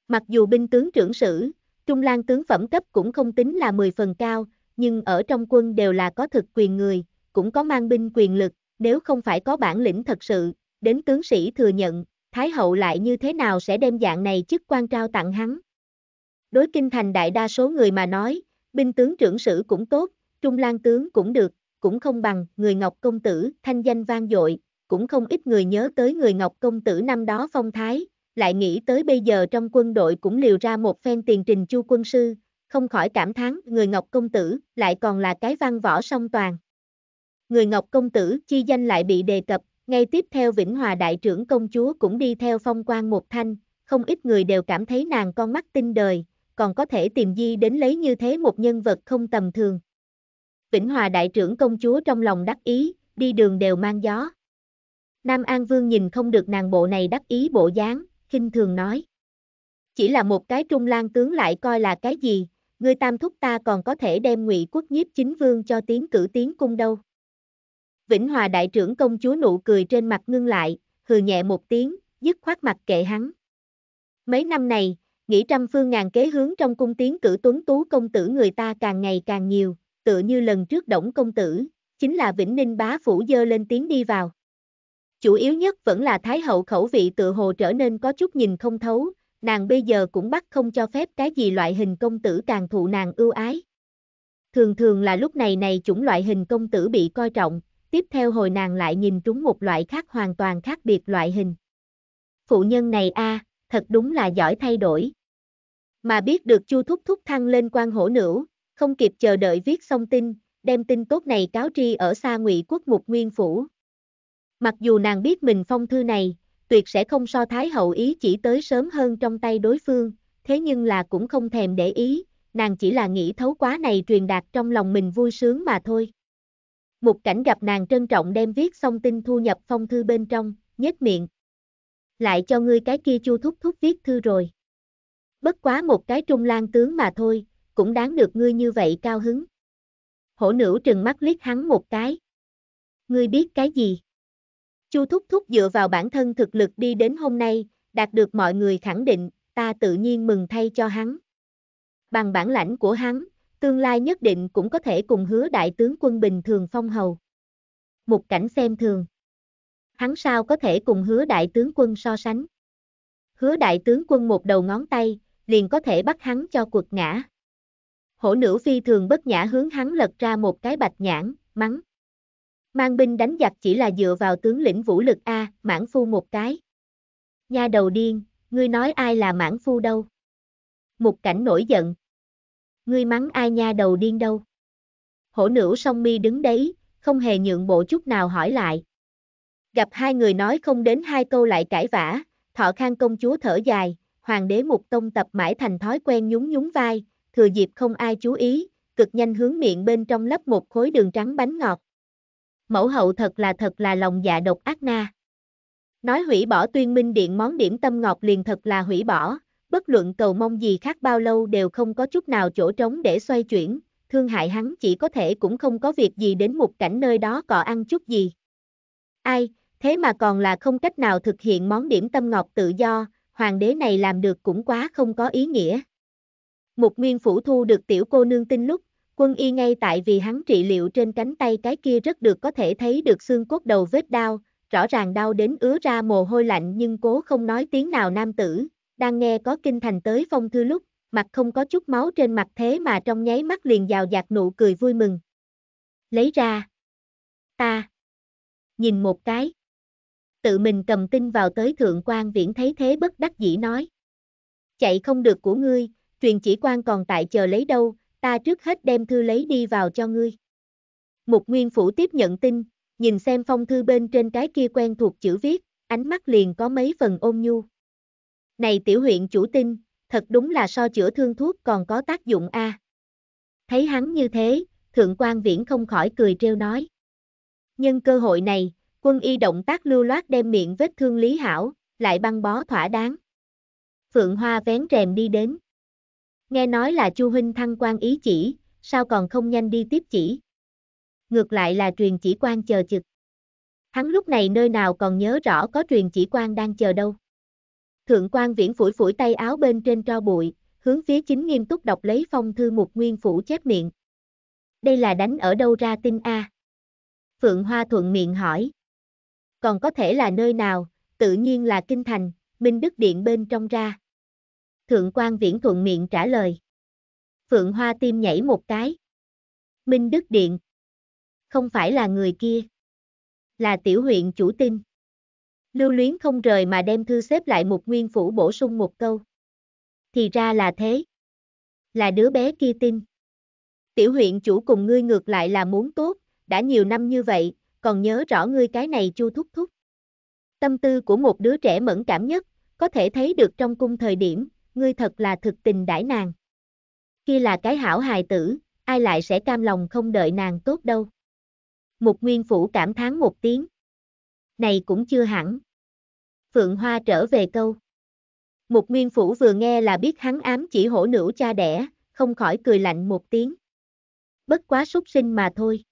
Mặc dù binh tướng trưởng sử, trung lang tướng phẩm cấp cũng không tính là 10 phần cao, nhưng ở trong quân đều là có thực quyền người, cũng có mang binh quyền lực, nếu không phải có bản lĩnh thật sự, đến tướng sĩ thừa nhận, Thái hậu lại như thế nào sẽ đem dạng này chức quan trao tặng hắn. Đối kinh thành đại đa số người mà nói, binh tướng trưởng sử cũng tốt, trung lang tướng cũng được, cũng không bằng người Ngọc Công Tử, thanh danh vang dội, cũng không ít người nhớ tới người Ngọc Công Tử năm đó phong thái, lại nghĩ tới bây giờ trong quân đội cũng liều ra một phen tiền trình chu quân sư, không khỏi cảm thán người Ngọc Công Tử lại còn là cái văn võ song toàn người Ngọc Công Tử chi danh lại bị đề cập, ngay tiếp theo Vĩnh Hòa Đại trưởng Công Chúa cũng đi theo phong quan một thanh, không ít người đều cảm thấy nàng con mắt tinh đời, còn có thể tìm di đến lấy như thế một nhân vật không tầm thường. Vĩnh Hòa Đại trưởng Công Chúa trong lòng đắc ý, đi đường đều mang gió. Nam An Vương nhìn không được nàng bộ này đắc ý bộ dáng, khinh thường nói. Chỉ là một cái trung lan tướng lại coi là cái gì, Người tam thúc ta còn có thể đem ngụy quốc nhiếp chính vương cho tiến cử tiến cung đâu. Vĩnh Hòa đại trưởng công chúa nụ cười trên mặt ngưng lại, hừ nhẹ một tiếng, dứt khoát mặt kệ hắn. Mấy năm này, nghĩ trăm phương ngàn kế hướng trong cung tiến cử tuấn tú công tử người ta càng ngày càng nhiều, tựa như lần trước đổng công tử, chính là Vĩnh Ninh bá phủ dơ lên tiếng đi vào. Chủ yếu nhất vẫn là Thái hậu khẩu vị tự hồ trở nên có chút nhìn không thấu, nàng bây giờ cũng bắt không cho phép cái gì loại hình công tử càng thụ nàng ưu ái. Thường thường là lúc này này chủng loại hình công tử bị coi trọng, tiếp theo hồi nàng lại nhìn trúng một loại khác hoàn toàn khác biệt loại hình. Phụ nhân này a, thật đúng là giỏi thay đổi. Mà biết được Chu Thúc Thúc thăng lên quan hổ nữ, không kịp chờ đợi viết xong tin, đem tin tốt này cáo tri ở xa ngụy quốc mục nguyên phủ. Mặc dù nàng biết mình phong thư này, tuyệt sẽ không so thái hậu ý chỉ tới sớm hơn trong tay đối phương, thế nhưng là cũng không thèm để ý, nàng chỉ là nghĩ thấu quá này truyền đạt trong lòng mình vui sướng mà thôi. Một cảnh gặp nàng trân trọng đem viết xong tin thu nhập phong thư bên trong, nhếch miệng. Lại cho ngươi cái kia chu thúc thúc viết thư rồi. Bất quá một cái trung lan tướng mà thôi, cũng đáng được ngươi như vậy cao hứng. Hổ nữ trừng mắt liếc hắn một cái. Ngươi biết cái gì? Chu thúc thúc dựa vào bản thân thực lực đi đến hôm nay, đạt được mọi người khẳng định, ta tự nhiên mừng thay cho hắn. Bằng bản lãnh của hắn, tương lai nhất định cũng có thể cùng hứa đại tướng quân bình thường phong hầu. Một cảnh xem thường. Hắn sao có thể cùng hứa đại tướng quân so sánh. Hứa đại tướng quân một đầu ngón tay, liền có thể bắt hắn cho quật ngã. Hổ nữ phi thường bất nhã hướng hắn lật ra một cái bạch nhãn, mắng. Mang binh đánh giặc chỉ là dựa vào tướng lĩnh vũ lực A, mãn phu một cái. Nha đầu điên, ngươi nói ai là mãn phu đâu. Mục cảnh nổi giận, Ngươi mắng ai nha đầu điên đâu. Hổ nữ song mi đứng đấy, không hề nhượng bộ chút nào hỏi lại. Gặp hai người nói không đến hai câu lại cãi vã, thọ khang công chúa thở dài, hoàng đế một tông tập mãi thành thói quen nhún nhún vai, thừa dịp không ai chú ý, cực nhanh hướng miệng bên trong lấp một khối đường trắng bánh ngọt. Mẫu hậu thật là thật là lòng dạ độc ác na. Nói hủy bỏ tuyên minh điện món điểm tâm ngọt liền thật là hủy bỏ, bất luận cầu mong gì khác bao lâu đều không có chút nào chỗ trống để xoay chuyển, thương hại hắn chỉ có thể cũng không có việc gì đến một cảnh nơi đó cọ ăn chút gì. Ai, thế mà còn là không cách nào thực hiện món điểm tâm ngọc tự do, hoàng đế này làm được cũng quá không có ý nghĩa. Một nguyên phủ thu được tiểu cô nương tin lúc, quân y ngay tại vì hắn trị liệu trên cánh tay cái kia rất được có thể thấy được xương cốt đầu vết đau, rõ ràng đau đến ứa ra mồ hôi lạnh nhưng cố không nói tiếng nào nam tử, đang nghe có kinh thành tới phong thư lúc, mặt không có chút máu trên mặt thế mà trong nháy mắt liền dào dạt nụ cười vui mừng. Lấy ra. Ta. Nhìn một cái. Tự mình cầm tin vào tới thượng quan viễn thấy thế bất đắc dĩ nói. Chạy không được của ngươi, truyền chỉ quan còn tại chờ lấy đâu, ta trước hết đem thư lấy đi vào cho ngươi. Mục Nguyên Phủ tiếp nhận tin, nhìn xem phong thư bên trên cái kia quen thuộc chữ viết, ánh mắt liền có mấy phần ôn nhu. Này tiểu huyện chủ tinh, thật đúng là so chữa thương thuốc còn có tác dụng a. À. Thấy hắn như thế, thượng quan viễn không khỏi cười trêu nói. Nhân cơ hội này, quân y động tác lưu loát đem miệng vết thương lý hảo, lại băng bó thỏa đáng. Phượng Hoa vén rèm đi đến. Nghe nói là Chu Huynh thăng quan ý chỉ, sao còn không nhanh đi tiếp chỉ. Ngược lại là truyền chỉ quan chờ trực. Hắn lúc này nơi nào còn nhớ rõ có truyền chỉ quan đang chờ đâu. Thượng quan viễn phủi phủi tay áo bên trên tro bụi, hướng phía chính nghiêm túc đọc lấy phong thư một nguyên phủ chép miệng. Đây là đánh ở đâu ra tin A? Phượng Hoa thuận miệng hỏi. Còn có thể là nơi nào, tự nhiên là kinh thành, Minh Đức Điện bên trong ra. Thượng quan viễn thuận miệng trả lời. Phượng Hoa tim nhảy một cái. Minh Đức Điện. Không phải là người kia. Là tiểu huyện chủ tinh. Lưu luyến không rời mà đem thư xếp lại một nguyên phủ bổ sung một câu. Thì ra là thế. Là đứa bé kia tin. Tiểu huyện chủ cùng ngươi ngược lại là muốn tốt, đã nhiều năm như vậy, còn nhớ rõ ngươi cái này chu thúc thúc. Tâm tư của một đứa trẻ mẫn cảm nhất, có thể thấy được trong cung thời điểm, ngươi thật là thực tình đãi nàng. Khi là cái hảo hài tử, ai lại sẽ cam lòng không đợi nàng tốt đâu. Mục Nguyên Phủ cảm thán một tiếng này cũng chưa hẳn. Phượng Hoa trở về câu. Mục Nguyên Phủ vừa nghe là biết hắn ám chỉ hổ nữ cha đẻ, không khỏi cười lạnh một tiếng. Bất quá súc sinh mà thôi.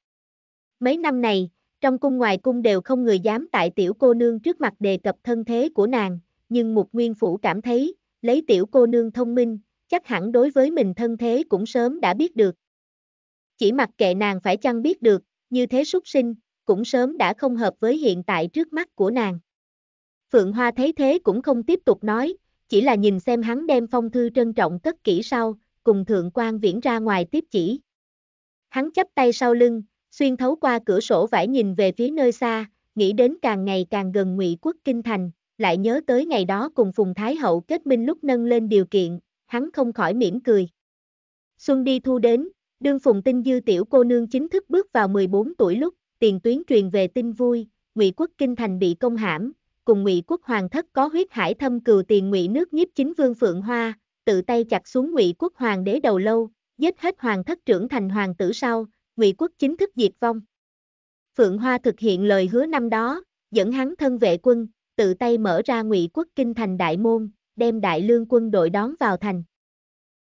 Mấy năm này, trong cung ngoài cung đều không người dám tại tiểu cô nương trước mặt đề cập thân thế của nàng, nhưng Mục Nguyên Phủ cảm thấy, lấy tiểu cô nương thông minh, chắc hẳn đối với mình thân thế cũng sớm đã biết được. Chỉ mặc kệ nàng phải chăng biết được, như thế súc sinh, cũng sớm đã không hợp với hiện tại trước mắt của nàng. Phượng Hoa thấy thế cũng không tiếp tục nói, chỉ là nhìn xem hắn đem phong thư trân trọng cất kỹ sau, cùng thượng quan viễn ra ngoài tiếp chỉ. Hắn chấp tay sau lưng, xuyên thấu qua cửa sổ vải nhìn về phía nơi xa, nghĩ đến càng ngày càng gần ngụy quốc kinh thành, lại nhớ tới ngày đó cùng Phùng Thái Hậu kết minh lúc nâng lên điều kiện, hắn không khỏi mỉm cười. Xuân đi thu đến, đương Phùng Tinh Dư tiểu cô nương chính thức bước vào 14 tuổi lúc, tiền tuyến truyền về tin vui, Ngụy quốc kinh thành bị công hãm, cùng Ngụy quốc hoàng thất có huyết hải thâm cừu tiền Ngụy nước nhiếp chính vương Phượng Hoa, tự tay chặt xuống Ngụy quốc hoàng đế đầu lâu, giết hết hoàng thất trưởng thành hoàng tử sau, Ngụy quốc chính thức diệt vong. Phượng Hoa thực hiện lời hứa năm đó, dẫn hắn thân vệ quân, tự tay mở ra Ngụy quốc kinh thành đại môn, đem đại lương quân đội đón vào thành.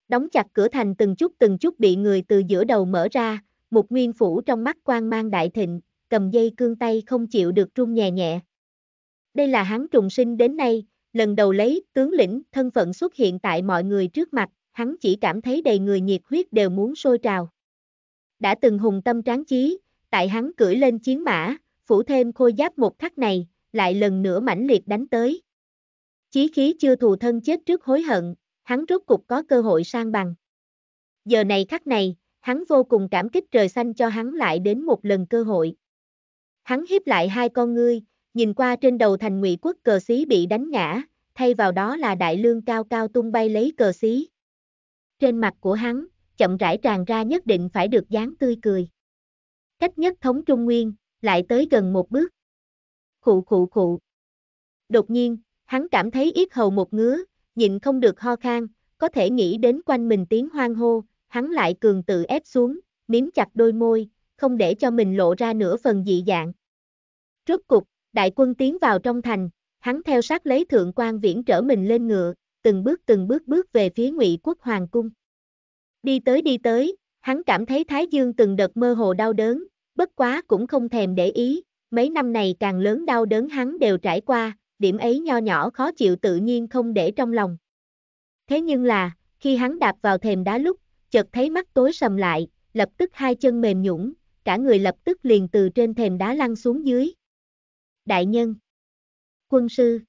Đóng chặt cửa thành từng chút từng chút bị người từ giữa đầu mở ra, Mục Nguyên Phủ trong mắt quan mang đại thịnh, cầm dây cương tay không chịu được rung nhẹ nhẹ. Đây là hắn trùng sinh đến nay, lần đầu lấy tướng lĩnh thân phận xuất hiện tại mọi người trước mặt, hắn chỉ cảm thấy đầy người nhiệt huyết đều muốn sôi trào. Đã từng hùng tâm tráng chí, tại hắn cưỡi lên chiến mã, phủ thêm khôi giáp một khắc này, lại lần nữa mãnh liệt đánh tới. Chí khí chưa thù thân chết trước hối hận, hắn rốt cục có cơ hội sang bằng. Giờ này khắc này, hắn vô cùng cảm kích trời xanh cho hắn lại đến một lần cơ hội. Hắn hiếp lại hai con ngươi, nhìn qua trên đầu thành ngụy quốc cờ xí bị đánh ngã, thay vào đó là đại lương cao cao tung bay lấy cờ xí. Trên mặt của hắn, chậm rãi tràn ra nhất định phải được dáng tươi cười. Cách nhất thống Trung Nguyên, lại tới gần một bước. Khụ khụ khụ. Đột nhiên, hắn cảm thấy ít hầu một ngứa, nhịn không được ho khan, có thể nghĩ đến quanh mình tiếng hoang hô, hắn lại cường tự ép xuống, miếm chặt đôi môi, không để cho mình lộ ra nửa phần dị dạng. Rốt cục, đại quân tiến vào trong thành, hắn theo sát lấy thượng quan viễn trở mình lên ngựa, từng bước từng bước bước về phía ngụy quốc hoàng cung. Đi tới đi tới, hắn cảm thấy Thái Dương từng đợt mơ hồ đau đớn, bất quá cũng không thèm để ý, mấy năm này càng lớn đau đớn hắn đều trải qua, điểm ấy nho nhỏ khó chịu tự nhiên không để trong lòng. Thế nhưng là, khi hắn đạp vào thềm đá lúc, chợt thấy mắt tối sầm lại, lập tức hai chân mềm nhũng, cả người lập tức liền từ trên thềm đá lăn xuống dưới. Đại nhân Quân sư